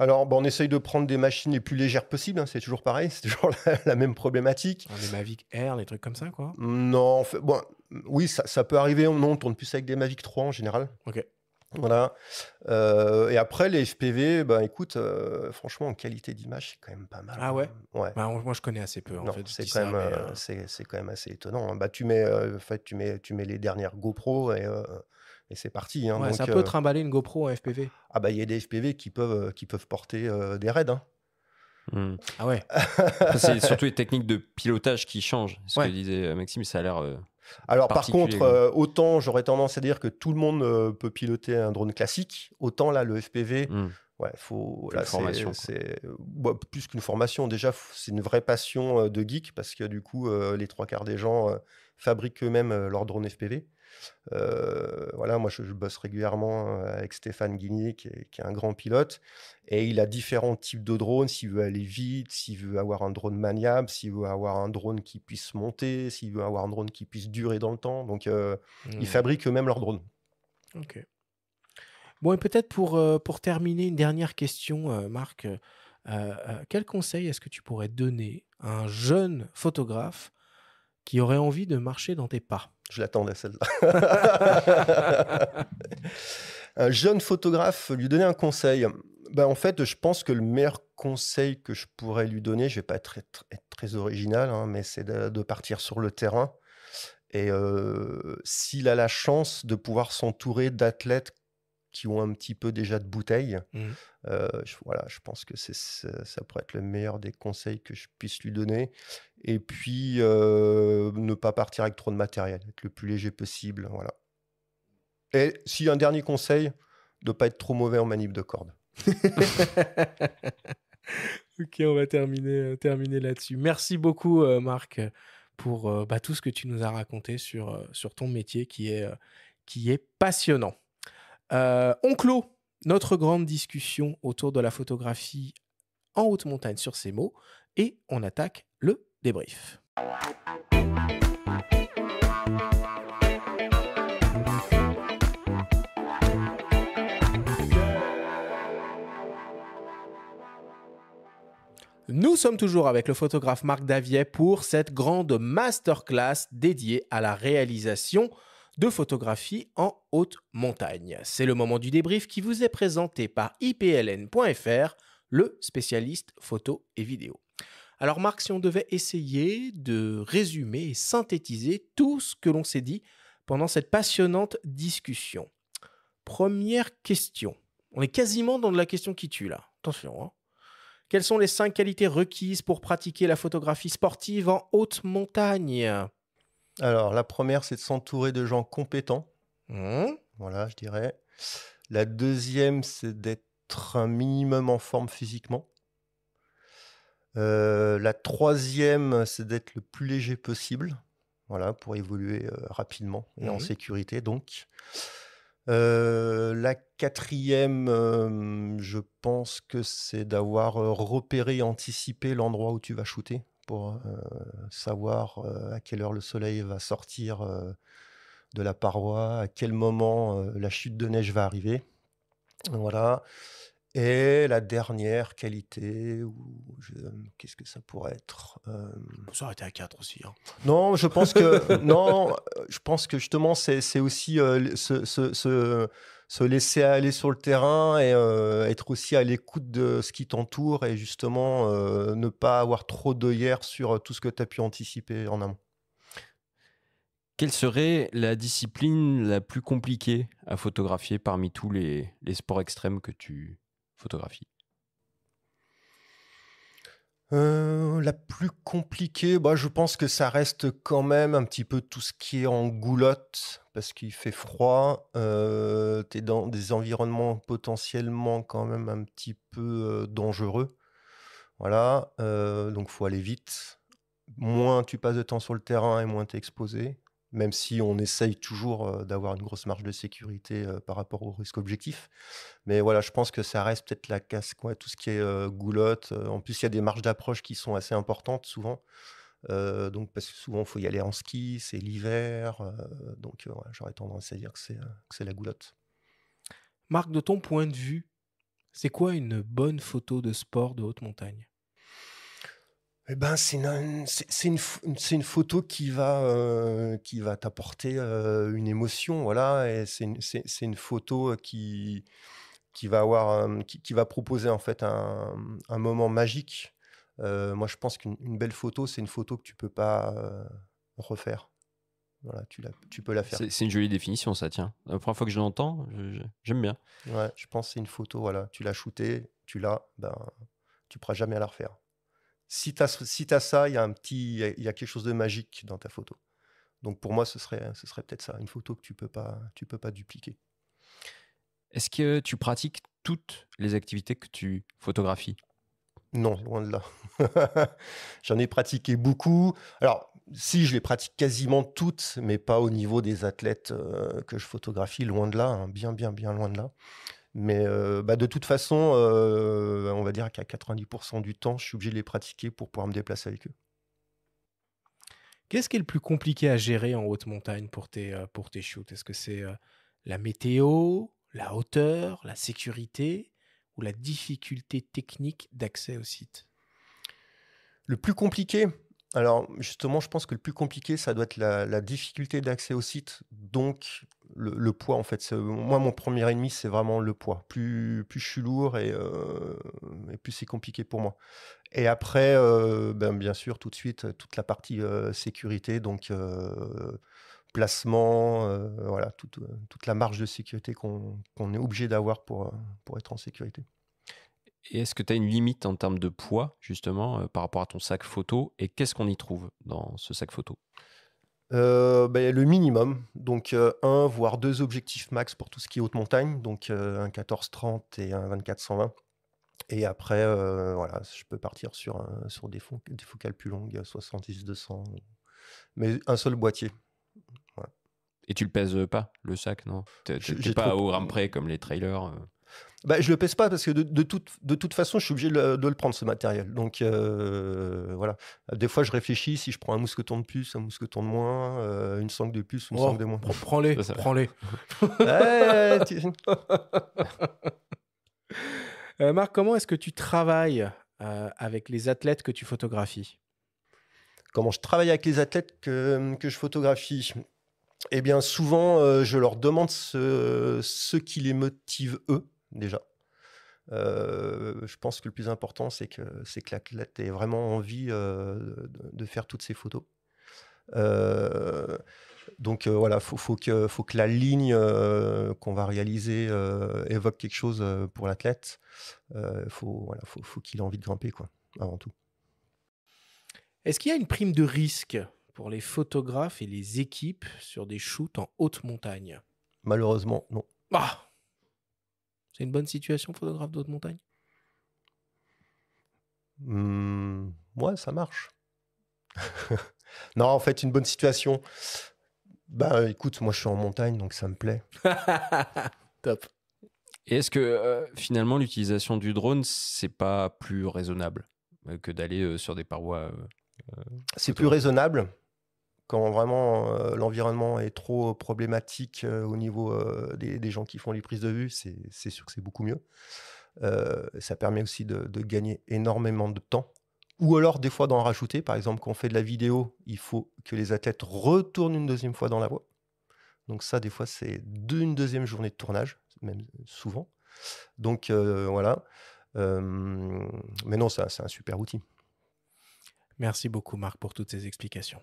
Speaker 2: alors, bon bah, on essaye de prendre
Speaker 1: des machines les plus légères possibles. Hein, c'est toujours pareil, c'est toujours la, même problématique. Les Mavic Air, les trucs comme ça, quoi. Non, bon, oui, ça, ça, peut arriver. Non, on tourne plus avec des Mavic 3 en général. Ok. Voilà. Euh, et après, les FPV, ben écoute, euh, franchement, en qualité d'image, c'est quand même pas mal.
Speaker 2: Ah ouais, hein. bah, moi, je connais assez peu. c'est quand,
Speaker 1: même assez étonnant. Hein. Bah, tu, mets, euh, en fait, tu, mets, tu mets les dernières GoPro et, c'est parti. Hein. ça peut
Speaker 2: trimballer une GoPro en FPV.
Speaker 1: Ah bah, il y a des FPV qui peuvent, qui peuvent porter des raids. Hein.
Speaker 3: Hmm. Ah ouais. c'est surtout les techniques de pilotage qui changent. Ce que disait Maxime, ça a l'air
Speaker 1: alors par contre, euh, autant j'aurais tendance à dire que tout le monde euh, peut piloter un drone classique, autant là le FPV, hmm. faut formation, c'est plus qu'une formation. Déjà, c'est une vraie passion euh, de geek parce que du coup, les trois quarts des gens fabriquent eux-mêmes leur drone FPV. Euh, voilà, moi, je, bosse régulièrement euh, avec Stéphane Guigné, qui est, un grand pilote. Et il a différents types de drones. S'il veut aller vite, s'il veut avoir un drone maniable, s'il veut avoir un drone qui puisse monter, s'il veut avoir un drone qui puisse durer dans le temps. Donc, euh, ils mmh. fabriquent eux-mêmes leurs drones.
Speaker 2: Ok. Bon, et peut-être pour, pour terminer, une dernière question, Marc. quel conseil est-ce que tu pourrais donner à un jeune photographe qui aurait envie de marcher dans tes pas Je l'attendais celle-là.
Speaker 1: un jeune photographe, lui donner un conseil. Ben, en fait, je pense que le meilleur conseil que je pourrais lui donner, je vais pas être, très original, hein, mais c'est de, partir sur le terrain. Et euh, s'il a la chance de pouvoir s'entourer d'athlètes qui ont un petit peu déjà de bouteille. Mmh. Euh, je, voilà, je pense que ça, pourrait être le meilleur des conseils que je puisse lui donner. Et puis, euh, ne pas partir avec trop de matériel, être le plus léger possible. Voilà. Et si un dernier conseil, ne pas être trop mauvais en manip de corde.
Speaker 2: ok, on va terminer, euh, terminer là-dessus. Merci beaucoup, Marc, pour bah, tout ce que tu nous as raconté sur, sur ton métier qui est, qui est passionnant. Euh, on clôt notre grande discussion autour de la photographie en haute montagne sur ces mots et on attaque le débrief. Nous sommes toujours avec le photographe Marc Davier pour cette grande masterclass dédiée à la réalisation de photographie en haute montagne. C'est le moment du débrief qui vous est présenté par ipln.fr, le spécialiste photo et vidéo. Alors Marc, si on devait essayer de résumer et synthétiser tout ce que l'on s'est dit pendant cette passionnante discussion. Première question. On est quasiment dans de la question qui tue là. Attention. Hein. Quelles sont les cinq qualités requises pour pratiquer la photographie sportive en haute montagne alors, la première, c'est de s'entourer de gens compétents. Mmh.
Speaker 1: Voilà, je dirais. La deuxième, c'est d'être un minimum en forme physiquement. Euh, la troisième, c'est d'être le plus léger possible, voilà, pour évoluer euh, rapidement et en mmh. sécurité, donc. Euh, la quatrième, je pense que c'est d'avoir repéré et anticipé l'endroit où tu vas shooter pour euh, savoir euh, à quelle heure le soleil va sortir euh, de la paroi, à quel moment la chute de neige va arriver. Voilà. Et la dernière qualité, qu'est-ce que ça pourrait être Ça aurait été à 4 aussi. Hein. Non, je pense que non, je pense que justement c'est aussi ce, se laisser aller sur le terrain et euh, être aussi à l'écoute de ce qui t'entoure et justement euh, ne pas avoir trop d'œillères sur euh, tout ce que tu as pu anticiper en amont.
Speaker 3: Quelle serait la discipline la plus compliquée à photographier parmi tous les sports extrêmes que tu photographies
Speaker 1: euh, la plus compliquée, bah, je pense que ça reste quand même un petit peu tout ce qui est en goulotte, parce qu'il fait froid, euh, tu es dans des environnements potentiellement quand même un petit peu euh, dangereux. Voilà, donc faut aller vite. Moins tu passes de temps sur le terrain et moins tu es exposé même si on essaye toujours d'avoir une grosse marge de sécurité par rapport au risque objectif. Mais voilà, je pense que ça reste peut-être la casse, quoi, tout ce qui est goulotte. En plus, il y a des marges d'approche qui sont assez importantes souvent. donc, parce que souvent, il faut y aller en ski, c'est l'hiver. donc, j'aurais tendance à dire que c'est la goulotte.
Speaker 2: Marc, de ton point de vue, c'est quoi une bonne photo de sport de haute montagne eh ben, c'est une, photo qui
Speaker 1: va, euh, va t'apporter euh, une émotion, voilà, c'est une, photo euh, qui, qui va avoir, qui, va proposer en fait un, moment magique. moi, je pense qu'une belle photo, c'est une photo que tu peux pas refaire. Voilà, tu, tu peux la faire. C'est
Speaker 3: une jolie définition, ça, tiens. La première fois que je l'entends,
Speaker 1: j'aime bien. je pense que c'est une photo, voilà, tu l'as shootée, tu l'as, ben, tu pourras jamais la refaire si tu as, si ça, il y, a un petit, il y quelque chose de magique dans ta photo. Donc pour moi, ce serait, hein, ce serait peut-être ça, une photo que tu peux pas, tu peux pas dupliquer.
Speaker 3: Est-ce que tu pratiques toutes les activités que tu photographies
Speaker 1: Non, loin de là. J'en ai pratiqué beaucoup. Alors, si je les pratique quasiment toutes, mais pas au niveau des athlètes euh, que je photographie, loin de là, hein, bien, bien, bien loin de là. Mais euh, bah, de toute façon, euh, on va dire qu'à 90%
Speaker 2: du temps, je suis obligé de les pratiquer pour pouvoir me déplacer avec eux. Qu'est-ce qui est le plus compliqué à gérer en haute montagne pour tes, euh, pour tes shoots Est-ce que c'est la météo, la hauteur, la sécurité ou la difficulté technique d'accès au site Le plus compliqué, alors justement, je pense que le plus compliqué,
Speaker 1: ça doit être la, la difficulté d'accès au site, donc le, poids en fait. Moi, mon premier ennemi, c'est vraiment le poids. Plus, plus je suis lourd et, euh, plus c'est compliqué pour moi. Et après, euh, ben, bien sûr, tout de suite, toute la partie euh, sécurité, donc placement, voilà, toute la marge de sécurité qu'on est obligé d'avoir pour, pour être en sécurité.
Speaker 3: Et est-ce que tu as une limite en termes de poids, justement, par rapport à ton sac photo Et qu'est-ce qu'on y trouve dans ce sac photo
Speaker 1: euh, bah, Le minimum, donc euh, un voire deux objectifs max pour tout ce qui est haute montagne, donc euh, un un 1430 et un 2420. Et après, euh, voilà, je peux partir sur, sur des, focales plus longues, 70-200, mais
Speaker 3: un seul boîtier. Et tu le pèses pas, le sac, non n'es pas au rame près comme les trailers
Speaker 1: bah, je le pèse pas parce que de, toute, façon, je suis obligé de le, prendre ce matériel. Donc euh, voilà. Des fois, je réfléchis si je prends un mousqueton de puce, un mousqueton
Speaker 2: de moins, euh, une sangle de puce une oh, sangle de moins. Prends-les, prends-les. Euh, Marc, comment est-ce que tu travailles avec les athlètes que tu photographies Comment je travaille avec les athlètes que,
Speaker 1: je photographie Eh bien, souvent, je leur demande ce, ce qui les motive eux déjà. Euh, je pense que le plus important, c'est que, c'est que l'athlète ait vraiment envie euh, de, faire toutes ces photos. Euh, donc voilà, faut, que, faut que la ligne qu'on va réaliser évoque quelque chose pour l'athlète. Faut, faut, qu'il ait envie de grimper,
Speaker 2: quoi, avant tout. Est-ce qu'il y a une prime de risque pour les photographes et les équipes sur des shoots en haute montagne Malheureusement, non. Ah c'est une bonne situation, photographe de montagnes
Speaker 1: montagne
Speaker 2: Moi, mmh, ça marche.
Speaker 1: non, en fait, une bonne situation. Bah écoute, moi je suis en montagne, donc ça me plaît.
Speaker 3: Top. Et est-ce que euh, finalement l'utilisation du drone, c'est pas plus raisonnable euh, que d'aller euh, sur des parois
Speaker 1: C'est plus raisonnable, quand vraiment euh, l'environnement est trop problématique euh, au niveau euh, des, gens qui font les prises de vue, c'est sûr que c'est beaucoup mieux. ça permet aussi de, gagner énormément de temps. Ou alors, des fois, d'en rajouter. Par exemple, quand on fait de la vidéo, il faut que les athlètes retournent une deuxième fois dans la voie. Donc ça, des fois, c'est une deuxième journée de tournage, même souvent. Donc voilà. mais non,
Speaker 2: c'est un super outil. Merci beaucoup, Marc, pour toutes ces explications.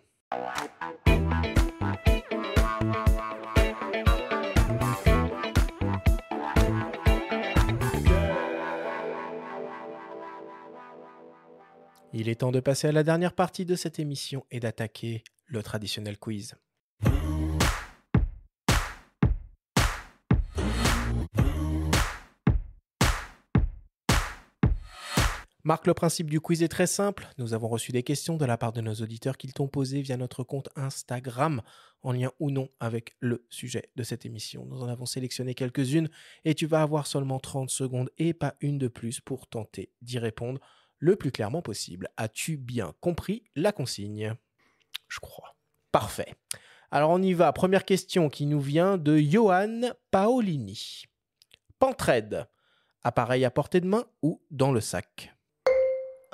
Speaker 2: Il est temps de passer à la dernière partie de cette émission et d'attaquer le traditionnel quiz. Marc, le principe du quiz est très simple. Nous avons reçu des questions de la part de nos auditeurs qu'ils t'ont posé via notre compte Instagram, en lien ou non avec le sujet de cette émission. Nous en avons sélectionné quelques-unes et tu vas avoir seulement 30 secondes et pas une de plus pour tenter d'y répondre le plus clairement possible. As-tu bien compris la consigne Je crois. Parfait. Alors on y va. Première question qui nous vient de Johan Paolini. Pentraide, appareil à portée de main ou dans le sac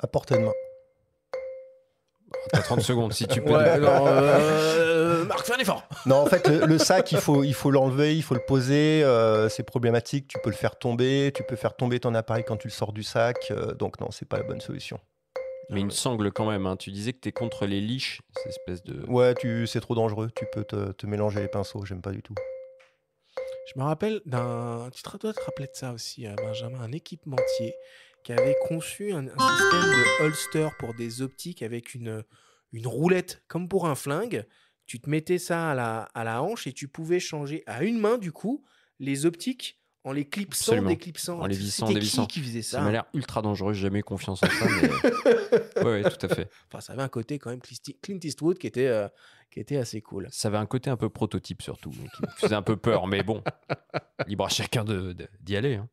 Speaker 1: à portée de main. 30 secondes si tu
Speaker 2: peux. Euh, Marc, fais un effort.
Speaker 1: Non, en fait, le, sac, il faut, il faut l'enlever, il faut le poser. Euh, c'est problématique. Tu peux le faire tomber. Tu peux faire tomber ton appareil quand tu le sors du sac. Euh, donc, non, c'est pas la bonne solution.
Speaker 3: Mais une sangle quand même. Hein, tu disais que tu es contre les liches, cette espèce de. Ouais,
Speaker 1: tu, c'est trop dangereux. Tu peux te, mélanger les pinceaux. J'aime pas du tout.
Speaker 2: Je me rappelle d'un. Tu dois te rappeler de ça aussi, Benjamin, un équipementier qui avait conçu un, système de holster pour des optiques avec une, une roulette, comme pour un flingue. Tu te mettais ça à la, à la hanche et tu pouvais changer à une main, du coup, les optiques en les clipsant, les déclipsant. En les vissant, Qui, qui faisait ça Ça m'a l'air
Speaker 3: ultra dangereux, jamais confiance en ça.
Speaker 2: Mais... tout à fait. Enfin, ça avait un côté quand même Clint Eastwood qui était, euh, qui était assez cool. Ça avait un côté un peu prototype surtout, qui faisait un peu peur, mais bon, libre à
Speaker 3: chacun d'y de, aller. Hein.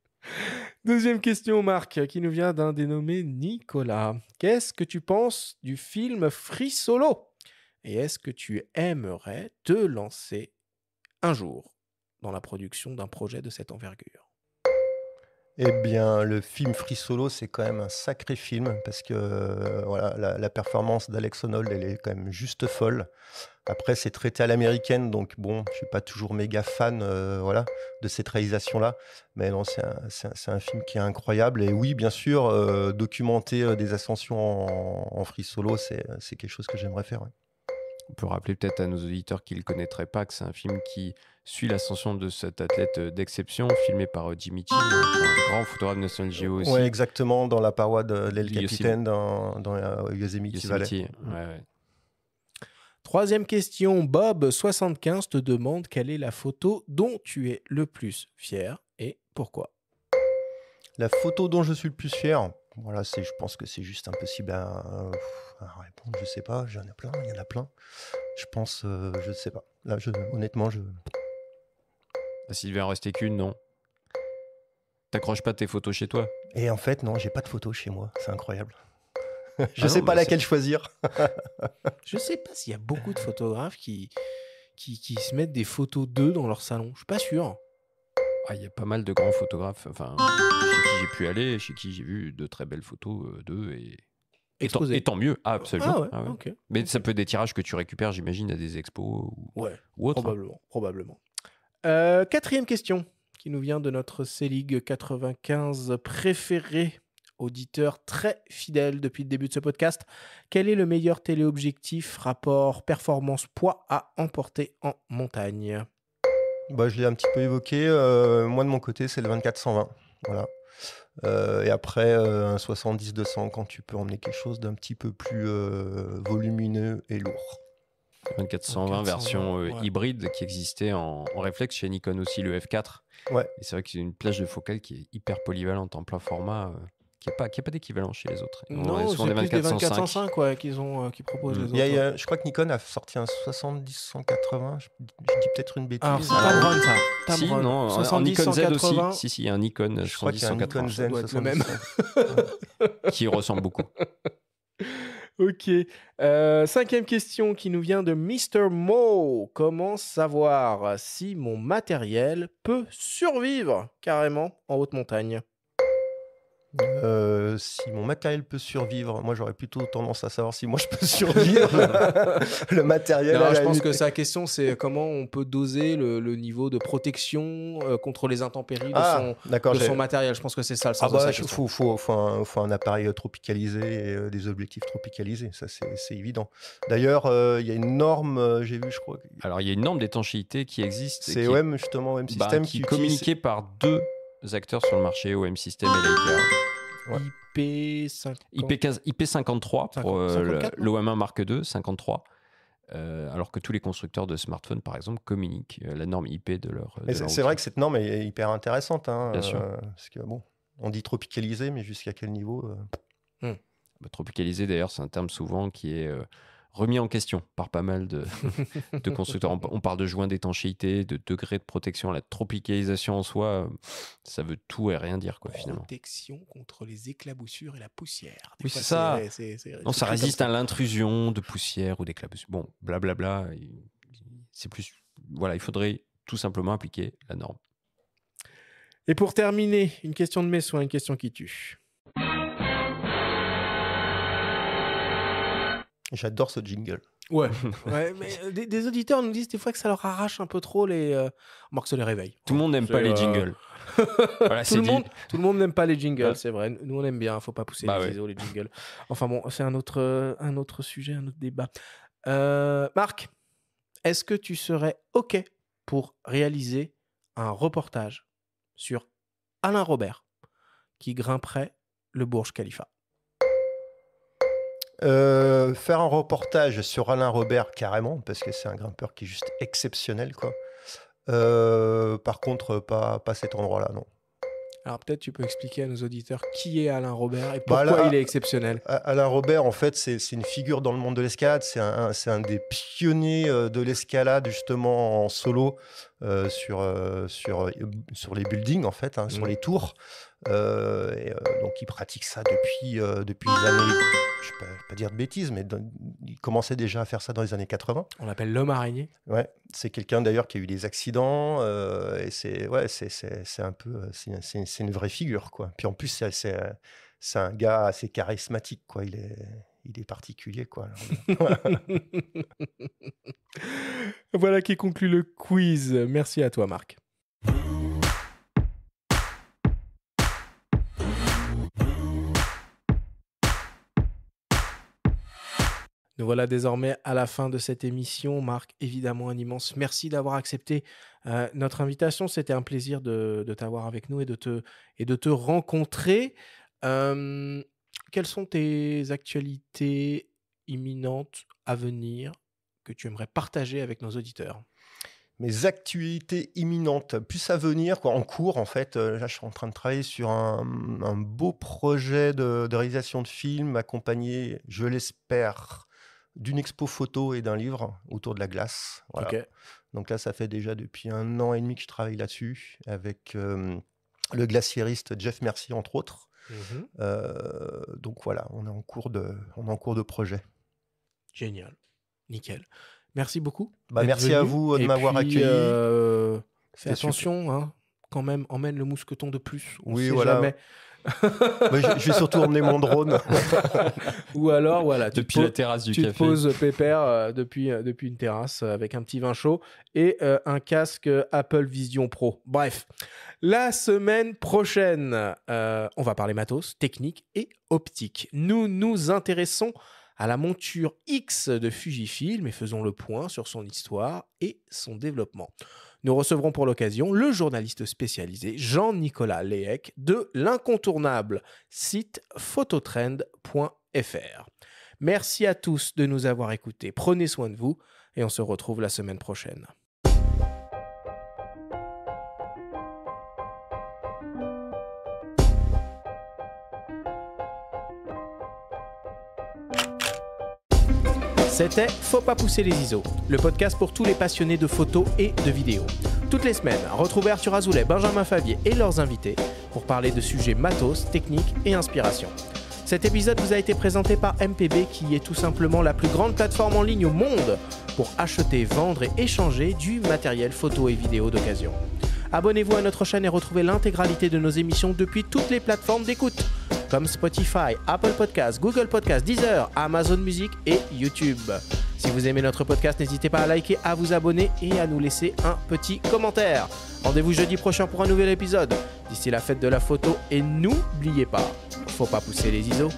Speaker 2: Deuxième question, Marc, qui nous vient d'un dénommé Nicolas. Qu'est-ce que tu penses du film Free Solo Et est-ce que tu aimerais te lancer un jour dans la production d'un projet de cette envergure
Speaker 1: eh bien, le film Free Solo, c'est quand même un sacré film parce que euh, voilà, la, performance d'Alex Honnold, elle est quand même juste folle. Après, c'est traité à l'américaine, donc bon, je suis pas toujours méga fan, euh, voilà, de cette réalisation-là. Mais non, c'est un, film qui est incroyable. Et oui, bien sûr, euh, documenter des ascensions en, free solo, c'est quelque chose que j'aimerais faire. On peut rappeler
Speaker 3: peut-être à nos auditeurs qui le connaîtraient pas que c'est un film qui suis l'ascension de cet athlète euh, d'exception, filmé par euh, Jimmy Chin, hein, un grand photographe National Geo aussi. Oui,
Speaker 1: exactement, dans la paroi de l'El Capitaine,
Speaker 2: dans, dans euh, Yosemite, Valley. Mm. Troisième question, Bob75 te demande quelle est la photo dont tu es le plus fier et pourquoi La photo dont je suis le plus fier, voilà, c'est, je pense que
Speaker 1: c'est juste impossible à, répondre. Je sais pas, j'en ai plein, il y en a plein. Je pense, je ne sais pas. Là, honnêtement, je
Speaker 3: s'il bah, S'il devait en rester qu'une, non. T'accroches pas tes photos chez toi
Speaker 1: Et en fait, non, j'ai pas de photos chez moi. C'est incroyable.
Speaker 2: Ah je ne sais pas laquelle choisir. Je sais pas s'il y a beaucoup de photographes qui, qui, qui se mettent des photos d'eux dans leur salon. Je suis pas sûr. Ah, Il y
Speaker 3: a pas mal de grands photographes, enfin, chez qui j'ai pu aller, chez qui j'ai vu de très belles photos euh, d'eux. Et... tant, mieux, ah, absolument. Ah mais ça peut être des tirages que tu récupères, j'imagine, à des
Speaker 2: expos ou, Ouais, ou autre. Hein. probablement, probablement. Euh, quatrième question qui nous vient de notre C-League 95 préféré, auditeur très fidèle depuis le début de ce podcast. Quel est le meilleur téléobjectif rapport performance-poids à emporter en montagne
Speaker 1: bah, Je l'ai un petit peu évoqué. Euh, moi, de mon côté, c'est le 24-120. Voilà. Euh, et après, un 70-200 quand tu peux emmener quelque chose d'un petit peu plus volumineux et lourd. 2420 version euh,
Speaker 3: hybride qui existait en, en, réflexe chez Nikon aussi, le F4. Ouais. Et c'est vrai que c'est une plage de focale qui est hyper polyvalente en plein format, euh, qui n'a pas, qui a pas d'équivalent chez les autres.
Speaker 1: Non, c'est plus des 2405 ouais, qu'ils ont, euh, qui proposent mm. y a, je crois que Nikon a sorti un 70-180, je, dis peut-être une bêtise. Ah, ah, ça. si, non, 70, en Nikon Z aussi. Si, si, il y a un Nikon 70-180. Je y a un Nikon Z, le même. qui ressemble
Speaker 6: beaucoup.
Speaker 2: Ok. Euh, cinquième question qui nous vient de Mr. Mo. Comment savoir si mon matériel peut survivre carrément en haute montagne
Speaker 1: euh, si mon matériel peut
Speaker 2: survivre, moi j'aurais plutôt tendance à savoir si moi je peux survivre le matériel. je pense que sa question c'est comment on peut doser le, niveau de protection euh, contre les intempéries de, ah, son, matériel. Je pense que c'est ça le sens ah bah,
Speaker 1: Faut, un, appareil tropicalisé et euh, des objectifs tropicalisés, ça c'est évident. D'ailleurs, il y a une norme, j'ai vu je crois.
Speaker 3: Alors il y a une norme d'étanchéité qui existe. C'est OM justement, OM bah, qui, est bah, par deux acteurs sur le marché, OM System et Leica.
Speaker 2: ip ip
Speaker 3: IP53 pour euh, l'OM1 Mark II, 53. Euh, alors que tous les constructeurs de smartphones, par exemple, communiquent euh, la norme IP de leur. C'est
Speaker 1: vrai que cette norme est hyper intéressante. Hein, Bien sûr. bon, on dit tropicalisé, mais jusqu'à quel niveau hmm.
Speaker 3: bah, Tropicalisé, d'ailleurs, c'est un terme souvent qui est remis en question par pas mal de, constructeurs. On, parle de joints d'étanchéité, de degrés de protection, la tropicalisation en soi, ça veut tout et rien dire quoi finalement.
Speaker 2: Protection contre les éclaboussures et la poussière. oui, ça. ça résiste à
Speaker 3: l'intrusion de poussière ou d'éclaboussures. Bon, blablabla. c'est plus voilà, il faudrait tout simplement appliquer la norme.
Speaker 2: Et pour terminer, une question de mes soins, une question qui tue.
Speaker 1: J'adore ce jingle.
Speaker 2: Ouais. mais euh, des, auditeurs nous disent des fois que ça leur arrache un peu trop les. Euh... que ça les réveille. Tout le monde n'aime pas les euh, jingles. tout, le monde, tout, le monde, n'aime pas les jingles, c'est vrai. Nous, on aime bien. Faut pas pousser bah les les jingles. Enfin bon, c'est un autre, euh, un autre sujet, un autre débat. Marc, est-ce que tu serais OK pour réaliser un reportage sur Alain Robert qui grimperait le Burj Khalifa
Speaker 1: euh, faire un reportage sur Alain Robert carrément, parce que c'est un grimpeur qui est juste exceptionnel. Quoi. Euh, par contre, pas, pas cet endroit-là, non.
Speaker 2: Alors peut-être tu peux expliquer à nos auditeurs qui est Alain Robert et bah, pourquoi il est exceptionnel.
Speaker 1: Alain Robert, en fait, c'est une figure dans le monde de l'escalade. C'est un, un, des pionniers euh, de l'escalade, justement, en solo. Euh, sur, euh, sur, euh, sur les buildings, en fait, hein, sur mmh. les tours. et, donc, il pratique ça depuis, depuis les années, je ne vais pas dire de bêtises, mais il commençait déjà à faire ça dans les années 80. On l'appelle l'homme araignée. Ouais, c'est quelqu'un d'ailleurs qui a eu des accidents, et c'est ouais, c'est un peu, c'est une vraie figure, quoi. Puis en plus, c'est un gars assez charismatique,
Speaker 2: quoi. Il est il est particulier, quoi. voilà qui conclut le quiz. Merci à toi, Marc. Nous voilà désormais à la fin de cette émission. Marc, évidemment, un immense merci d'avoir accepté euh, notre invitation. C'était un plaisir de, t'avoir avec nous et de te, et de te rencontrer. Euh, quelles sont tes actualités imminentes à venir que tu aimerais partager avec nos auditeurs mes actualités imminentes, plus à venir, quoi, en cours en
Speaker 1: fait. Euh, là, je suis en train de travailler sur un, beau projet de, réalisation de film, accompagné, je l'espère, d'une expo photo et d'un livre autour de la glace. Donc là, ça fait déjà depuis un an et demi que je travaille là-dessus, avec euh, le glaciériste Jeff Mercier, entre autres. Mhm. Euh, donc voilà, on est en cours de, on en cours de projet.
Speaker 2: Génial, nickel. Merci beaucoup. Bah, merci à vous de m'avoir accueilli. Euh, attention, hein. quand même, emmène le mousqueton de plus. On oui, sait voilà. Jamais. je, vais surtout emmener mon drone. ou alors, voilà, depuis la terrasse du café. Tu poses euh, pépère euh, depuis, euh, depuis une terrasse avec un petit vin chaud et un casque Apple Vision Pro. Bref, la semaine prochaine, on va parler matos, technique et optique. Nous nous intéressons à la monture X de Fujifilm et faisons le point sur son histoire et son développement. Nous recevrons pour l'occasion le journaliste spécialisé Jean-Nicolas Léec de l'incontournable site phototrend.fr. Merci à tous de nous avoir écoutés. Prenez soin de vous et on se retrouve la semaine prochaine. C'était Faut pas pousser les ISO, le podcast pour tous les passionnés de photos et de vidéos. Toutes les semaines, retrouvez Arthur Azoulay, Benjamin Favier et leurs invités pour parler de sujets matos, techniques et inspiration. Cet épisode vous a été présenté par MPB qui est tout simplement la plus grande plateforme en ligne au monde pour acheter, vendre et échanger du matériel photo et vidéo d'occasion. Abonnez-vous à notre chaîne et retrouvez l'intégralité de nos émissions depuis toutes les plateformes d'écoute comme Spotify, Apple Podcasts, Google Podcasts, Deezer, Amazon Music et YouTube. Si vous aimez notre podcast, n'hésitez pas à liker, à vous abonner et à nous laisser un petit commentaire. Rendez-vous jeudi prochain pour un nouvel épisode. D'ici la fête de la photo et n'oubliez pas, faut pas pousser les ISO.